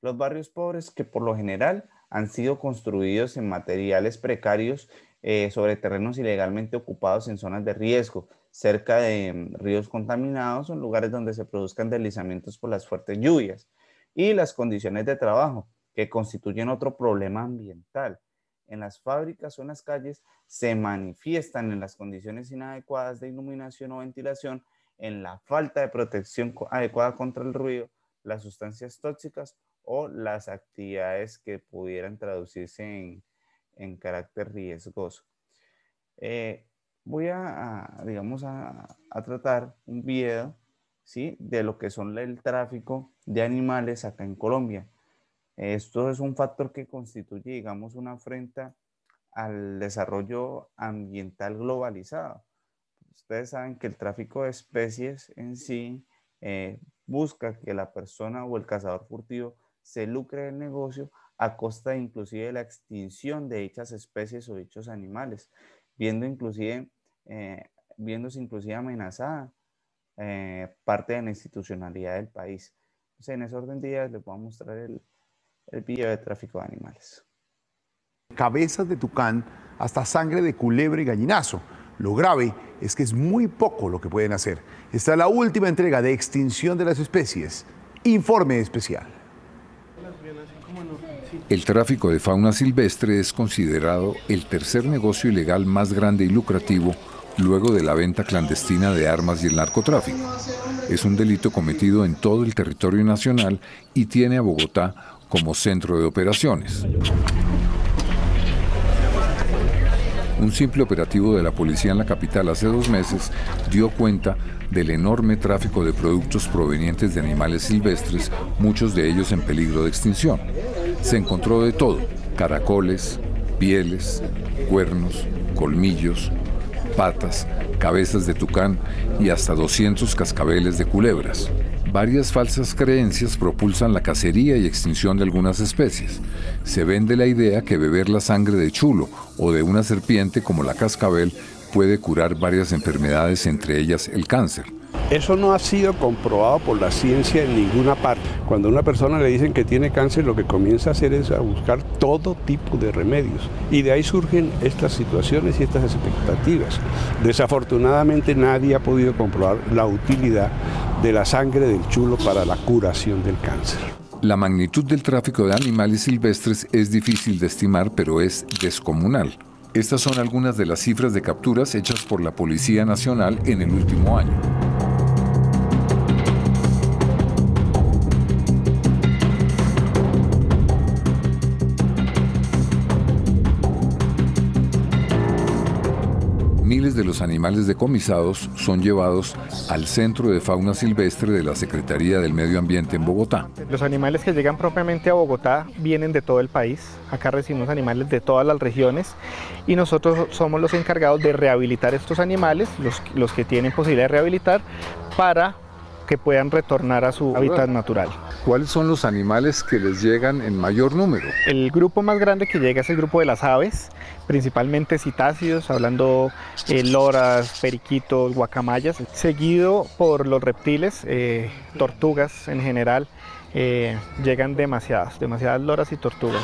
Los barrios pobres que por lo general han sido construidos en materiales precarios eh, sobre terrenos ilegalmente ocupados en zonas de riesgo, cerca de mm, ríos contaminados o en lugares donde se produzcan deslizamientos por las fuertes lluvias y las condiciones de trabajo, que constituyen otro problema ambiental. En las fábricas o en las calles se manifiestan en las condiciones inadecuadas de iluminación o ventilación, en la falta de protección adecuada contra el ruido, las sustancias tóxicas o las actividades que pudieran traducirse en en carácter riesgoso. Eh, voy a, digamos, a, tratar un video ¿sí? de lo que son el tráfico de animales acá en Colombia. Esto es un factor que constituye, digamos, una afrenta al desarrollo ambiental globalizado. Ustedes saben que el tráfico de especies en sí eh, busca que la persona o el cazador furtivo se lucre del negocio a costa inclusive de la extinción de dichas especies o dichos animales, viendo inclusive, eh, viéndose inclusive amenazada eh, parte de la institucionalidad del país. en ese orden de días les voy a mostrar el, el video de tráfico de animales. Cabezas de tucán hasta sangre de culebra y gallinazo. Lo grave es que es muy poco lo que pueden hacer. Está la última entrega de extinción de las especies. Informe especial. El tráfico de fauna silvestre es considerado el tercer negocio ilegal más grande y lucrativo luego de la venta clandestina de armas y el narcotráfico. Es un delito cometido en todo el territorio nacional y tiene a Bogotá como centro de operaciones. Un simple operativo de la policía en la capital hace dos meses dio cuenta del enorme tráfico de productos provenientes de animales silvestres, muchos de ellos en peligro de extinción. Se encontró de todo, caracoles, pieles, cuernos, colmillos, patas, cabezas de tucán y hasta 200 cascabeles de culebras. Varias falsas creencias propulsan la cacería y extinción de algunas especies. Se vende la idea que beber la sangre de chulo o de una serpiente como la cascabel puede curar varias enfermedades, entre ellas el cáncer. Eso no ha sido comprobado por la ciencia en ninguna parte. Cuando a una persona le dicen que tiene cáncer, lo que comienza a hacer es a buscar todo tipo de remedios. Y de ahí surgen estas situaciones y estas expectativas. Desafortunadamente nadie ha podido comprobar la utilidad de la sangre del chulo para la curación del cáncer. La magnitud del tráfico de animales silvestres es difícil de estimar, pero es descomunal. Estas son algunas de las cifras de capturas hechas por la Policía Nacional en el último año. Miles de los animales decomisados son llevados al Centro de Fauna Silvestre de la Secretaría del Medio Ambiente en Bogotá. Los animales que llegan propiamente a Bogotá vienen de todo el país. Acá recibimos animales de todas las regiones y nosotros somos los encargados de rehabilitar estos animales, los, los que tienen posibilidad de rehabilitar, para que puedan retornar a su hábitat natural. ¿cuáles son los animales que les llegan en mayor número? El grupo más grande que llega es el grupo de las aves, principalmente citácidos, hablando eh, loras, periquitos, guacamayas, seguido por los reptiles, eh, tortugas en general, eh, llegan demasiadas, demasiadas loras y tortugas.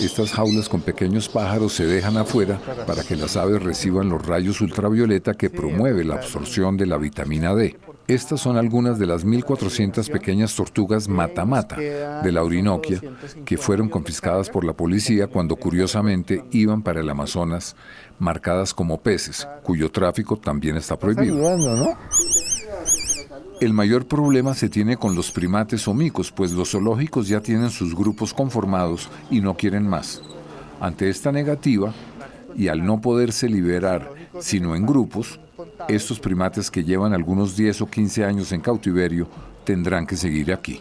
Estas jaulas con pequeños pájaros se dejan afuera para que las aves reciban los rayos ultravioleta que promueve la absorción de la vitamina D. Estas son algunas de las 1.400 pequeñas tortugas mata-mata de la Orinoquia que fueron confiscadas por la policía cuando curiosamente iban para el Amazonas, marcadas como peces, cuyo tráfico también está prohibido. El mayor problema se tiene con los primates o micos, pues los zoológicos ya tienen sus grupos conformados y no quieren más. Ante esta negativa, y al no poderse liberar sino en grupos, estos primates que llevan algunos 10 o 15 años en cautiverio tendrán que seguir aquí.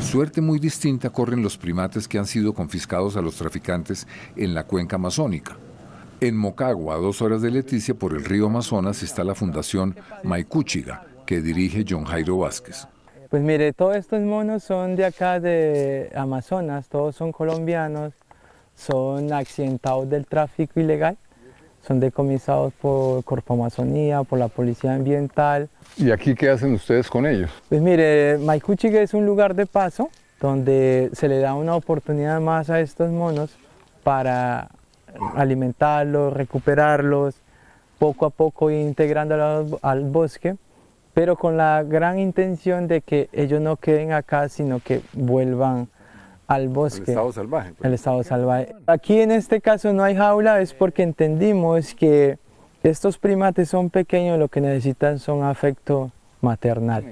Suerte muy distinta corren los primates que han sido confiscados a los traficantes en la cuenca amazónica. En Mocagua, a dos horas de Leticia, por el río Amazonas, está la Fundación Maicúchiga, que dirige John Jairo Vázquez. Pues mire, todos estos monos son de acá de Amazonas, todos son colombianos, son accidentados del tráfico ilegal son decomisados por Corpo Amazonía, por la Policía Ambiental. ¿Y aquí qué hacen ustedes con ellos? Pues mire, que es un lugar de paso donde se le da una oportunidad más a estos monos para alimentarlos, recuperarlos, poco a poco integrándolos al bosque, pero con la gran intención de que ellos no queden acá, sino que vuelvan al bosque. Pues. El estado salvaje. Aquí en este caso no hay jaula, es porque entendimos que estos primates son pequeños, lo que necesitan son afecto maternal.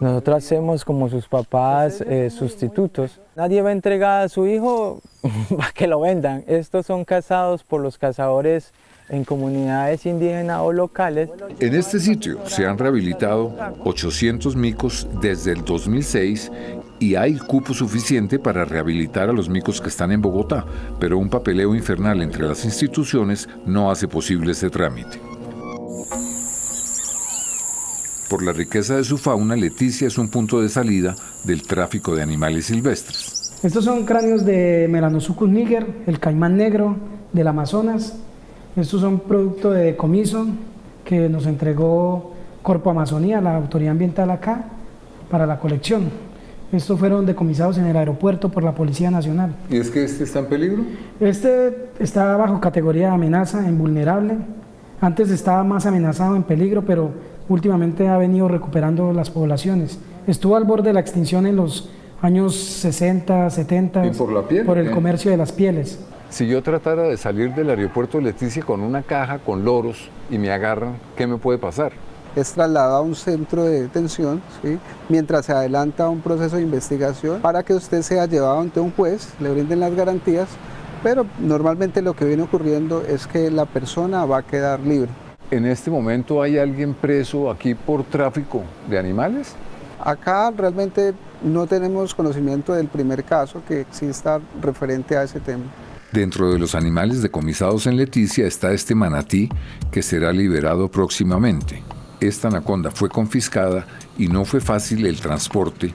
Nosotros hacemos como sus papás eh, sustitutos. Nadie va a entregar a su hijo para que lo vendan. Estos son cazados por los cazadores en comunidades indígenas o locales. En este sitio se han rehabilitado 800 micos desde el 2006 y hay cupo suficiente para rehabilitar a los micos que están en Bogotá, pero un papeleo infernal entre las instituciones no hace posible ese trámite. Por la riqueza de su fauna, Leticia es un punto de salida del tráfico de animales silvestres. Estos son cráneos de Melanosucus niger, el caimán negro del Amazonas, estos son producto de decomiso que nos entregó Corpo Amazonía, la autoridad ambiental acá, para la colección. Estos fueron decomisados en el aeropuerto por la Policía Nacional. ¿Y es que este está en peligro? Este está bajo categoría de amenaza, invulnerable. Antes estaba más amenazado, en peligro, pero últimamente ha venido recuperando las poblaciones. Estuvo al borde de la extinción en los años 60, 70. por la piel? Por el comercio de las pieles. Si yo tratara de salir del aeropuerto de Leticia con una caja, con loros, y me agarran, ¿qué me puede pasar? es trasladado a un centro de detención, ¿sí? mientras se adelanta un proceso de investigación para que usted sea llevado ante un juez, le brinden las garantías, pero normalmente lo que viene ocurriendo es que la persona va a quedar libre. ¿En este momento hay alguien preso aquí por tráfico de animales? Acá realmente no tenemos conocimiento del primer caso que exista referente a ese tema. Dentro de los animales decomisados en Leticia está este manatí que será liberado próximamente. Esta anaconda fue confiscada y no fue fácil el transporte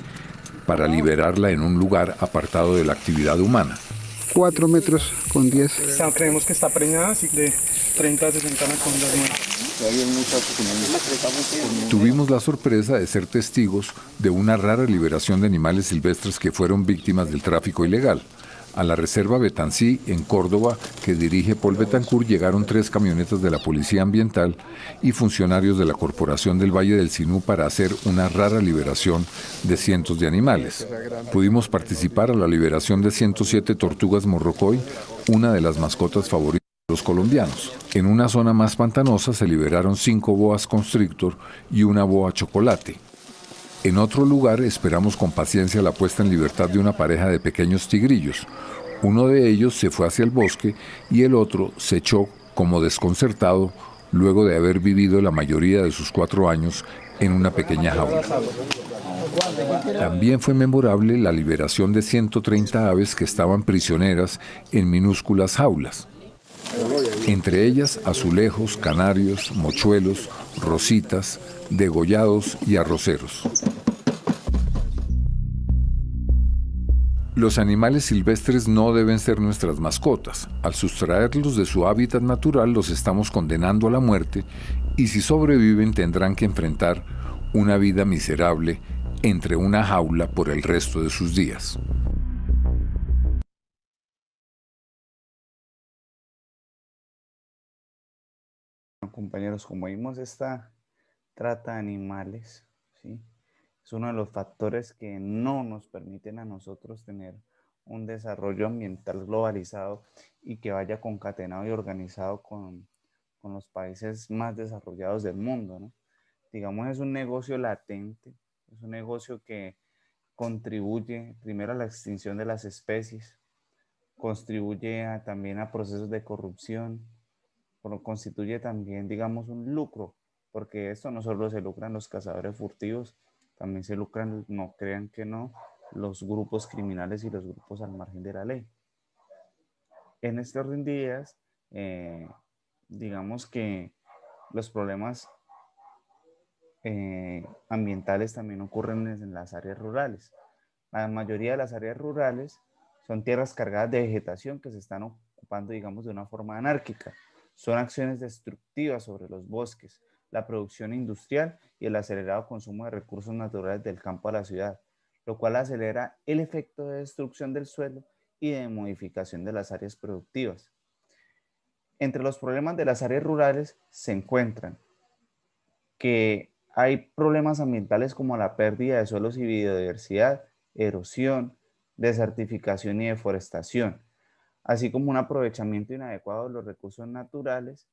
para liberarla en un lugar apartado de la actividad humana. Cuatro metros con 10. creemos que está preñada así de 30 a 60 anacondas Tuvimos la sorpresa de ser testigos de una rara liberación de animales silvestres que fueron víctimas del tráfico ilegal. A la reserva Betancí, en Córdoba, que dirige Paul Betancourt, llegaron tres camionetas de la Policía Ambiental y funcionarios de la Corporación del Valle del Sinú para hacer una rara liberación de cientos de animales. Pudimos participar a la liberación de 107 tortugas morrocoy, una de las mascotas favoritas de los colombianos. En una zona más pantanosa se liberaron cinco boas constrictor y una boa chocolate. En otro lugar esperamos con paciencia la puesta en libertad de una pareja de pequeños tigrillos. Uno de ellos se fue hacia el bosque y el otro se echó como desconcertado luego de haber vivido la mayoría de sus cuatro años en una pequeña jaula. También fue memorable la liberación de 130 aves que estaban prisioneras en minúsculas jaulas. Entre ellas azulejos, canarios, mochuelos, rositas, degollados y arroceros. Los animales silvestres no deben ser nuestras mascotas. Al sustraerlos de su hábitat natural los estamos condenando a la muerte y si sobreviven tendrán que enfrentar una vida miserable entre una jaula por el resto de sus días. Compañeros, como vimos esta trata animales, ¿sí? Es uno de los factores que no nos permiten a nosotros tener un desarrollo ambiental globalizado y que vaya concatenado y organizado con, los países más desarrollados del mundo, Digamos, es un negocio latente, es un negocio que contribuye primero a la extinción de las especies, contribuye también a procesos de corrupción, pero constituye también, digamos, un lucro porque esto no solo se lucran los cazadores furtivos, también se lucran, no crean que no, los grupos criminales y los grupos al margen de la ley. En este orden de ideas, eh, digamos que los problemas eh, ambientales también ocurren en las áreas rurales. La mayoría de las áreas rurales son tierras cargadas de vegetación que se están ocupando, digamos, de una forma anárquica. Son acciones destructivas sobre los bosques, la producción industrial y el acelerado consumo de recursos naturales del campo a la ciudad, lo cual acelera el efecto de destrucción del suelo y de modificación de las áreas productivas. Entre los problemas de las áreas rurales se encuentran que hay problemas ambientales como la pérdida de suelos y biodiversidad, erosión, desertificación y deforestación, así como un aprovechamiento inadecuado de los recursos naturales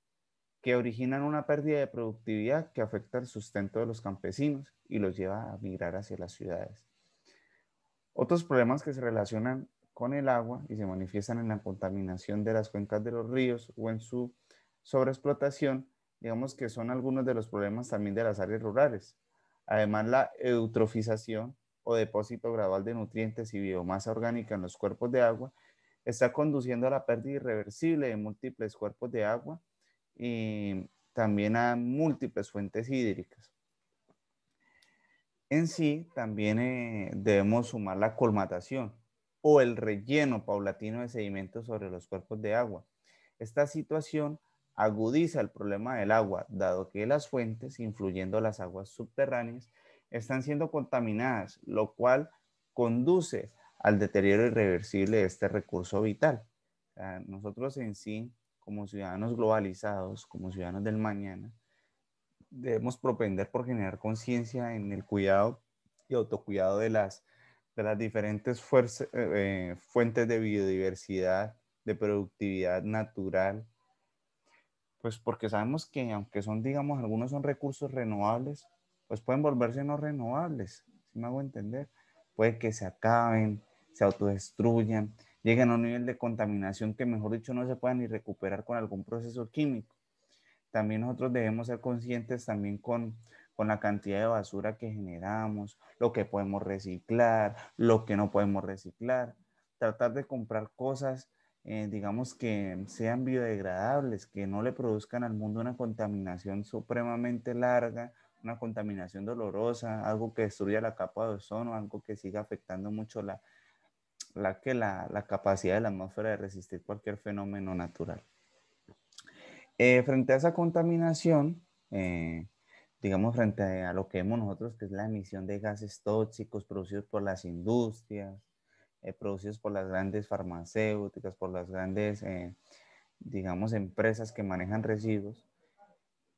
que originan una pérdida de productividad que afecta el sustento de los campesinos y los lleva a migrar hacia las ciudades. Otros problemas que se relacionan con el agua y se manifiestan en la contaminación de las cuencas de los ríos o en su sobreexplotación, digamos que son algunos de los problemas también de las áreas rurales. Además, la eutrofización o depósito gradual de nutrientes y biomasa orgánica en los cuerpos de agua está conduciendo a la pérdida irreversible de múltiples cuerpos de agua y también a múltiples fuentes hídricas. En sí, también eh, debemos sumar la colmatación o el relleno paulatino de sedimentos sobre los cuerpos de agua. Esta situación agudiza el problema del agua, dado que las fuentes, influyendo las aguas subterráneas, están siendo contaminadas, lo cual conduce al deterioro irreversible de este recurso vital. nosotros en sí como ciudadanos globalizados, como ciudadanos del mañana, debemos propender por generar conciencia en el cuidado y autocuidado de las, de las diferentes eh, eh, fuentes de biodiversidad, de productividad natural, pues porque sabemos que aunque son, digamos, algunos son recursos renovables, pues pueden volverse no renovables, si me hago entender, puede que se acaben, se autodestruyan, lleguen a un nivel de contaminación que, mejor dicho, no se pueda ni recuperar con algún proceso químico. También nosotros debemos ser conscientes también con, con la cantidad de basura que generamos, lo que podemos reciclar, lo que no podemos reciclar. Tratar de comprar cosas, eh, digamos, que sean biodegradables, que no le produzcan al mundo una contaminación supremamente larga, una contaminación dolorosa, algo que destruya la capa de ozono, algo que siga afectando mucho la, la, que la, capacidad de la atmósfera de resistir cualquier fenómeno natural. Eh, frente a esa contaminación, eh, digamos, frente a lo que vemos nosotros, que es la emisión de gases tóxicos producidos por las industrias, eh, producidos por las grandes farmacéuticas, por las grandes, digamos, empresas que manejan residuos,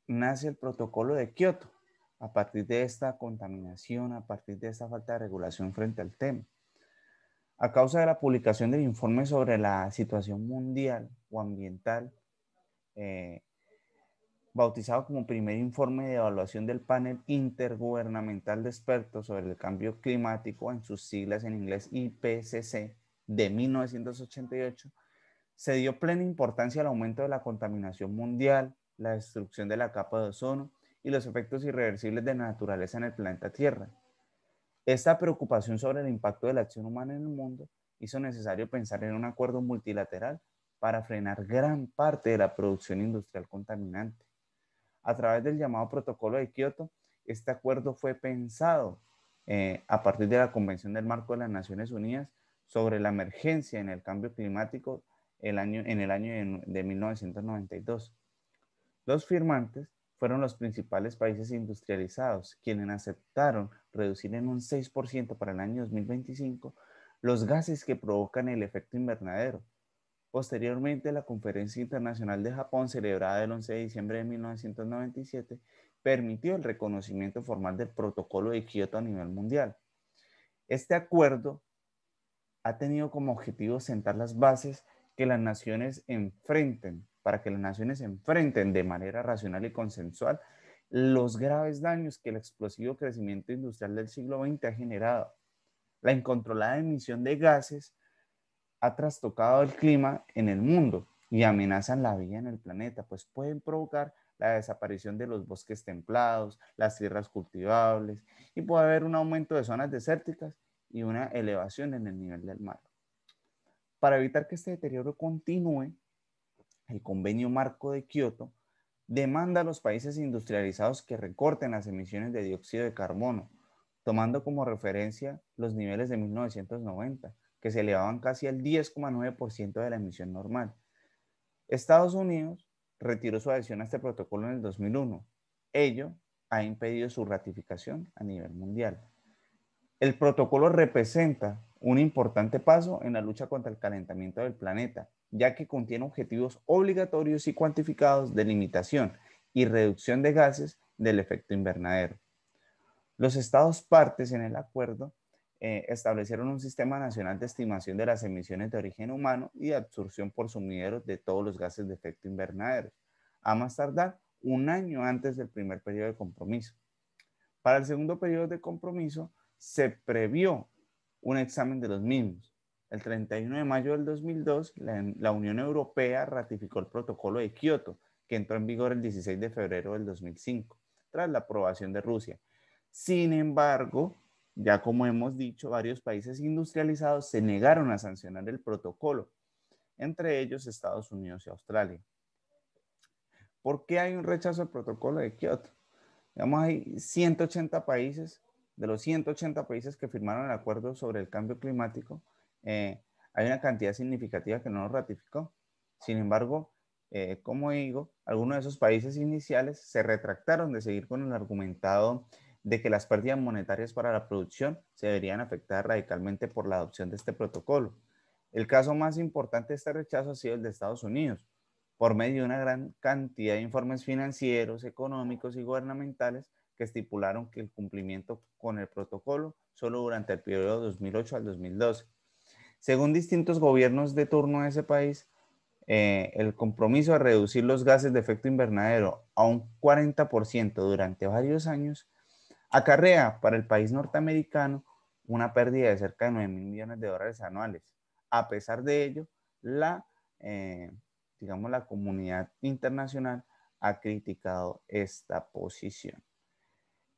nace el protocolo de Kioto a partir de esta contaminación, a partir de esta falta de regulación frente al tema. A causa de la publicación del informe sobre la situación mundial o ambiental, eh, bautizado como primer informe de evaluación del panel intergubernamental de expertos sobre el cambio climático, en sus siglas en inglés IPCC, de 1988, se dio plena importancia al aumento de la contaminación mundial, la destrucción de la capa de ozono y los efectos irreversibles de naturaleza en el planeta Tierra esta preocupación sobre el impacto de la acción humana en el mundo hizo necesario pensar en un acuerdo multilateral para frenar gran parte de la producción industrial contaminante. A través del llamado Protocolo de Kioto, este acuerdo fue pensado eh, a partir de la Convención del Marco de las Naciones Unidas sobre la emergencia en el cambio climático el año, en el año de, de 1992. Los firmantes fueron los principales países industrializados quienes aceptaron reducir en un 6% para el año 2025 los gases que provocan el efecto invernadero. Posteriormente, la Conferencia Internacional de Japón, celebrada el 11 de diciembre de 1997, permitió el reconocimiento formal del Protocolo de Kioto a nivel mundial. Este acuerdo ha tenido como objetivo sentar las bases que las naciones enfrenten para que las naciones enfrenten de manera racional y consensual los graves daños que el explosivo crecimiento industrial del siglo XX ha generado. La incontrolada emisión de gases ha trastocado el clima en el mundo y amenazan la vida en el planeta, pues pueden provocar la desaparición de los bosques templados, las tierras cultivables y puede haber un aumento de zonas desérticas y una elevación en el nivel del mar. Para evitar que este deterioro continúe, el convenio marco de Kioto demanda a los países industrializados que recorten las emisiones de dióxido de carbono, tomando como referencia los niveles de 1990, que se elevaban casi al 10,9% de la emisión normal. Estados Unidos retiró su adhesión a este protocolo en el 2001. Ello ha impedido su ratificación a nivel mundial. El protocolo representa un importante paso en la lucha contra el calentamiento del planeta ya que contiene objetivos obligatorios y cuantificados de limitación y reducción de gases del efecto invernadero. Los estados partes en el acuerdo eh, establecieron un sistema nacional de estimación de las emisiones de origen humano y de absorción por sumideros de todos los gases de efecto invernadero, a más tardar un año antes del primer periodo de compromiso. Para el segundo periodo de compromiso se previó un examen de los mismos, el 31 de mayo del 2002, la, Unión Europea ratificó el Protocolo de Kioto, que entró en vigor el 16 de febrero del 2005, tras la aprobación de Rusia. Sin embargo, ya como hemos dicho, varios países industrializados se negaron a sancionar el protocolo, entre ellos Estados Unidos y Australia. ¿Por qué hay un rechazo al protocolo de Kioto? Digamos, hay 180 países, de los 180 países que firmaron el acuerdo sobre el cambio climático, eh, hay una cantidad significativa que no lo ratificó. Sin embargo, eh, como digo, algunos de esos países iniciales se retractaron de seguir con el argumentado de que las pérdidas monetarias para la producción se deberían afectar radicalmente por la adopción de este protocolo. El caso más importante de este rechazo ha sido el de Estados Unidos, por medio de una gran cantidad de informes financieros, económicos y gubernamentales que estipularon que el cumplimiento con el protocolo solo durante el periodo 2008 al 2012 según distintos gobiernos de turno de ese país, eh, el compromiso a reducir los gases de efecto invernadero a un 40% durante varios años acarrea para el país norteamericano una pérdida de cerca de 9 mil millones de dólares anuales. A pesar de ello, la, eh, digamos, la comunidad internacional ha criticado esta posición.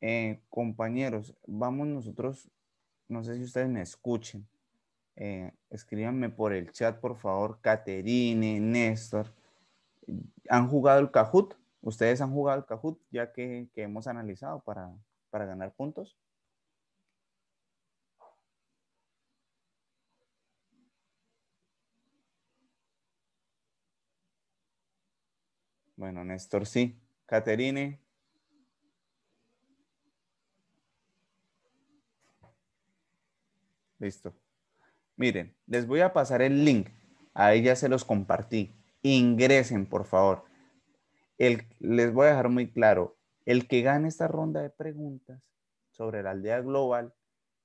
Eh, compañeros, vamos nosotros, no sé si ustedes me escuchen, eh, escríbanme por el chat, por favor, Caterine, Néstor. ¿Han jugado el Cajut ¿Ustedes han jugado el Cajut ya que, hemos analizado para, para ganar puntos? Bueno, Néstor sí. Caterine. Listo. Miren, les voy a pasar el link. Ahí ya se los compartí. Ingresen, por favor. les voy a dejar muy claro. El que gane esta ronda de preguntas sobre la aldea global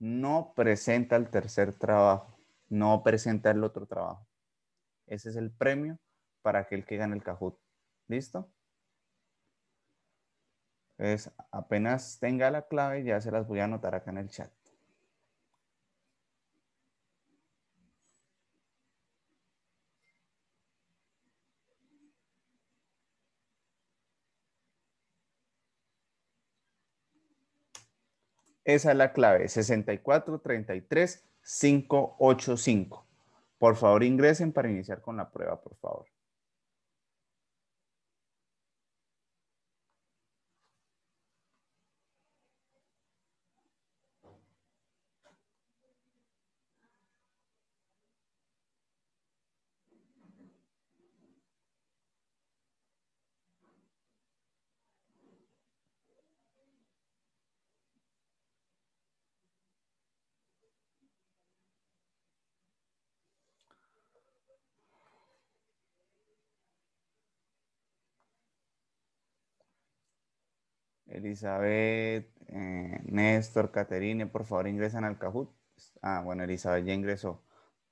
no presenta el tercer trabajo, no presenta el otro trabajo. Ese es el premio para aquel que gane el cajón. ¿Listo? Es apenas tenga la clave, ya se las voy a anotar acá en el chat. Esa es la clave, 585. Por favor, ingresen para iniciar con la prueba, por favor. Elizabeth, eh, Néstor, Caterine, por favor ingresan al Cajut. Ah, bueno, Elizabeth ya ingresó.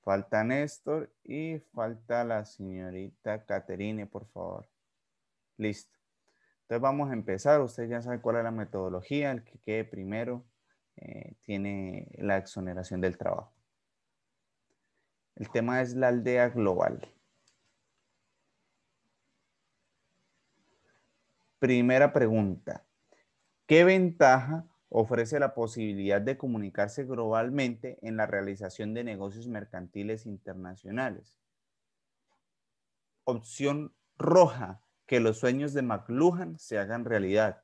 Falta Néstor y falta la señorita Caterine, por favor. Listo. Entonces vamos a empezar. Usted ya sabe cuál es la metodología. El que quede primero eh, tiene la exoneración del trabajo. El tema es la aldea global. Primera pregunta. ¿Qué ventaja ofrece la posibilidad de comunicarse globalmente en la realización de negocios mercantiles internacionales? Opción roja, que los sueños de McLuhan se hagan realidad.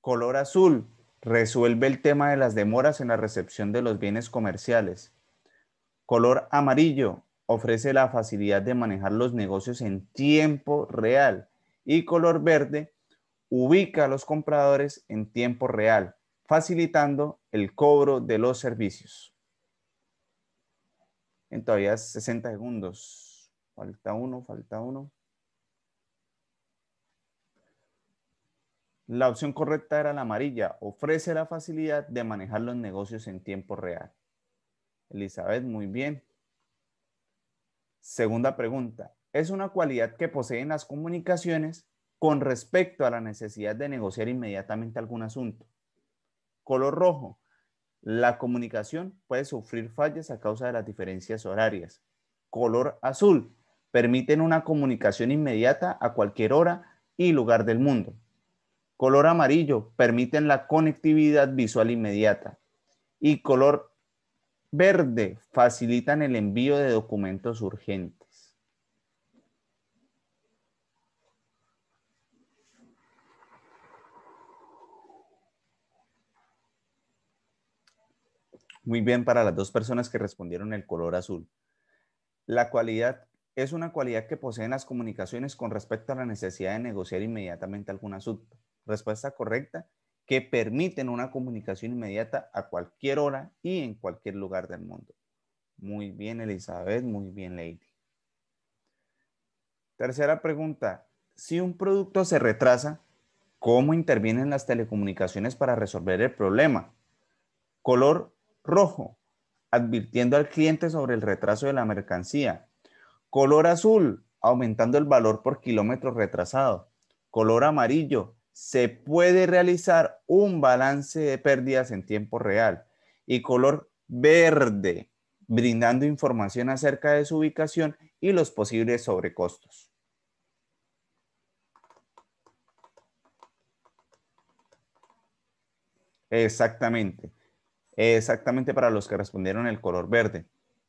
Color azul, resuelve el tema de las demoras en la recepción de los bienes comerciales. Color amarillo, ofrece la facilidad de manejar los negocios en tiempo real. Y color verde, ubica a los compradores en tiempo real, facilitando el cobro de los servicios. En todavía 60 segundos. Falta uno, falta uno. La opción correcta era la amarilla. Ofrece la facilidad de manejar los negocios en tiempo real. Elizabeth, muy bien. Segunda pregunta. Es una cualidad que poseen las comunicaciones con respecto a la necesidad de negociar inmediatamente algún asunto. Color rojo, la comunicación puede sufrir fallas a causa de las diferencias horarias. Color azul, permiten una comunicación inmediata a cualquier hora y lugar del mundo. Color amarillo, permiten la conectividad visual inmediata. Y color verde, facilitan el envío de documentos urgentes. Muy bien para las dos personas que respondieron el color azul. La cualidad es una cualidad que poseen las comunicaciones con respecto a la necesidad de negociar inmediatamente algún asunto. Respuesta correcta, que permiten una comunicación inmediata a cualquier hora y en cualquier lugar del mundo. Muy bien, Elizabeth, muy bien, Lady. Tercera pregunta, si un producto se retrasa, ¿cómo intervienen las telecomunicaciones para resolver el problema? Color rojo, advirtiendo al cliente sobre el retraso de la mercancía. Color azul, aumentando el valor por kilómetro retrasado. Color amarillo, se puede realizar un balance de pérdidas en tiempo real. Y color verde, brindando información acerca de su ubicación y los posibles sobrecostos. Exactamente exactamente para los que respondieron el color verde.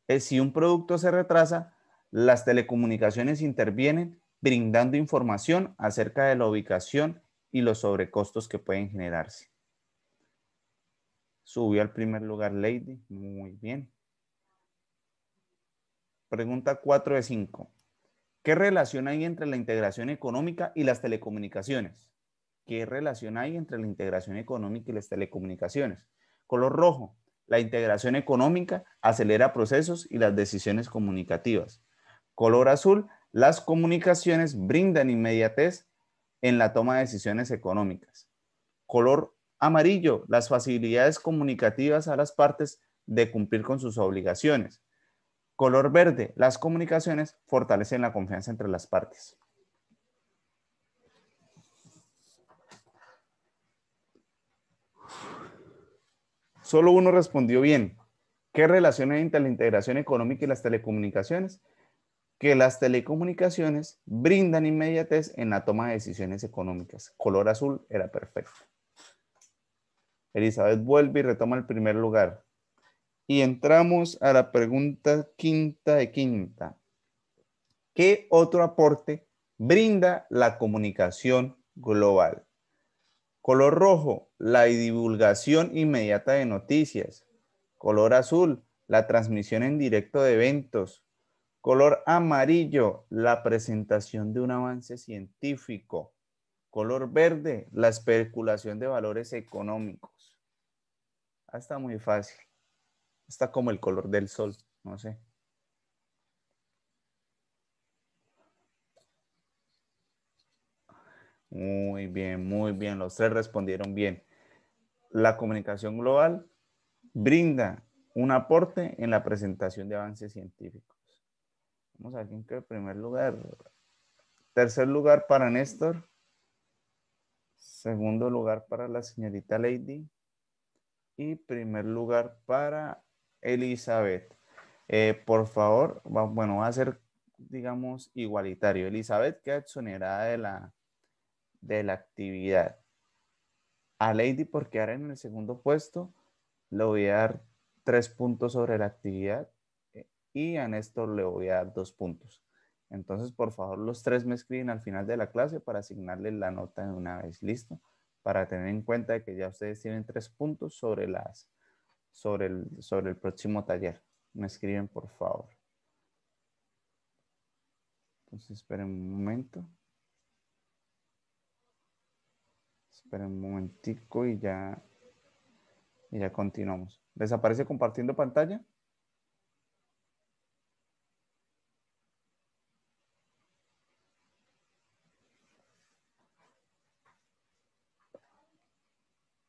Eh, si un producto se retrasa, las telecomunicaciones intervienen brindando información acerca de la ubicación y los sobrecostos que pueden generarse. Subió al primer lugar Lady, muy bien. Pregunta 4 de 5. ¿Qué relación hay entre la integración económica y las telecomunicaciones? ¿Qué relación hay entre la integración económica y las telecomunicaciones? Color rojo, la integración económica acelera procesos y las decisiones comunicativas. Color azul, las comunicaciones brindan inmediatez en la toma de decisiones económicas. Color amarillo, las facilidades comunicativas a las partes de cumplir con sus obligaciones. Color verde, las comunicaciones fortalecen la confianza entre las partes. Solo uno respondió bien. ¿Qué relación hay entre la integración económica y las telecomunicaciones? Que las telecomunicaciones brindan inmediatez en la toma de decisiones económicas. Color azul era perfecto. Elizabeth vuelve y retoma el primer lugar. Y entramos a la pregunta quinta de quinta. ¿Qué otro aporte brinda la comunicación global? Color rojo, la divulgación inmediata de noticias. Color azul, la transmisión en directo de eventos. Color amarillo, la presentación de un avance científico. Color verde, la especulación de valores económicos. Ah, está muy fácil. Está como el color del sol, no sé. Muy bien, muy bien. Los tres respondieron bien. La comunicación global brinda un aporte en la presentación de avances científicos. Vamos a ver que el primer lugar. Tercer lugar para Néstor. Segundo lugar para la señorita Lady. Y primer lugar para Elizabeth. Eh, por favor, bueno, va a ser, digamos, igualitario. Elizabeth queda exonerada de la, de la actividad. A Lady porque ahora en el segundo puesto, le voy a dar tres puntos sobre la actividad eh, y a Néstor le voy a dar dos puntos. Entonces, por favor, los tres me escriben al final de la clase para asignarle la nota de una vez. ¿Listo? Para tener en cuenta que ya ustedes tienen tres puntos sobre, las, sobre, el, sobre el próximo taller. Me escriben, por favor. Entonces, esperen un momento. Esperen un momentico y ya, y ya continuamos. ¿Desaparece compartiendo pantalla?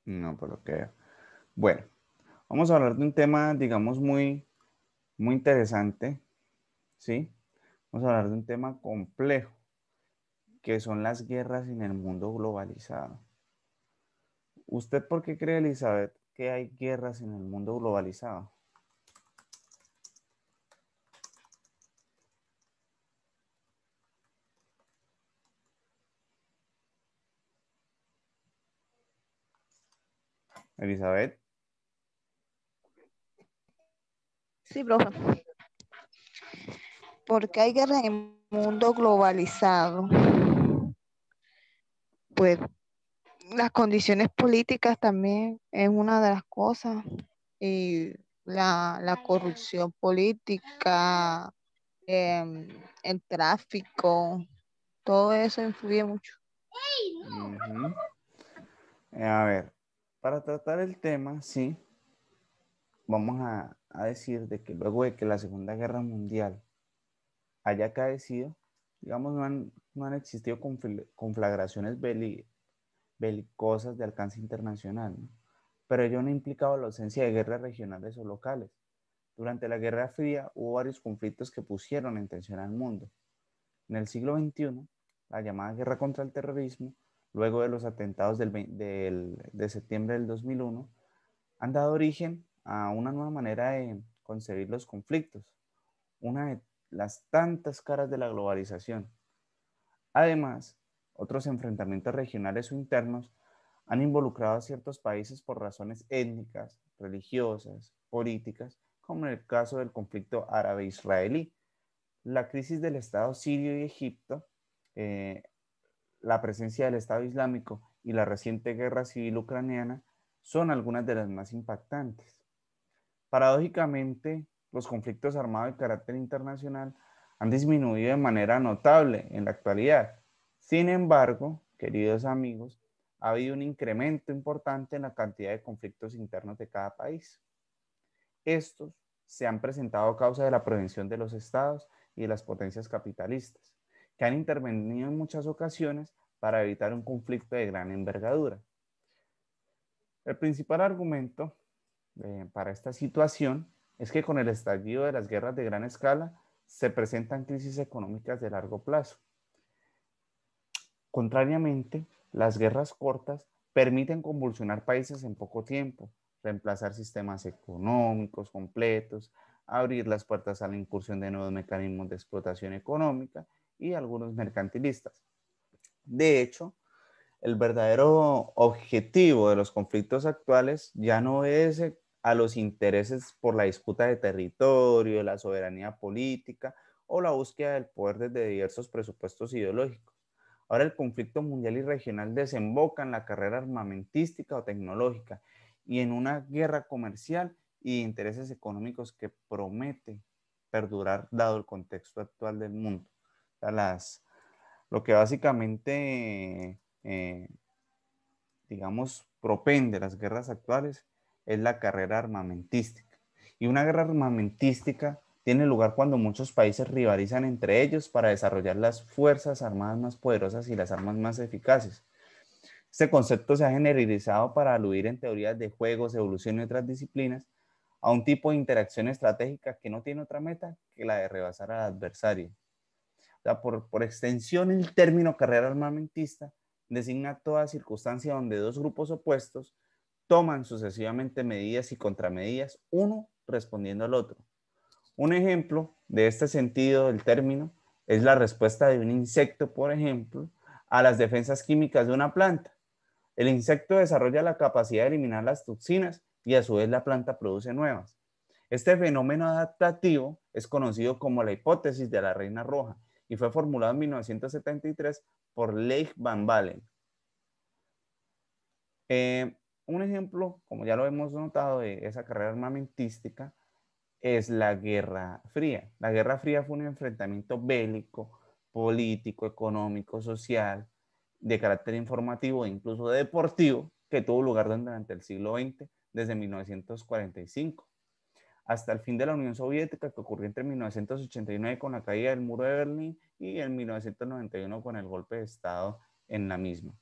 No, por lo que... Bueno, vamos a hablar de un tema, digamos, muy, muy interesante, ¿sí? Vamos a hablar de un tema complejo, que son las guerras en el mundo globalizado. ¿Usted por qué cree, Elizabeth, que hay guerras en el mundo globalizado? Elizabeth. Sí, profe. Porque hay guerra en el mundo globalizado. Pues las condiciones políticas también es una de las cosas. Y la, corrupción política, em, el tráfico, todo eso influye mucho. Eh, a ver, para tratar el tema, sí, vamos a, decir de que luego de que la Segunda Guerra Mundial haya caecido, digamos, no han, existido conflagraciones bélicas belicosas de alcance internacional, pero ello no implicaba la ausencia de guerras regionales o locales. Durante la Guerra Fría hubo varios conflictos que pusieron en tensión al mundo. En el siglo XXI, la llamada guerra contra el terrorismo, luego de los atentados del, de septiembre del 2001, han dado origen a una nueva manera de concebir los conflictos, una de las tantas caras de la globalización. Además, otros enfrentamientos regionales o internos han involucrado a ciertos países por razones étnicas, religiosas, políticas, como en el caso del conflicto árabe-israelí, la crisis del Estado sirio y Egipto, eh, la presencia del Estado Islámico y la reciente guerra civil ucraniana son algunas de las más impactantes. Paradójicamente, los conflictos armados de carácter internacional han disminuido de manera notable en la actualidad, sin embargo, queridos amigos, ha habido un incremento importante en la cantidad de conflictos internos de cada país. Estos se han presentado a causa de la prevención de los estados y de las potencias capitalistas, que han intervenido en muchas ocasiones para evitar un conflicto de gran envergadura. El principal argumento eh, para esta situación es que con el estallido de las guerras de gran escala se presentan crisis económicas de largo plazo, Contrariamente, las guerras cortas permiten convulsionar países en poco tiempo, reemplazar sistemas económicos completos, abrir las puertas a la incursión de nuevos mecanismos de explotación económica y algunos mercantilistas. De hecho, el verdadero objetivo de los conflictos actuales ya no es a los intereses por la disputa de territorio, la soberanía política o la búsqueda del poder desde diversos presupuestos ideológicos Ahora el conflicto mundial y regional desemboca en la carrera armamentística o tecnológica y en una guerra comercial y intereses económicos que promete perdurar dado el contexto actual del mundo. lo que básicamente, eh, digamos, propende las guerras actuales es la carrera armamentística. Y una guerra armamentística tiene lugar cuando muchos países rivalizan entre ellos para desarrollar las fuerzas armadas más poderosas y las armas más eficaces. Este concepto se ha generalizado para aludir en teorías de juegos, evolución y otras disciplinas a un tipo de interacción estratégica que no tiene otra meta que la de rebasar al adversario. por, por extensión, el término carrera armamentista designa toda circunstancia donde dos grupos opuestos toman sucesivamente medidas y contramedidas, uno respondiendo al otro un ejemplo de este sentido del término es la respuesta de un insecto, por ejemplo, a las defensas químicas de una planta. El insecto desarrolla la capacidad de eliminar las toxinas y a su vez la planta produce nuevas. Este fenómeno adaptativo es conocido como la hipótesis de la reina roja y fue formulado en 1973 por Leigh Van Valen. Eh, un ejemplo, como ya lo hemos notado, de esa carrera armamentística es la Guerra Fría. La Guerra Fría fue un enfrentamiento bélico, político, económico, social, de carácter informativo e incluso deportivo que tuvo lugar durante el siglo XX, desde 1945 hasta el fin de la Unión Soviética, que ocurrió entre 1989 con la caída del muro de Berlín y en 1991 con el golpe de Estado en la misma.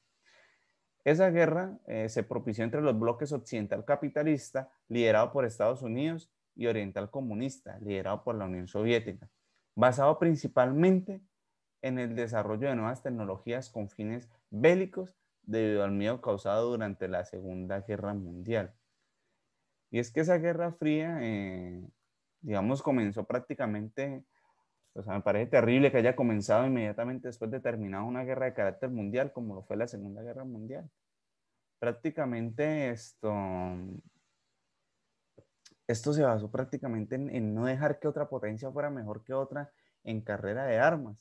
Esa guerra eh, se propició entre los bloques occidental capitalista, liderado por Estados Unidos, y oriental comunista, liderado por la Unión Soviética, basado principalmente en el desarrollo de nuevas tecnologías con fines bélicos debido al miedo causado durante la Segunda Guerra Mundial. Y es que esa Guerra Fría, eh, digamos, comenzó prácticamente, o sea, me parece terrible que haya comenzado inmediatamente después de terminar una guerra de carácter mundial como lo fue la Segunda Guerra Mundial. Prácticamente esto, esto se basó prácticamente en, no dejar que otra potencia fuera mejor que otra en carrera de armas.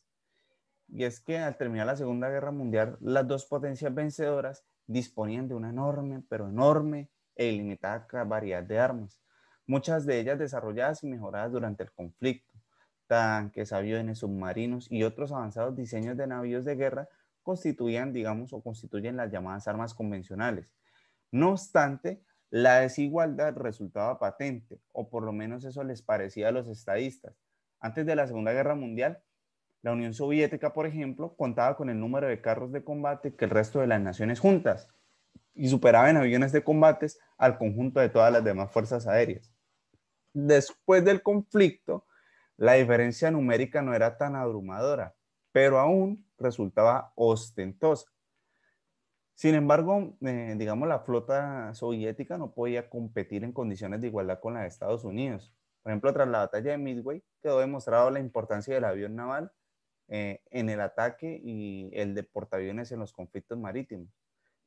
Y es que al terminar la Segunda Guerra Mundial, las dos potencias vencedoras disponían de una enorme, pero enorme e ilimitada variedad de armas, muchas de ellas desarrolladas y mejoradas durante el conflicto. Tanques, aviones, submarinos y otros avanzados diseños de navíos de guerra constituían, digamos, o constituyen las llamadas armas convencionales. No obstante, la desigualdad resultaba patente, o por lo menos eso les parecía a los estadistas. Antes de la Segunda Guerra Mundial, la Unión Soviética, por ejemplo, contaba con el número de carros de combate que el resto de las naciones juntas y superaba en aviones de combate al conjunto de todas las demás fuerzas aéreas. Después del conflicto, la diferencia numérica no era tan abrumadora, pero aún resultaba ostentosa. Sin embargo, eh, digamos, la flota soviética no podía competir en condiciones de igualdad con la de Estados Unidos. Por ejemplo, tras la batalla de Midway quedó demostrado la importancia del avión naval eh, en el ataque y el de portaaviones en los conflictos marítimos.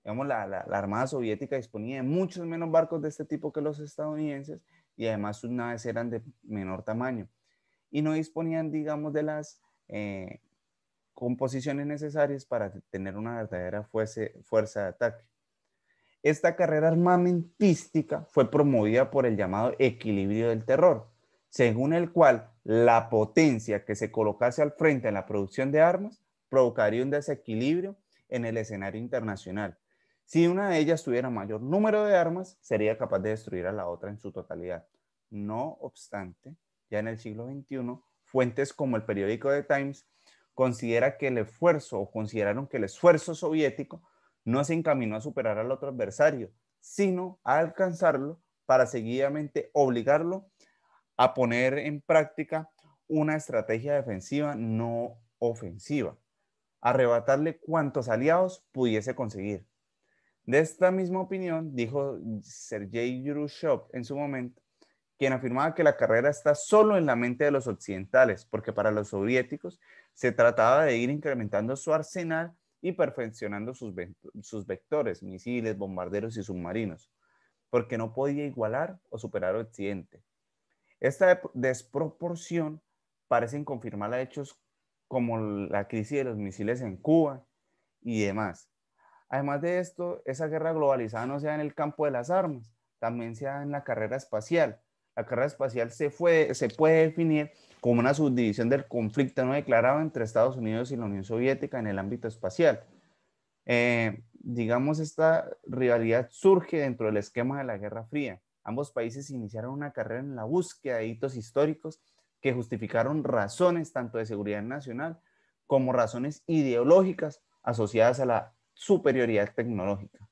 Digamos, la, Armada Soviética disponía de muchos menos barcos de este tipo que los estadounidenses y además sus naves eran de menor tamaño y no disponían, digamos, de las eh, composiciones necesarias para tener una verdadera fuerza de ataque. Esta carrera armamentística fue promovida por el llamado equilibrio del terror, según el cual la potencia que se colocase al frente en la producción de armas provocaría un desequilibrio en el escenario internacional. Si una de ellas tuviera mayor número de armas, sería capaz de destruir a la otra en su totalidad. No obstante, ya en el siglo XXI, fuentes como el periódico The Times considera que el esfuerzo o consideraron que el esfuerzo soviético no se encaminó a superar al otro adversario, sino a alcanzarlo para seguidamente obligarlo a poner en práctica una estrategia defensiva no ofensiva, arrebatarle cuantos aliados pudiese conseguir. De esta misma opinión dijo Sergei Yurushov en su momento quien afirmaba que la carrera está solo en la mente de los occidentales, porque para los soviéticos se trataba de ir incrementando su arsenal y perfeccionando sus, vectores, misiles, bombarderos y submarinos, porque no podía igualar o superar a Occidente. Esta desproporción parece confirmar hechos como la crisis de los misiles en Cuba y demás. Además de esto, esa guerra globalizada no se da en el campo de las armas, también se da en la carrera espacial, la carrera espacial se, fue, se puede definir como una subdivisión del conflicto no declarado entre Estados Unidos y la Unión Soviética en el ámbito espacial. Eh, digamos, esta rivalidad surge dentro del esquema de la Guerra Fría. Ambos países iniciaron una carrera en la búsqueda de hitos históricos que justificaron razones tanto de seguridad nacional como razones ideológicas asociadas a la superioridad tecnológica.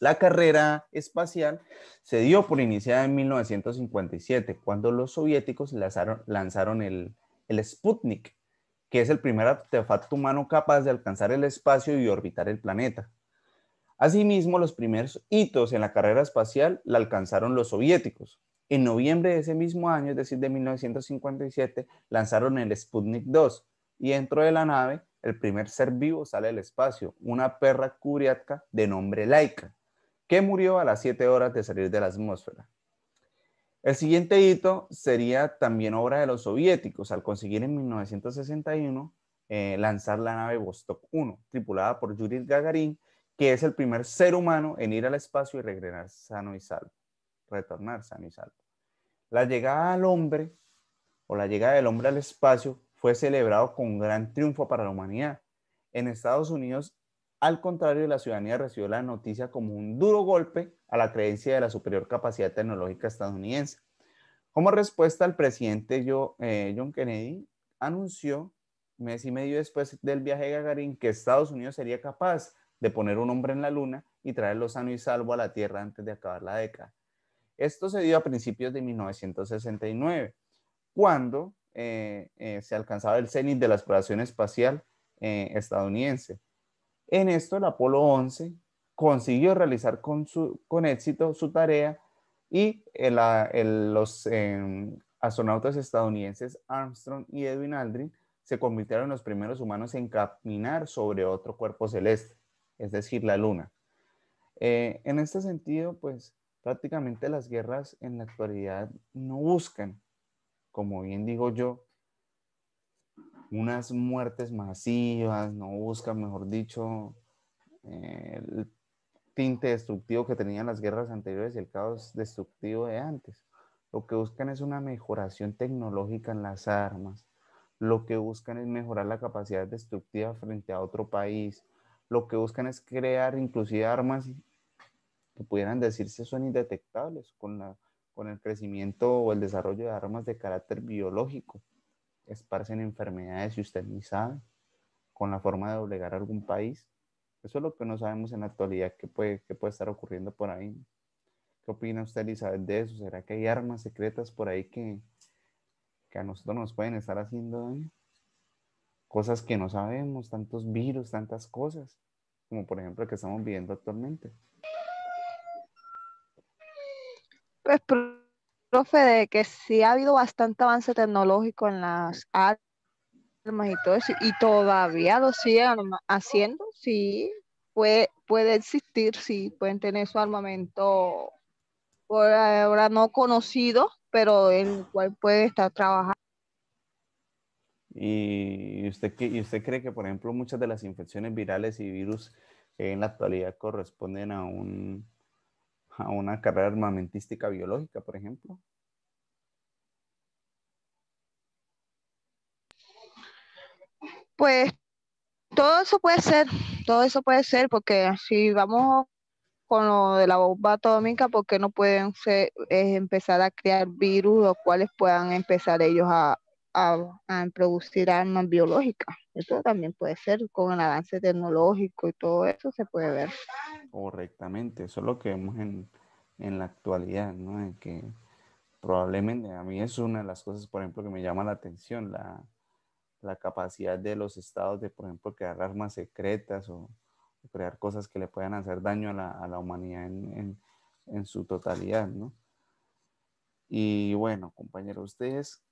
La carrera espacial se dio por iniciada en 1957, cuando los soviéticos lanzaron, el, Sputnik, que es el primer artefacto humano capaz de alcanzar el espacio y orbitar el planeta. Asimismo, los primeros hitos en la carrera espacial la alcanzaron los soviéticos. En noviembre de ese mismo año, es decir, de 1957, lanzaron el Sputnik 2 y dentro de la nave, el primer ser vivo sale al espacio, una perra curiaca de nombre Laika que murió a las 7 horas de salir de la atmósfera. El siguiente hito sería también obra de los soviéticos al conseguir en 1961 eh, lanzar la nave Vostok 1, tripulada por Yuri Gagarin, que es el primer ser humano en ir al espacio y regresar sano y salvo, retornar sano y salvo. La llegada al hombre o la llegada del hombre al espacio fue celebrado con gran triunfo para la humanidad. En Estados Unidos al contrario, la ciudadanía recibió la noticia como un duro golpe a la creencia de la superior capacidad tecnológica estadounidense. Como respuesta, el presidente eh, John Kennedy anunció, mes y medio después del viaje de Gagarin, que Estados Unidos sería capaz de poner un hombre en la luna y traerlo sano y salvo a la Tierra antes de acabar la década. Esto se dio a principios de 1969, cuando eh, eh, se alcanzaba el cenit de la exploración espacial estadounidense. En esto el Apolo 11 consiguió realizar con, su, con éxito su tarea y los em, astronautas estadounidenses Armstrong y Edwin Aldrin se convirtieron en los primeros humanos en caminar sobre otro cuerpo celeste, es decir, la Luna. Eh, en este sentido, pues prácticamente las guerras en la actualidad no buscan, como bien digo yo, unas muertes masivas, no buscan, mejor dicho, eh, el tinte destructivo que tenían las guerras anteriores y el caos destructivo de antes. Lo que buscan es una mejoración tecnológica en las armas. Lo que buscan es mejorar la capacidad destructiva frente a otro país. Lo que buscan es crear inclusive armas que pudieran decirse son indetectables con el crecimiento o el desarrollo de armas de carácter biológico esparcen enfermedades y usted ni sabe, con la forma de doblegar algún país. Eso es lo que no sabemos en la actualidad que puede, puede estar ocurriendo por ahí. ¿Qué opina usted, Elizabeth, de eso? ¿Será que hay armas secretas por ahí que, a nosotros nos pueden estar haciendo daño? Cosas que no sabemos, tantos virus, tantas cosas, como por ejemplo que estamos viviendo actualmente. Pues profe, de que sí ha habido bastante avance tecnológico en las armas y todo eso, y todavía lo siguen haciendo, sí, puede, puede existir, sí, pueden tener su armamento por ahora no conocido, pero el cual puede estar trabajando. ¿Y usted, ¿Y usted cree que, por ejemplo, muchas de las infecciones virales y virus en la actualidad corresponden a un a una carrera armamentística biológica, por ejemplo? Pues todo eso puede ser, todo eso puede ser, porque si vamos con lo de la bomba atómica, porque no pueden eh, empezar a crear virus o cuales puedan empezar ellos a, a, producir armas biológicas. Eso también puede ser con el avance tecnológico y todo eso se puede ver. Correctamente, eso es lo que vemos en, en la actualidad, ¿no? que probablemente a mí es una de las cosas, por ejemplo, que me llama la atención, la, la capacidad de los estados de, por ejemplo, crear armas secretas o, o crear cosas que le puedan hacer daño a la, a la humanidad en, en, en, su totalidad, ¿no? Y bueno, compañeros, ustedes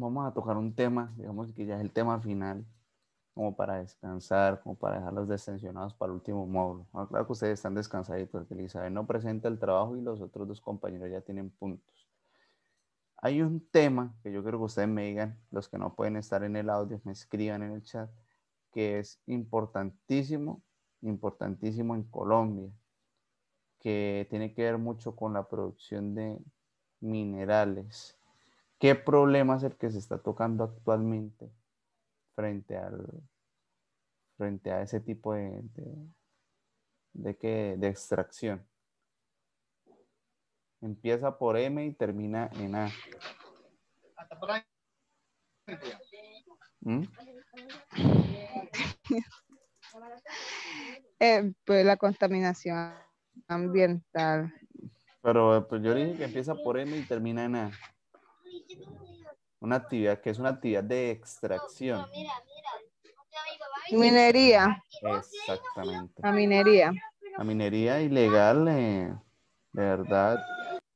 vamos a tocar un tema, digamos que ya es el tema final, como para descansar, como para dejarlos descensionados para el último módulo. Ah, claro que ustedes están descansaditos, porque Elizabeth no presenta el trabajo y los otros dos compañeros ya tienen puntos. Hay un tema que yo quiero que ustedes me digan, los que no pueden estar en el audio, me escriban en el chat, que es importantísimo, importantísimo en Colombia, que tiene que ver mucho con la producción de minerales ¿Qué problema es el que se está tocando actualmente frente, al, frente a ese tipo de, de, qué, de extracción? Empieza por M y termina en A. ¿Mm? Eh, pues la contaminación ambiental. Pero pues yo dije que empieza por M y termina en A. Una actividad que es una actividad de extracción. Minería. Exactamente. La minería. La minería ilegal, eh, de verdad,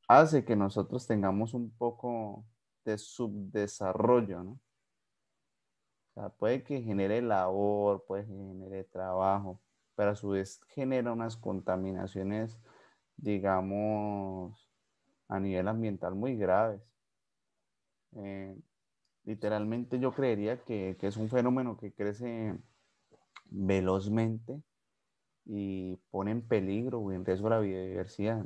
hace que nosotros tengamos un poco de subdesarrollo, ¿no? puede que genere labor, puede que genere trabajo, pero a su vez genera unas contaminaciones, digamos, a nivel ambiental muy graves. Eh, literalmente yo creería que, es un fenómeno que crece velozmente y pone en peligro o en riesgo la biodiversidad.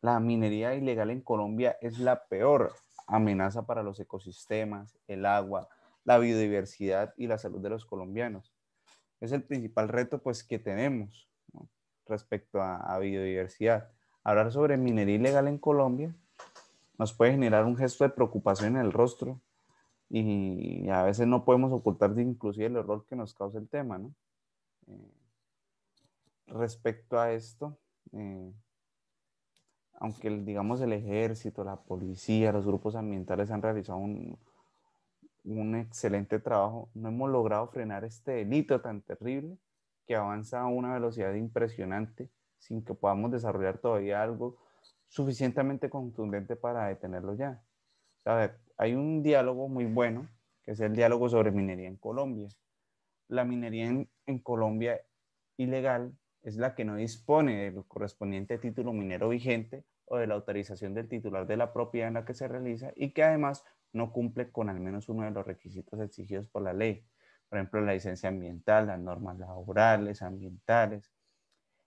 La minería ilegal en Colombia es la peor amenaza para los ecosistemas, el agua, la biodiversidad y la salud de los colombianos. Es el principal reto pues, que tenemos respecto a, a biodiversidad. Hablar sobre minería ilegal en Colombia nos puede generar un gesto de preocupación en el rostro y a veces no podemos ocultar inclusive el error que nos causa el tema, ¿no? Eh, respecto a esto, eh, aunque digamos el ejército, la policía, los grupos ambientales han realizado un, un excelente trabajo, no hemos logrado frenar este delito tan terrible que avanza a una velocidad impresionante sin que podamos desarrollar todavía algo suficientemente contundente para detenerlo ya. Hay un diálogo muy bueno, que es el diálogo sobre minería en Colombia. La minería en, Colombia ilegal es la que no dispone del correspondiente título minero vigente o de la autorización del titular de la propiedad en la que se realiza y que además no cumple con al menos uno de los requisitos exigidos por la ley. Por ejemplo, la licencia ambiental, las normas laborales, ambientales,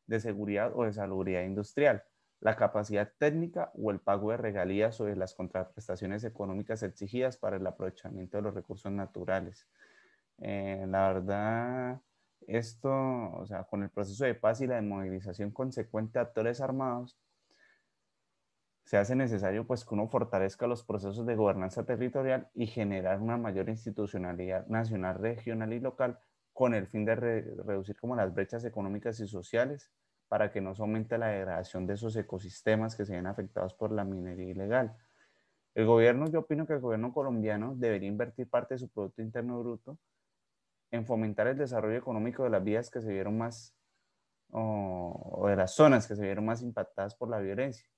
de seguridad o de salubridad industrial la capacidad técnica o el pago de regalías sobre las contraprestaciones económicas exigidas para el aprovechamiento de los recursos naturales. Eh, la verdad, esto, o sea, con el proceso de paz y la desmovilización consecuente de actores armados, se hace necesario pues que uno fortalezca los procesos de gobernanza territorial y generar una mayor institucionalidad nacional, regional y local con el fin de reducir como las brechas económicas y sociales, para que no se aumente la degradación de esos ecosistemas que se ven afectados por la minería ilegal. El gobierno, yo opino que el gobierno colombiano debería invertir parte de su Producto Interno Bruto en fomentar el desarrollo económico de las vías que se vieron más, o, de las zonas que se vieron más impactadas por la violencia.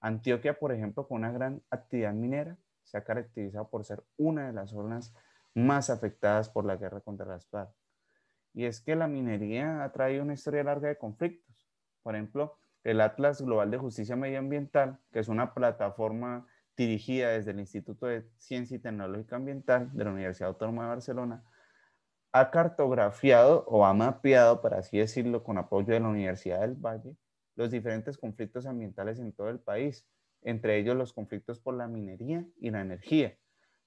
Antioquia, por ejemplo, con una gran actividad minera, se ha caracterizado por ser una de las zonas más afectadas por la guerra contra las FARC. Y es que la minería ha traído una historia larga de conflicto. Por ejemplo, el Atlas Global de Justicia Medioambiental, que es una plataforma dirigida desde el Instituto de Ciencia y Tecnológica Ambiental de la Universidad Autónoma de Barcelona, ha cartografiado o ha mapeado, por así decirlo, con apoyo de la Universidad del Valle, los diferentes conflictos ambientales en todo el país, entre ellos los conflictos por la minería y la energía.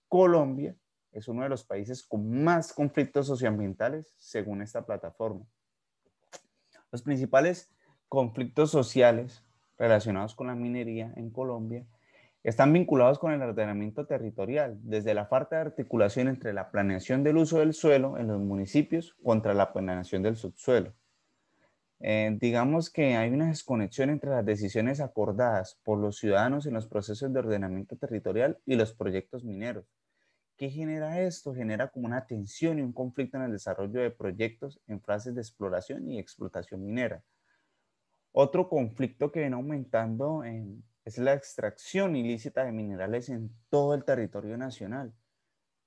Colombia es uno de los países con más conflictos socioambientales según esta plataforma. Los principales conflictos sociales relacionados con la minería en Colombia están vinculados con el ordenamiento territorial, desde la falta de articulación entre la planeación del uso del suelo en los municipios contra la planeación del subsuelo. Eh, digamos que hay una desconexión entre las decisiones acordadas por los ciudadanos en los procesos de ordenamiento territorial y los proyectos mineros. ¿Qué genera esto? Genera como una tensión y un conflicto en el desarrollo de proyectos en fases de exploración y explotación minera otro conflicto que viene aumentando es la extracción ilícita de minerales en todo el territorio nacional,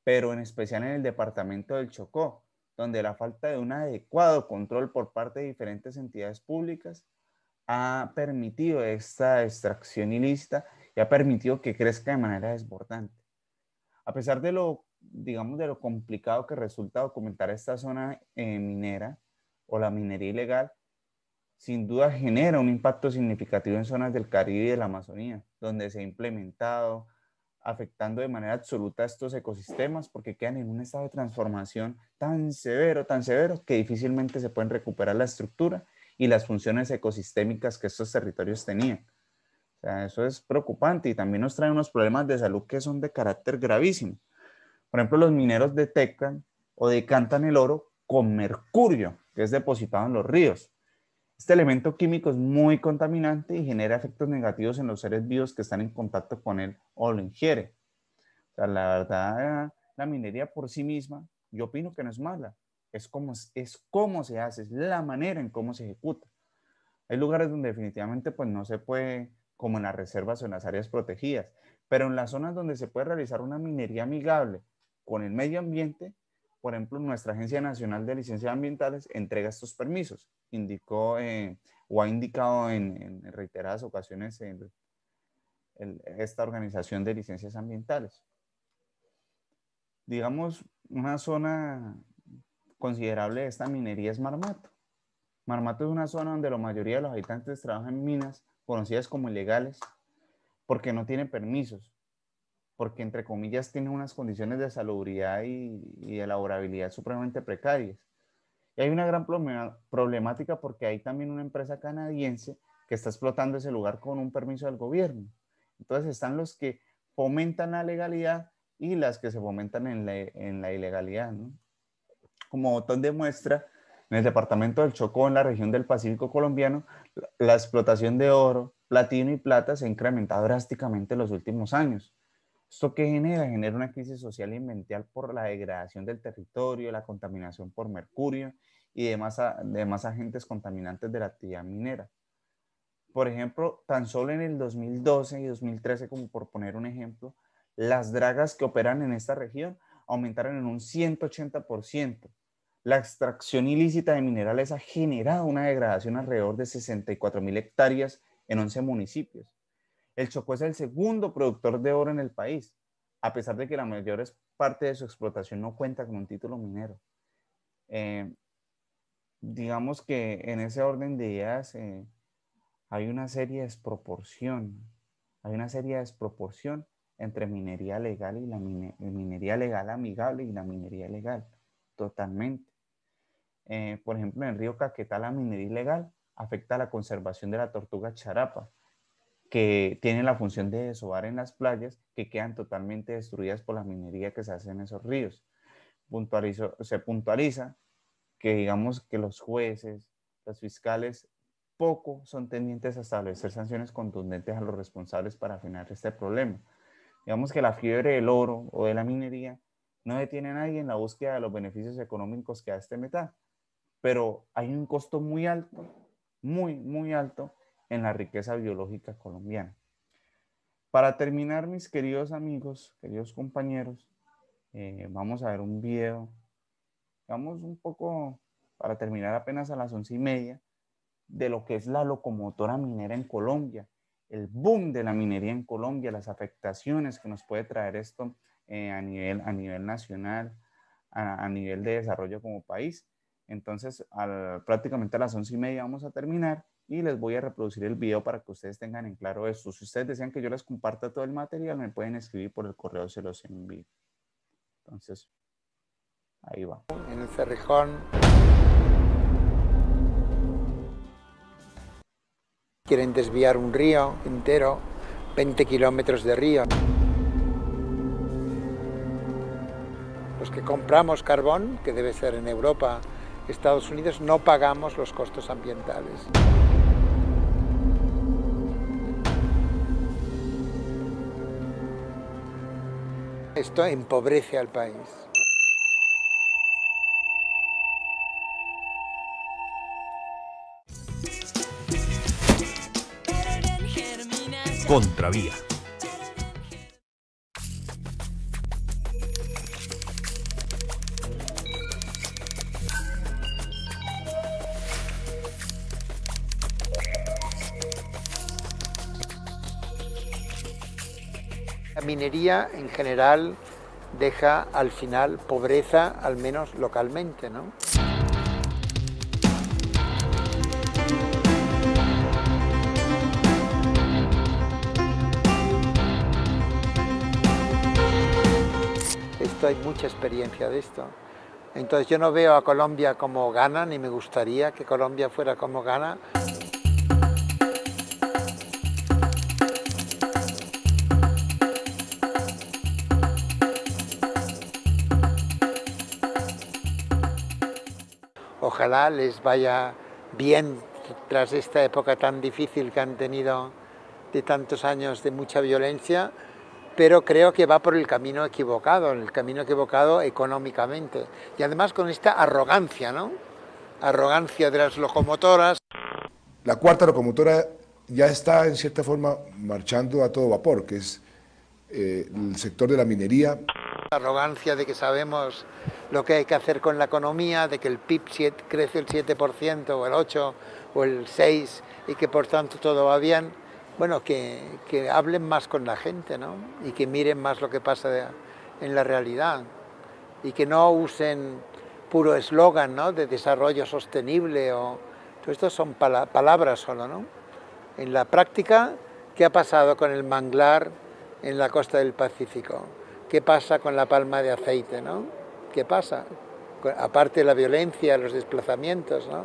pero en especial en el departamento del Chocó, donde la falta de un adecuado control por parte de diferentes entidades públicas ha permitido esta extracción ilícita y ha permitido que crezca de manera desbordante. A pesar de lo, digamos, de lo complicado que resulta documentar esta zona eh, minera o la minería ilegal, sin duda genera un impacto significativo en zonas del Caribe y de la Amazonía, donde se ha implementado, afectando de manera absoluta a estos ecosistemas porque quedan en un estado de transformación tan severo, tan severo, que difícilmente se pueden recuperar la estructura y las funciones ecosistémicas que estos territorios tenían. O sea, eso es preocupante y también nos trae unos problemas de salud que son de carácter gravísimo. Por ejemplo, los mineros detectan o decantan el oro con mercurio, que es depositado en los ríos. Este elemento químico es muy contaminante y genera efectos negativos en los seres vivos que están en contacto con él o lo ingieren. la verdad, la minería por sí misma, yo opino que no es mala. Es como, es cómo se hace, es la manera en cómo se ejecuta. Hay lugares donde definitivamente pues, no se puede, como en las reservas o en las áreas protegidas, pero en las zonas donde se puede realizar una minería amigable con el medio ambiente, por ejemplo, nuestra Agencia Nacional de Licencias Ambientales entrega estos permisos, indicó eh, o ha indicado en, reiteradas ocasiones esta organización de licencias ambientales. Digamos, una zona considerable de esta minería es Marmato. Marmato es una zona donde la mayoría de los habitantes trabajan en minas conocidas como ilegales porque no tienen permisos porque entre comillas tiene unas condiciones de salubridad y, y de laborabilidad supremamente precarias. Y hay una gran problemática porque hay también una empresa canadiense que está explotando ese lugar con un permiso del gobierno. Entonces están los que fomentan la legalidad y las que se fomentan en la, ilegalidad. Como botón demuestra, en el departamento del Chocó, en la región del Pacífico colombiano, la, la explotación de oro, platino y plata se ha incrementado drásticamente en los últimos años ¿Esto qué genera? Genera una crisis social y ambiental por la degradación del territorio, la contaminación por mercurio y demás, demás agentes contaminantes de la actividad minera. Por ejemplo, tan solo en el 2012 y 2013, como por poner un ejemplo, las dragas que operan en esta región aumentaron en un 180%. La extracción ilícita de minerales ha generado una degradación alrededor de 64 hectáreas en 11 municipios. El Chocó es el segundo productor de oro en el país, a pesar de que la mayor parte de su explotación no cuenta con un título minero. Eh, digamos que en ese orden de ideas eh, hay una de desproporción, hay una de desproporción entre minería legal y la minería legal amigable y la minería legal, totalmente. Eh, por ejemplo, en el Río Caquetá la minería ilegal afecta a la conservación de la tortuga charapa, que tienen la función de desovar en las playas que quedan totalmente destruidas por la minería que se hace en esos ríos. se puntualiza que digamos que los jueces, los fiscales, poco son tendientes a establecer sanciones contundentes a los responsables para afinar este problema. Digamos que la fiebre del oro o de la minería no detiene a nadie en la búsqueda de los beneficios económicos que da este meta, pero hay un costo muy alto, muy, muy alto en la riqueza biológica colombiana. Para terminar, mis queridos amigos, queridos compañeros, eh, vamos a ver un video. Vamos un poco, para terminar apenas a las once y media, de lo que es la locomotora minera en Colombia, el boom de la minería en Colombia, las afectaciones que nos puede traer esto eh, a, nivel, a nivel nacional, a, nivel de desarrollo como país. Entonces, al, prácticamente a las once y media vamos a terminar y les voy a reproducir el video para que ustedes tengan en claro esto. Si ustedes desean que yo les comparta todo el material, me pueden escribir por el correo, se los envío. Entonces, ahí va. En el Cerrejón. Quieren desviar un río entero, 20 kilómetros de río. Los que compramos carbón, que debe ser en Europa, Estados Unidos, no pagamos los costos ambientales. Esto empobrece al país. Contravía. en general deja al final pobreza, al menos localmente, ¿no? Esto hay mucha experiencia de esto. Entonces yo no veo a Colombia como gana, ni me gustaría que Colombia fuera como gana. les vaya bien tras esta época tan difícil que han tenido de tantos años de mucha violencia, pero creo que va por el camino equivocado, el camino equivocado económicamente. Y además con esta arrogancia, ¿no? Arrogancia de las locomotoras. La cuarta locomotora ya está en cierta forma marchando a todo vapor, que es eh, el sector de la minería. La arrogancia de que sabemos lo que hay que hacer con la economía, de que el PIB crece el 7% o el 8% o el 6% y que por tanto todo va bien. Bueno, que, hablen más con la gente ¿no? y que miren más lo que pasa en la realidad y que no usen puro eslogan de desarrollo sostenible o... Todo esto son palabras solo, ¿no? En la práctica, ¿qué ha pasado con el manglar en la costa del Pacífico? ¿Qué pasa con la palma de aceite? ¿no? ¿Qué pasa? Aparte de la violencia, los desplazamientos, ¿no?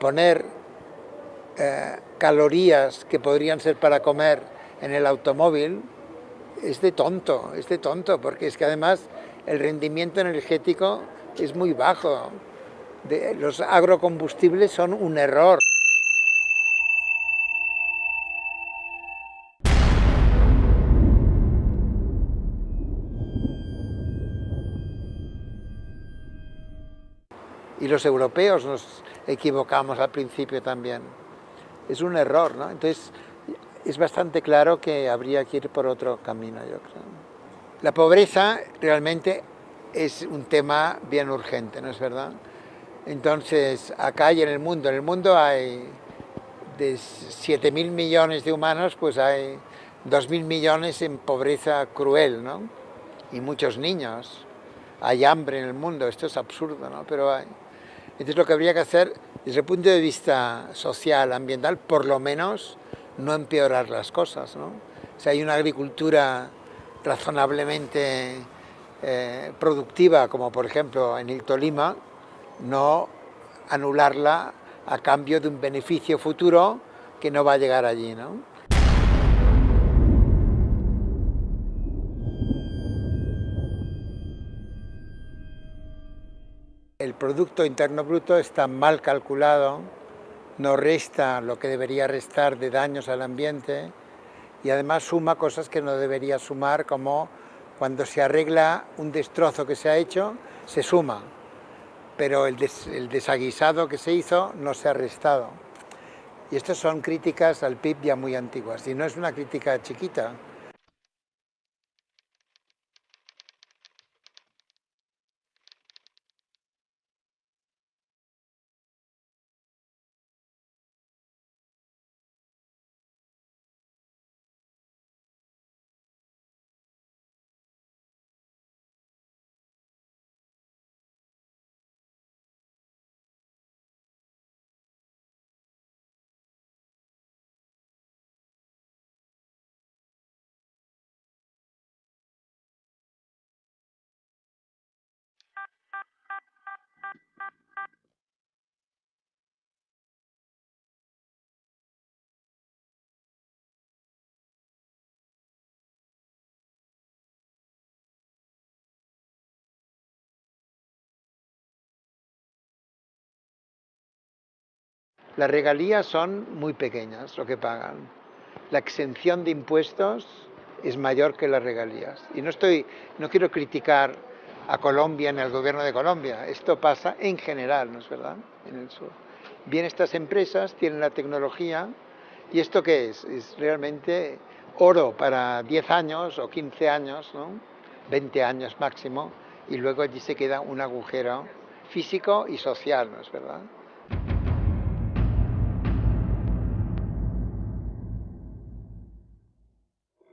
poner eh, calorías que podrían ser para comer en el automóvil es de tonto, es de tonto, porque es que además el rendimiento energético es muy bajo. los agrocombustibles son un error. y los europeos nos equivocamos al principio también. Es un error, ¿no? Entonces, es bastante claro que habría que ir por otro camino, yo creo. La pobreza realmente es un tema bien urgente, ¿no es verdad? Entonces, acá y en el mundo, en el mundo hay de 7.000 millones de humanos, pues hay 2.000 millones en pobreza cruel, ¿no? Y muchos niños. Hay hambre en el mundo, esto es absurdo, ¿no? Pero hay, entonces lo que habría que hacer desde el punto de vista social, ambiental, por lo menos no empeorar las cosas. ¿no? Si hay una agricultura razonablemente eh, productiva, como por ejemplo en el Tolima, no anularla a cambio de un beneficio futuro que no va a llegar allí. ¿no? el Producto Interno Bruto está mal calculado, no resta lo que debería restar de daños al ambiente y además suma cosas que no debería sumar, como cuando se arregla un destrozo que se ha hecho, se suma, pero el, desaguisado que se hizo no se ha restado. Y estas son críticas al PIB ya muy antiguas, y no es una crítica chiquita, Las regalías son muy pequeñas lo que pagan. La exención de impuestos es mayor que las regalías. Y no, estoy, no quiero criticar a Colombia ni al gobierno de Colombia. Esto pasa en general, ¿no es verdad? En el sur. Bien, estas empresas tienen la tecnología. ¿Y esto qué es? Es realmente oro para 10 años o 15 años, ¿no? 20 años máximo. Y luego allí se queda un agujero físico y social, ¿no es verdad?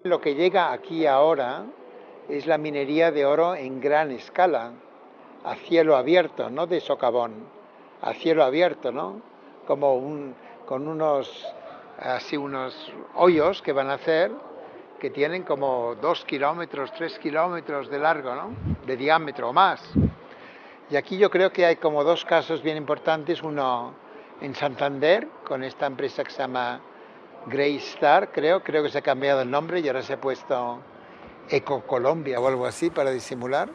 Lo que llega aquí ahora es la minería de oro en gran escala, a cielo abierto, no de socavón, a cielo abierto, ¿no? Como un, con unos, así unos hoyos que van a hacer que tienen como dos kilómetros, tres kilómetros de largo, De diámetro o más. Y aquí yo creo que hay como dos casos bien importantes, uno en Santander, con esta empresa que se llama Grey Star, creo, creo que se ha cambiado el nombre y ahora se ha puesto Eco Colombia o algo así para disimular.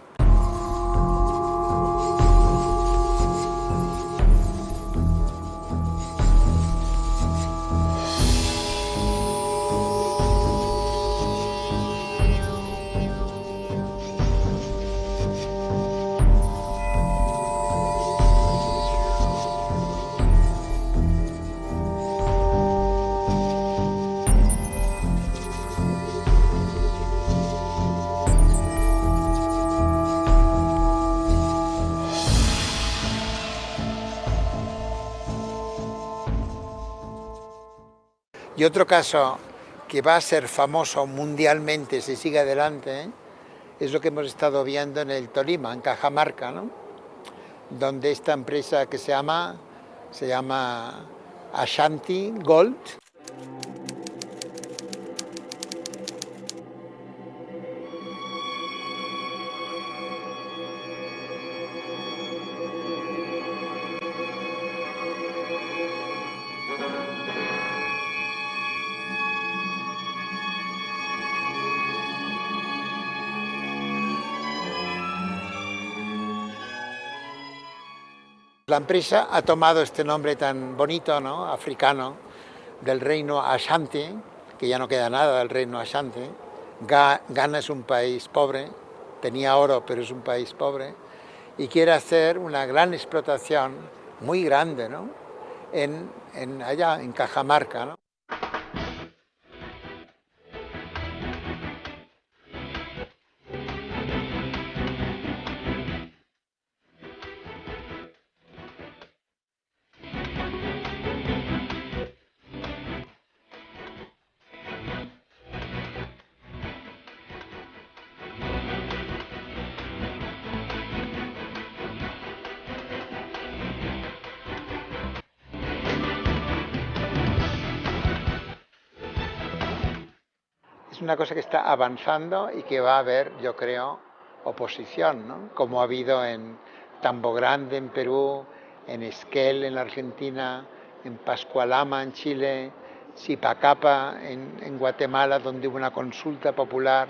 Y otro caso que va a ser famoso mundialmente si sigue adelante es lo que hemos estado viendo en el Tolima, en Cajamarca, donde esta empresa que se llama, se llama Ashanti Gold, La empresa ha tomado este nombre tan bonito, ¿no? africano, del reino Ashanti, que ya no queda nada del reino Ashanti. Ghana es un país pobre, tenía oro, pero es un país pobre, y quiere hacer una gran explotación, muy grande, en, allá, en Cajamarca. ¿no? una cosa que está avanzando y que va a haber, yo creo, oposición, como ha habido en Tambo Grande en Perú, en Esquel en la Argentina, en Pascualama en Chile, Sipacapa en, en Guatemala, donde hubo una consulta popular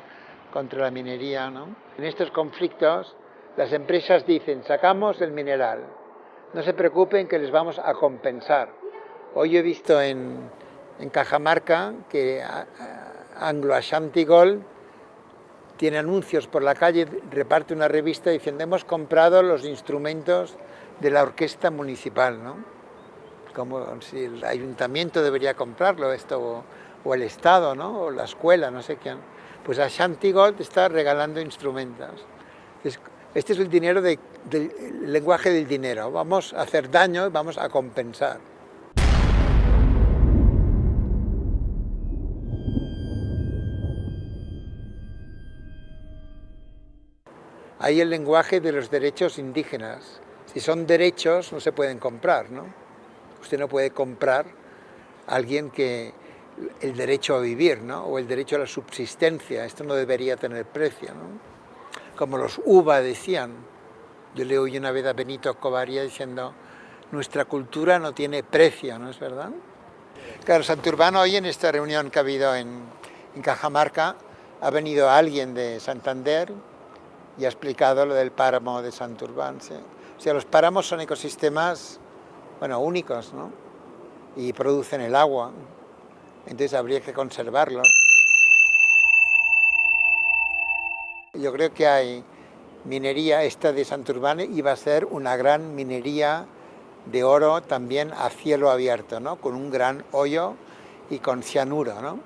contra la minería. En estos conflictos las empresas dicen, sacamos el mineral, no se preocupen que les vamos a compensar. Hoy he visto en, Cajamarca que ah, ah, Anglo Ashanti tiene anuncios por la calle, reparte una revista diciendo hemos comprado los instrumentos de la orquesta municipal, Como si el ayuntamiento debería comprarlo esto, o, el Estado, ¿no? O la escuela, no sé quién. Pues Ashanti Gold está regalando instrumentos. Este es el dinero del el lenguaje del dinero. Vamos a hacer daño y vamos a compensar. hay el lenguaje de los derechos indígenas. Si son derechos, no se pueden comprar, ¿no? Usted no puede comprar a alguien que el derecho a vivir, ¿no? O el derecho a la subsistencia, esto no debería tener precio, ¿no? Como los UBA decían, yo le oí una vez a Benito Escobaría diciendo, nuestra cultura no tiene precio, ¿no es verdad? Claro, Santurbano hoy en esta reunión que ha habido en Cajamarca, ha venido alguien de Santander, y ha explicado lo del páramo de Santurbán. O sea, los páramos son ecosistemas, bueno, únicos, Y producen el agua, entonces habría que conservarlos. Yo creo que hay minería, esta de Santurbán iba a ser una gran minería de oro también a cielo abierto, Con un gran hoyo y con cianuro,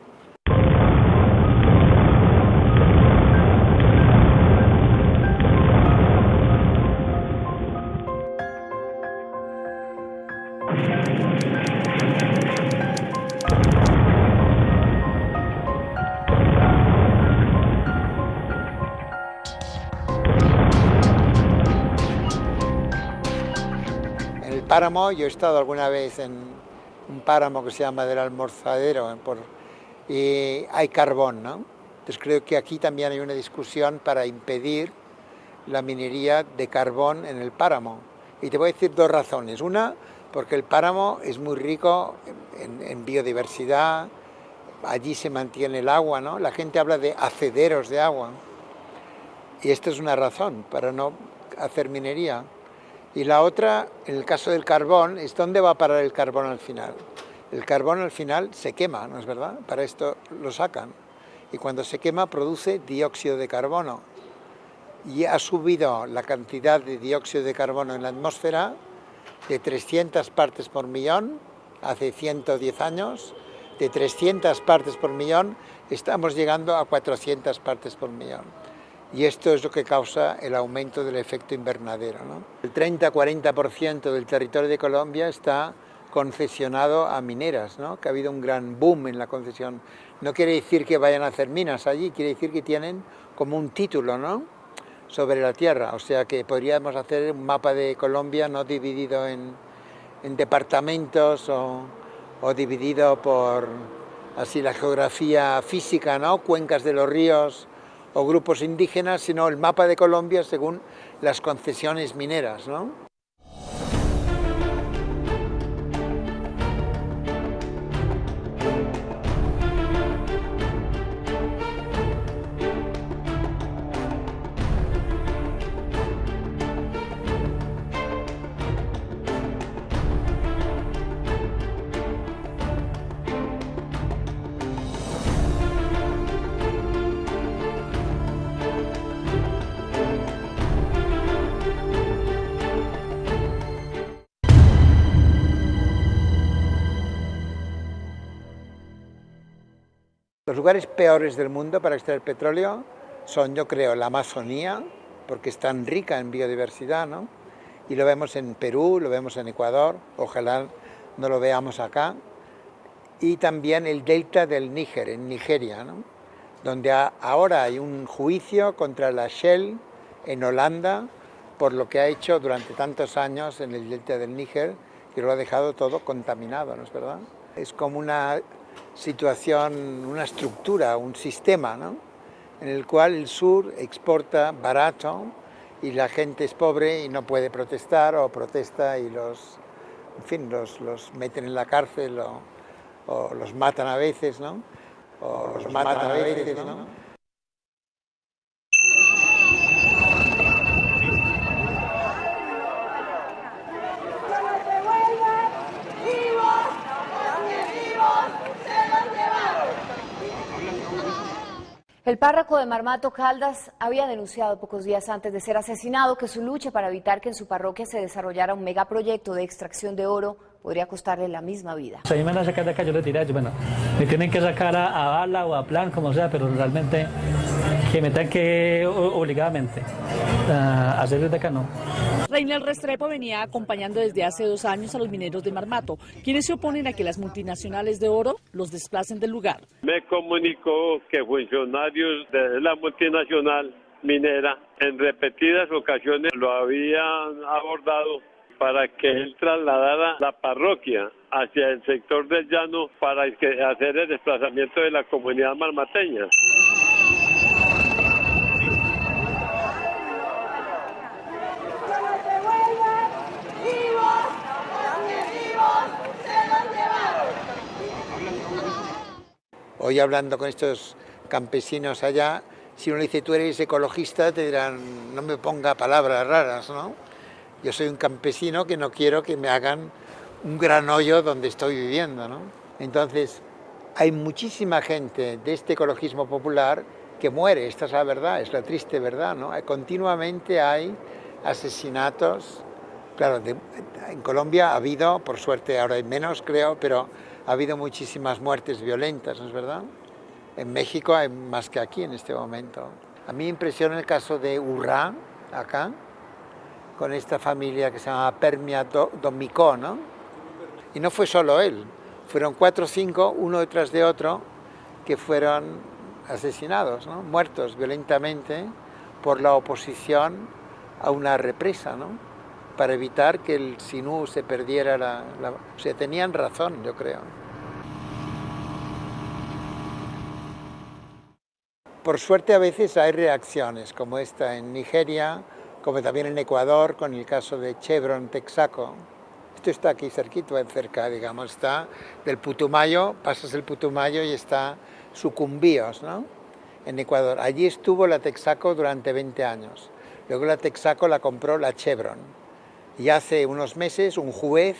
yo he estado alguna vez en un páramo que se llama del Almorzadero, y hay carbón, ¿no? Entonces creo que aquí también hay una discusión para impedir la minería de carbón en el páramo. Y te voy a decir dos razones. Una, porque el páramo es muy rico en, en biodiversidad, allí se mantiene el agua, ¿no? La gente habla de acederos de agua. Y esta es una razón para no hacer minería. Y la otra, en el caso del carbón, es dónde va a parar el carbón al final. El carbón al final se quema, ¿no es verdad? Para esto lo sacan. Y cuando se quema produce dióxido de carbono. Y ha subido la cantidad de dióxido de carbono en la atmósfera de 300 partes por millón hace 110 años, de 300 partes por millón estamos llegando a 400 partes por millón y esto es lo que causa el aumento del efecto invernadero. El 30-40% del territorio de Colombia está concesionado a mineras, ¿no? que ha habido un gran boom en la concesión. No quiere decir que vayan a hacer minas allí, quiere decir que tienen como un título ¿no? sobre la tierra, o sea que podríamos hacer un mapa de Colombia no dividido en, departamentos o, o, dividido por así la geografía física, ¿no? cuencas de los ríos, o grupos indígenas, sino el mapa de Colombia según las concesiones mineras. lugares peores del mundo para extraer petróleo son, yo creo, la Amazonía, porque es tan rica en biodiversidad, ¿no? Y lo vemos en Perú, lo vemos en Ecuador, ojalá no lo veamos acá. Y también el delta del Níger, en Nigeria, ¿no? donde ahora hay un juicio contra la Shell en Holanda por lo que ha hecho durante tantos años en el delta del Níger, que lo ha dejado todo contaminado, ¿no es verdad? Es como una situación, una estructura, un sistema, ¿no? en el cual el sur exporta barato y la gente es pobre y no puede protestar o protesta y los, en fin, los, meten en la cárcel o, los matan a veces, ¿no? O los, matan, a veces, ¿no? El párroco de Marmato Caldas había denunciado pocos días antes de ser asesinado que su lucha para evitar que en su parroquia se desarrollara un megaproyecto de extracción de oro podría costarle la misma vida. Si pues me van a sacar de acá, yo le bueno, me tienen que sacar a, a bala o a plan, como sea, pero realmente que me que obligadamente. Ah, hacer desde acá no. Restrepo venía acompañando desde hace dos años a los mineros de Marmato, quienes se oponen a que las multinacionales de oro los desplacen del lugar. Me comunicó que funcionarios de la multinacional minera en repetidas ocasiones lo habían abordado para que él trasladara la parroquia hacia el sector del llano para hacer el desplazamiento de la comunidad marmateña. Hoy hablando con estos campesinos allá, si uno dice tú eres ecologista, te dirán no me ponga palabras raras, ¿no? Yo soy un campesino que no quiero que me hagan un gran hoyo donde estoy viviendo, ¿no? Entonces, hay muchísima gente de este ecologismo popular que muere, esta es la verdad, es la triste verdad, ¿no? Continuamente hay asesinatos, Claro, en Colombia ha habido, por suerte ahora hay menos creo, pero ha habido muchísimas muertes violentas, ¿no es verdad? En México hay más que aquí en este momento. A mí impresiona el caso de Urrá, acá, con esta familia que se llama Permia Domicó, ¿no? Y no fue solo él, fueron cuatro o cinco, uno detrás de otro, que fueron asesinados, ¿no? muertos violentamente por la oposición a una represa. ¿no? para evitar que el sinú se perdiera la, O sea, tenían razón, yo creo. Por suerte a veces hay reacciones, como esta en Nigeria, como también en Ecuador, con el caso de Chevron Texaco. Esto está aquí cerquita, cerca, digamos, está del Putumayo, pasas el Putumayo y está Sucumbíos, ¿no? En Ecuador. Allí estuvo la Texaco durante 20 años. Luego la Texaco la compró la Chevron. Y hace unos meses un juez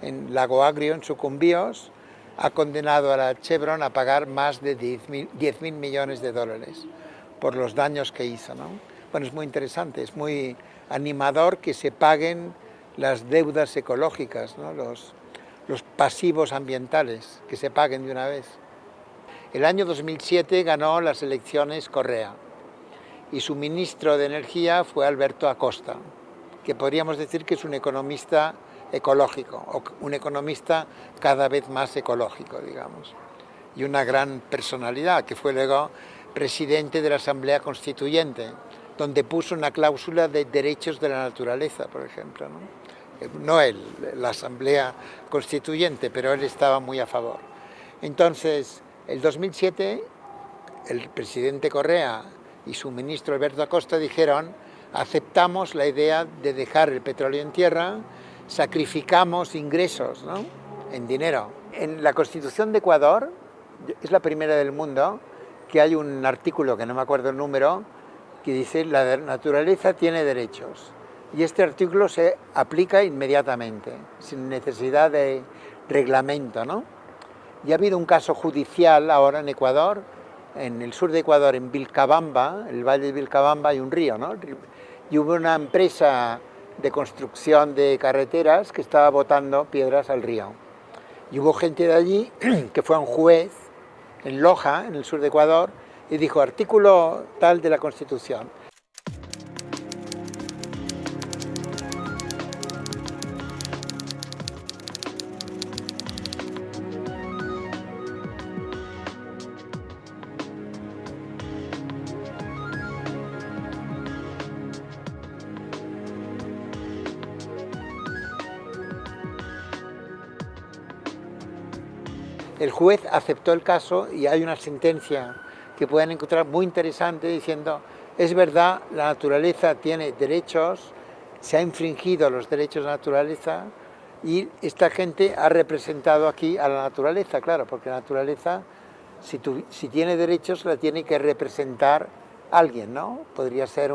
en Lago Agrio, en Sucumbíos, ha condenado a la Chevron a pagar más de 10.000 millones de dólares por los daños que hizo. Bueno, es muy interesante, es muy animador que se paguen las deudas ecológicas, los, los pasivos ambientales, que se paguen de una vez. El año 2007 ganó las elecciones Correa y su ministro de Energía fue Alberto Acosta que podríamos decir que es un economista ecológico, o un economista cada vez más ecológico, digamos. Y una gran personalidad, que fue luego presidente de la Asamblea Constituyente, donde puso una cláusula de derechos de la naturaleza, por ejemplo. No, él, la Asamblea Constituyente, pero él estaba muy a favor. Entonces, el 2007, el presidente Correa y su ministro Alberto Acosta dijeron aceptamos la idea de dejar el petróleo en tierra, sacrificamos ingresos ¿no? en dinero. En la Constitución de Ecuador, es la primera del mundo, que hay un artículo, que no me acuerdo el número, que dice la naturaleza tiene derechos. Y este artículo se aplica inmediatamente, sin necesidad de reglamento. ¿no? Y ha habido un caso judicial ahora en Ecuador, en el sur de Ecuador, en Vilcabamba, el valle de Vilcabamba hay un río, ¿no? y hubo una empresa de construcción de carreteras que estaba botando piedras al río. Y hubo gente de allí que fue a un juez en Loja, en el sur de Ecuador, y dijo artículo tal de la Constitución juez aceptó el caso y hay una sentencia que pueden encontrar muy interesante diciendo, es verdad, la naturaleza tiene derechos, se ha infringido los derechos de la naturaleza y esta gente ha representado aquí a la naturaleza, claro, porque la naturaleza, si, tiene derechos, la tiene que representar alguien, ¿no? Podría ser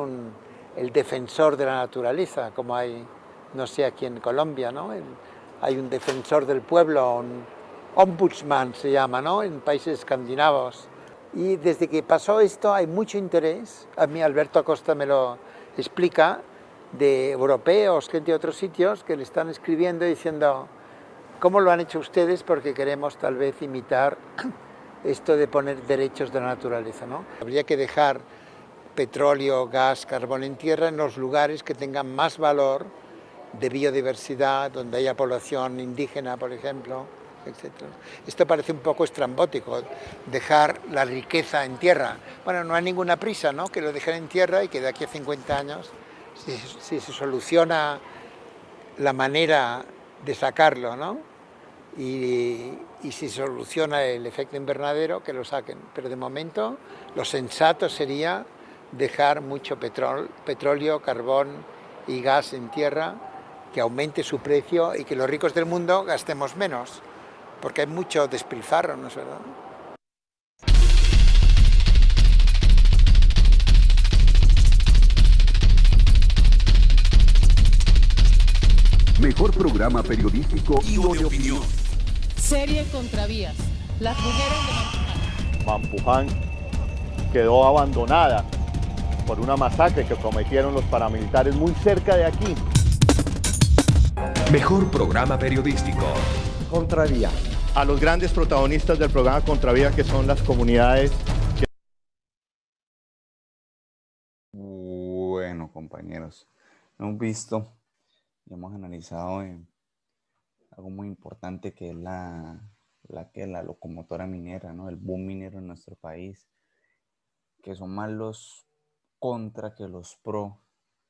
el defensor de la naturaleza, como hay, no sé, aquí en Colombia, ¿no? hay un defensor del pueblo, un, ombudsman se llama, ¿no? En países escandinavos. Y desde que pasó esto hay mucho interés, a mí Alberto Acosta me lo explica, de europeos, gente de otros sitios, que le están escribiendo diciendo, ¿cómo lo han hecho ustedes? Porque queremos tal vez imitar esto de poner derechos de la naturaleza, ¿no? Habría que dejar petróleo, gas, carbón en tierra en los lugares que tengan más valor de biodiversidad, donde haya población indígena, por ejemplo, etc. Esto parece un poco estrambótico, dejar la riqueza en tierra. Bueno, no hay ninguna prisa, ¿no? Que lo dejen en tierra y que de aquí a 50 años, si, se soluciona la manera de sacarlo, ¿no? Y, y si soluciona el efecto invernadero, que lo saquen. Pero de momento, lo sensato sería dejar mucho petróleo carbón y gas en tierra, que aumente su precio y que los ricos del mundo gastemos menos porque hay mucho despilfarro, ¿no es verdad? Mejor programa periodístico y de opinión. Serie Contravías. Las mujeres de Mampuján. Mampuján quedó abandonada por una masacre que cometieron los paramilitares muy cerca de aquí. Mejor programa periodístico. Contravía a los grandes protagonistas del programa Contravía, que son las comunidades. Bueno, compañeros, hemos visto y hemos analizado eh, algo muy importante que es la, que la locomotora minera, ¿no? el boom minero en nuestro país, que son más los contra que los pro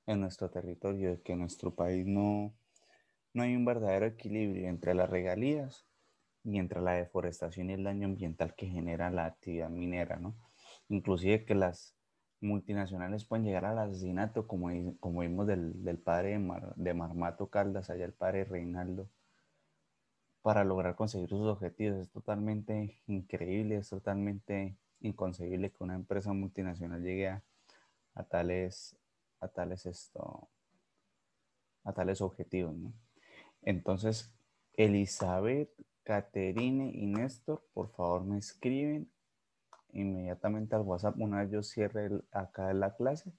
en nuestro territorio, que en nuestro país no, no hay un verdadero equilibrio entre las regalías mientras la deforestación y el daño ambiental que genera la actividad minera, ¿no? Inclusive que las multinacionales pueden llegar al asesinato, como, como vimos del, padre de, Marmato Caldas, allá el padre Reinaldo, para lograr conseguir sus objetivos. Es totalmente increíble, es totalmente inconcebible que una empresa multinacional llegue a, a tales, a tales esto, a tales objetivos, ¿no? Entonces, Elizabeth Caterine y Néstor, por favor me escriben inmediatamente al WhatsApp una vez yo cierre el, acá la clase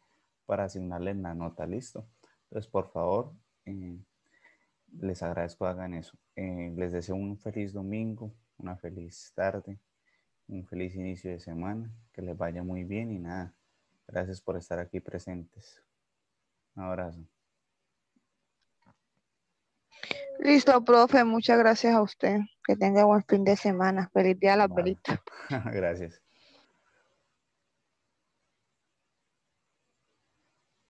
para asignarles la nota, listo. Entonces, por favor, eh, les agradezco hagan eso. Eh, les deseo un feliz domingo, una feliz tarde, un feliz inicio de semana, que les vaya muy bien y nada, gracias por estar aquí presentes. Un abrazo. Listo, profe, muchas gracias a usted. Que tenga buen fin de semana. Feliz día a la pelita. gracias.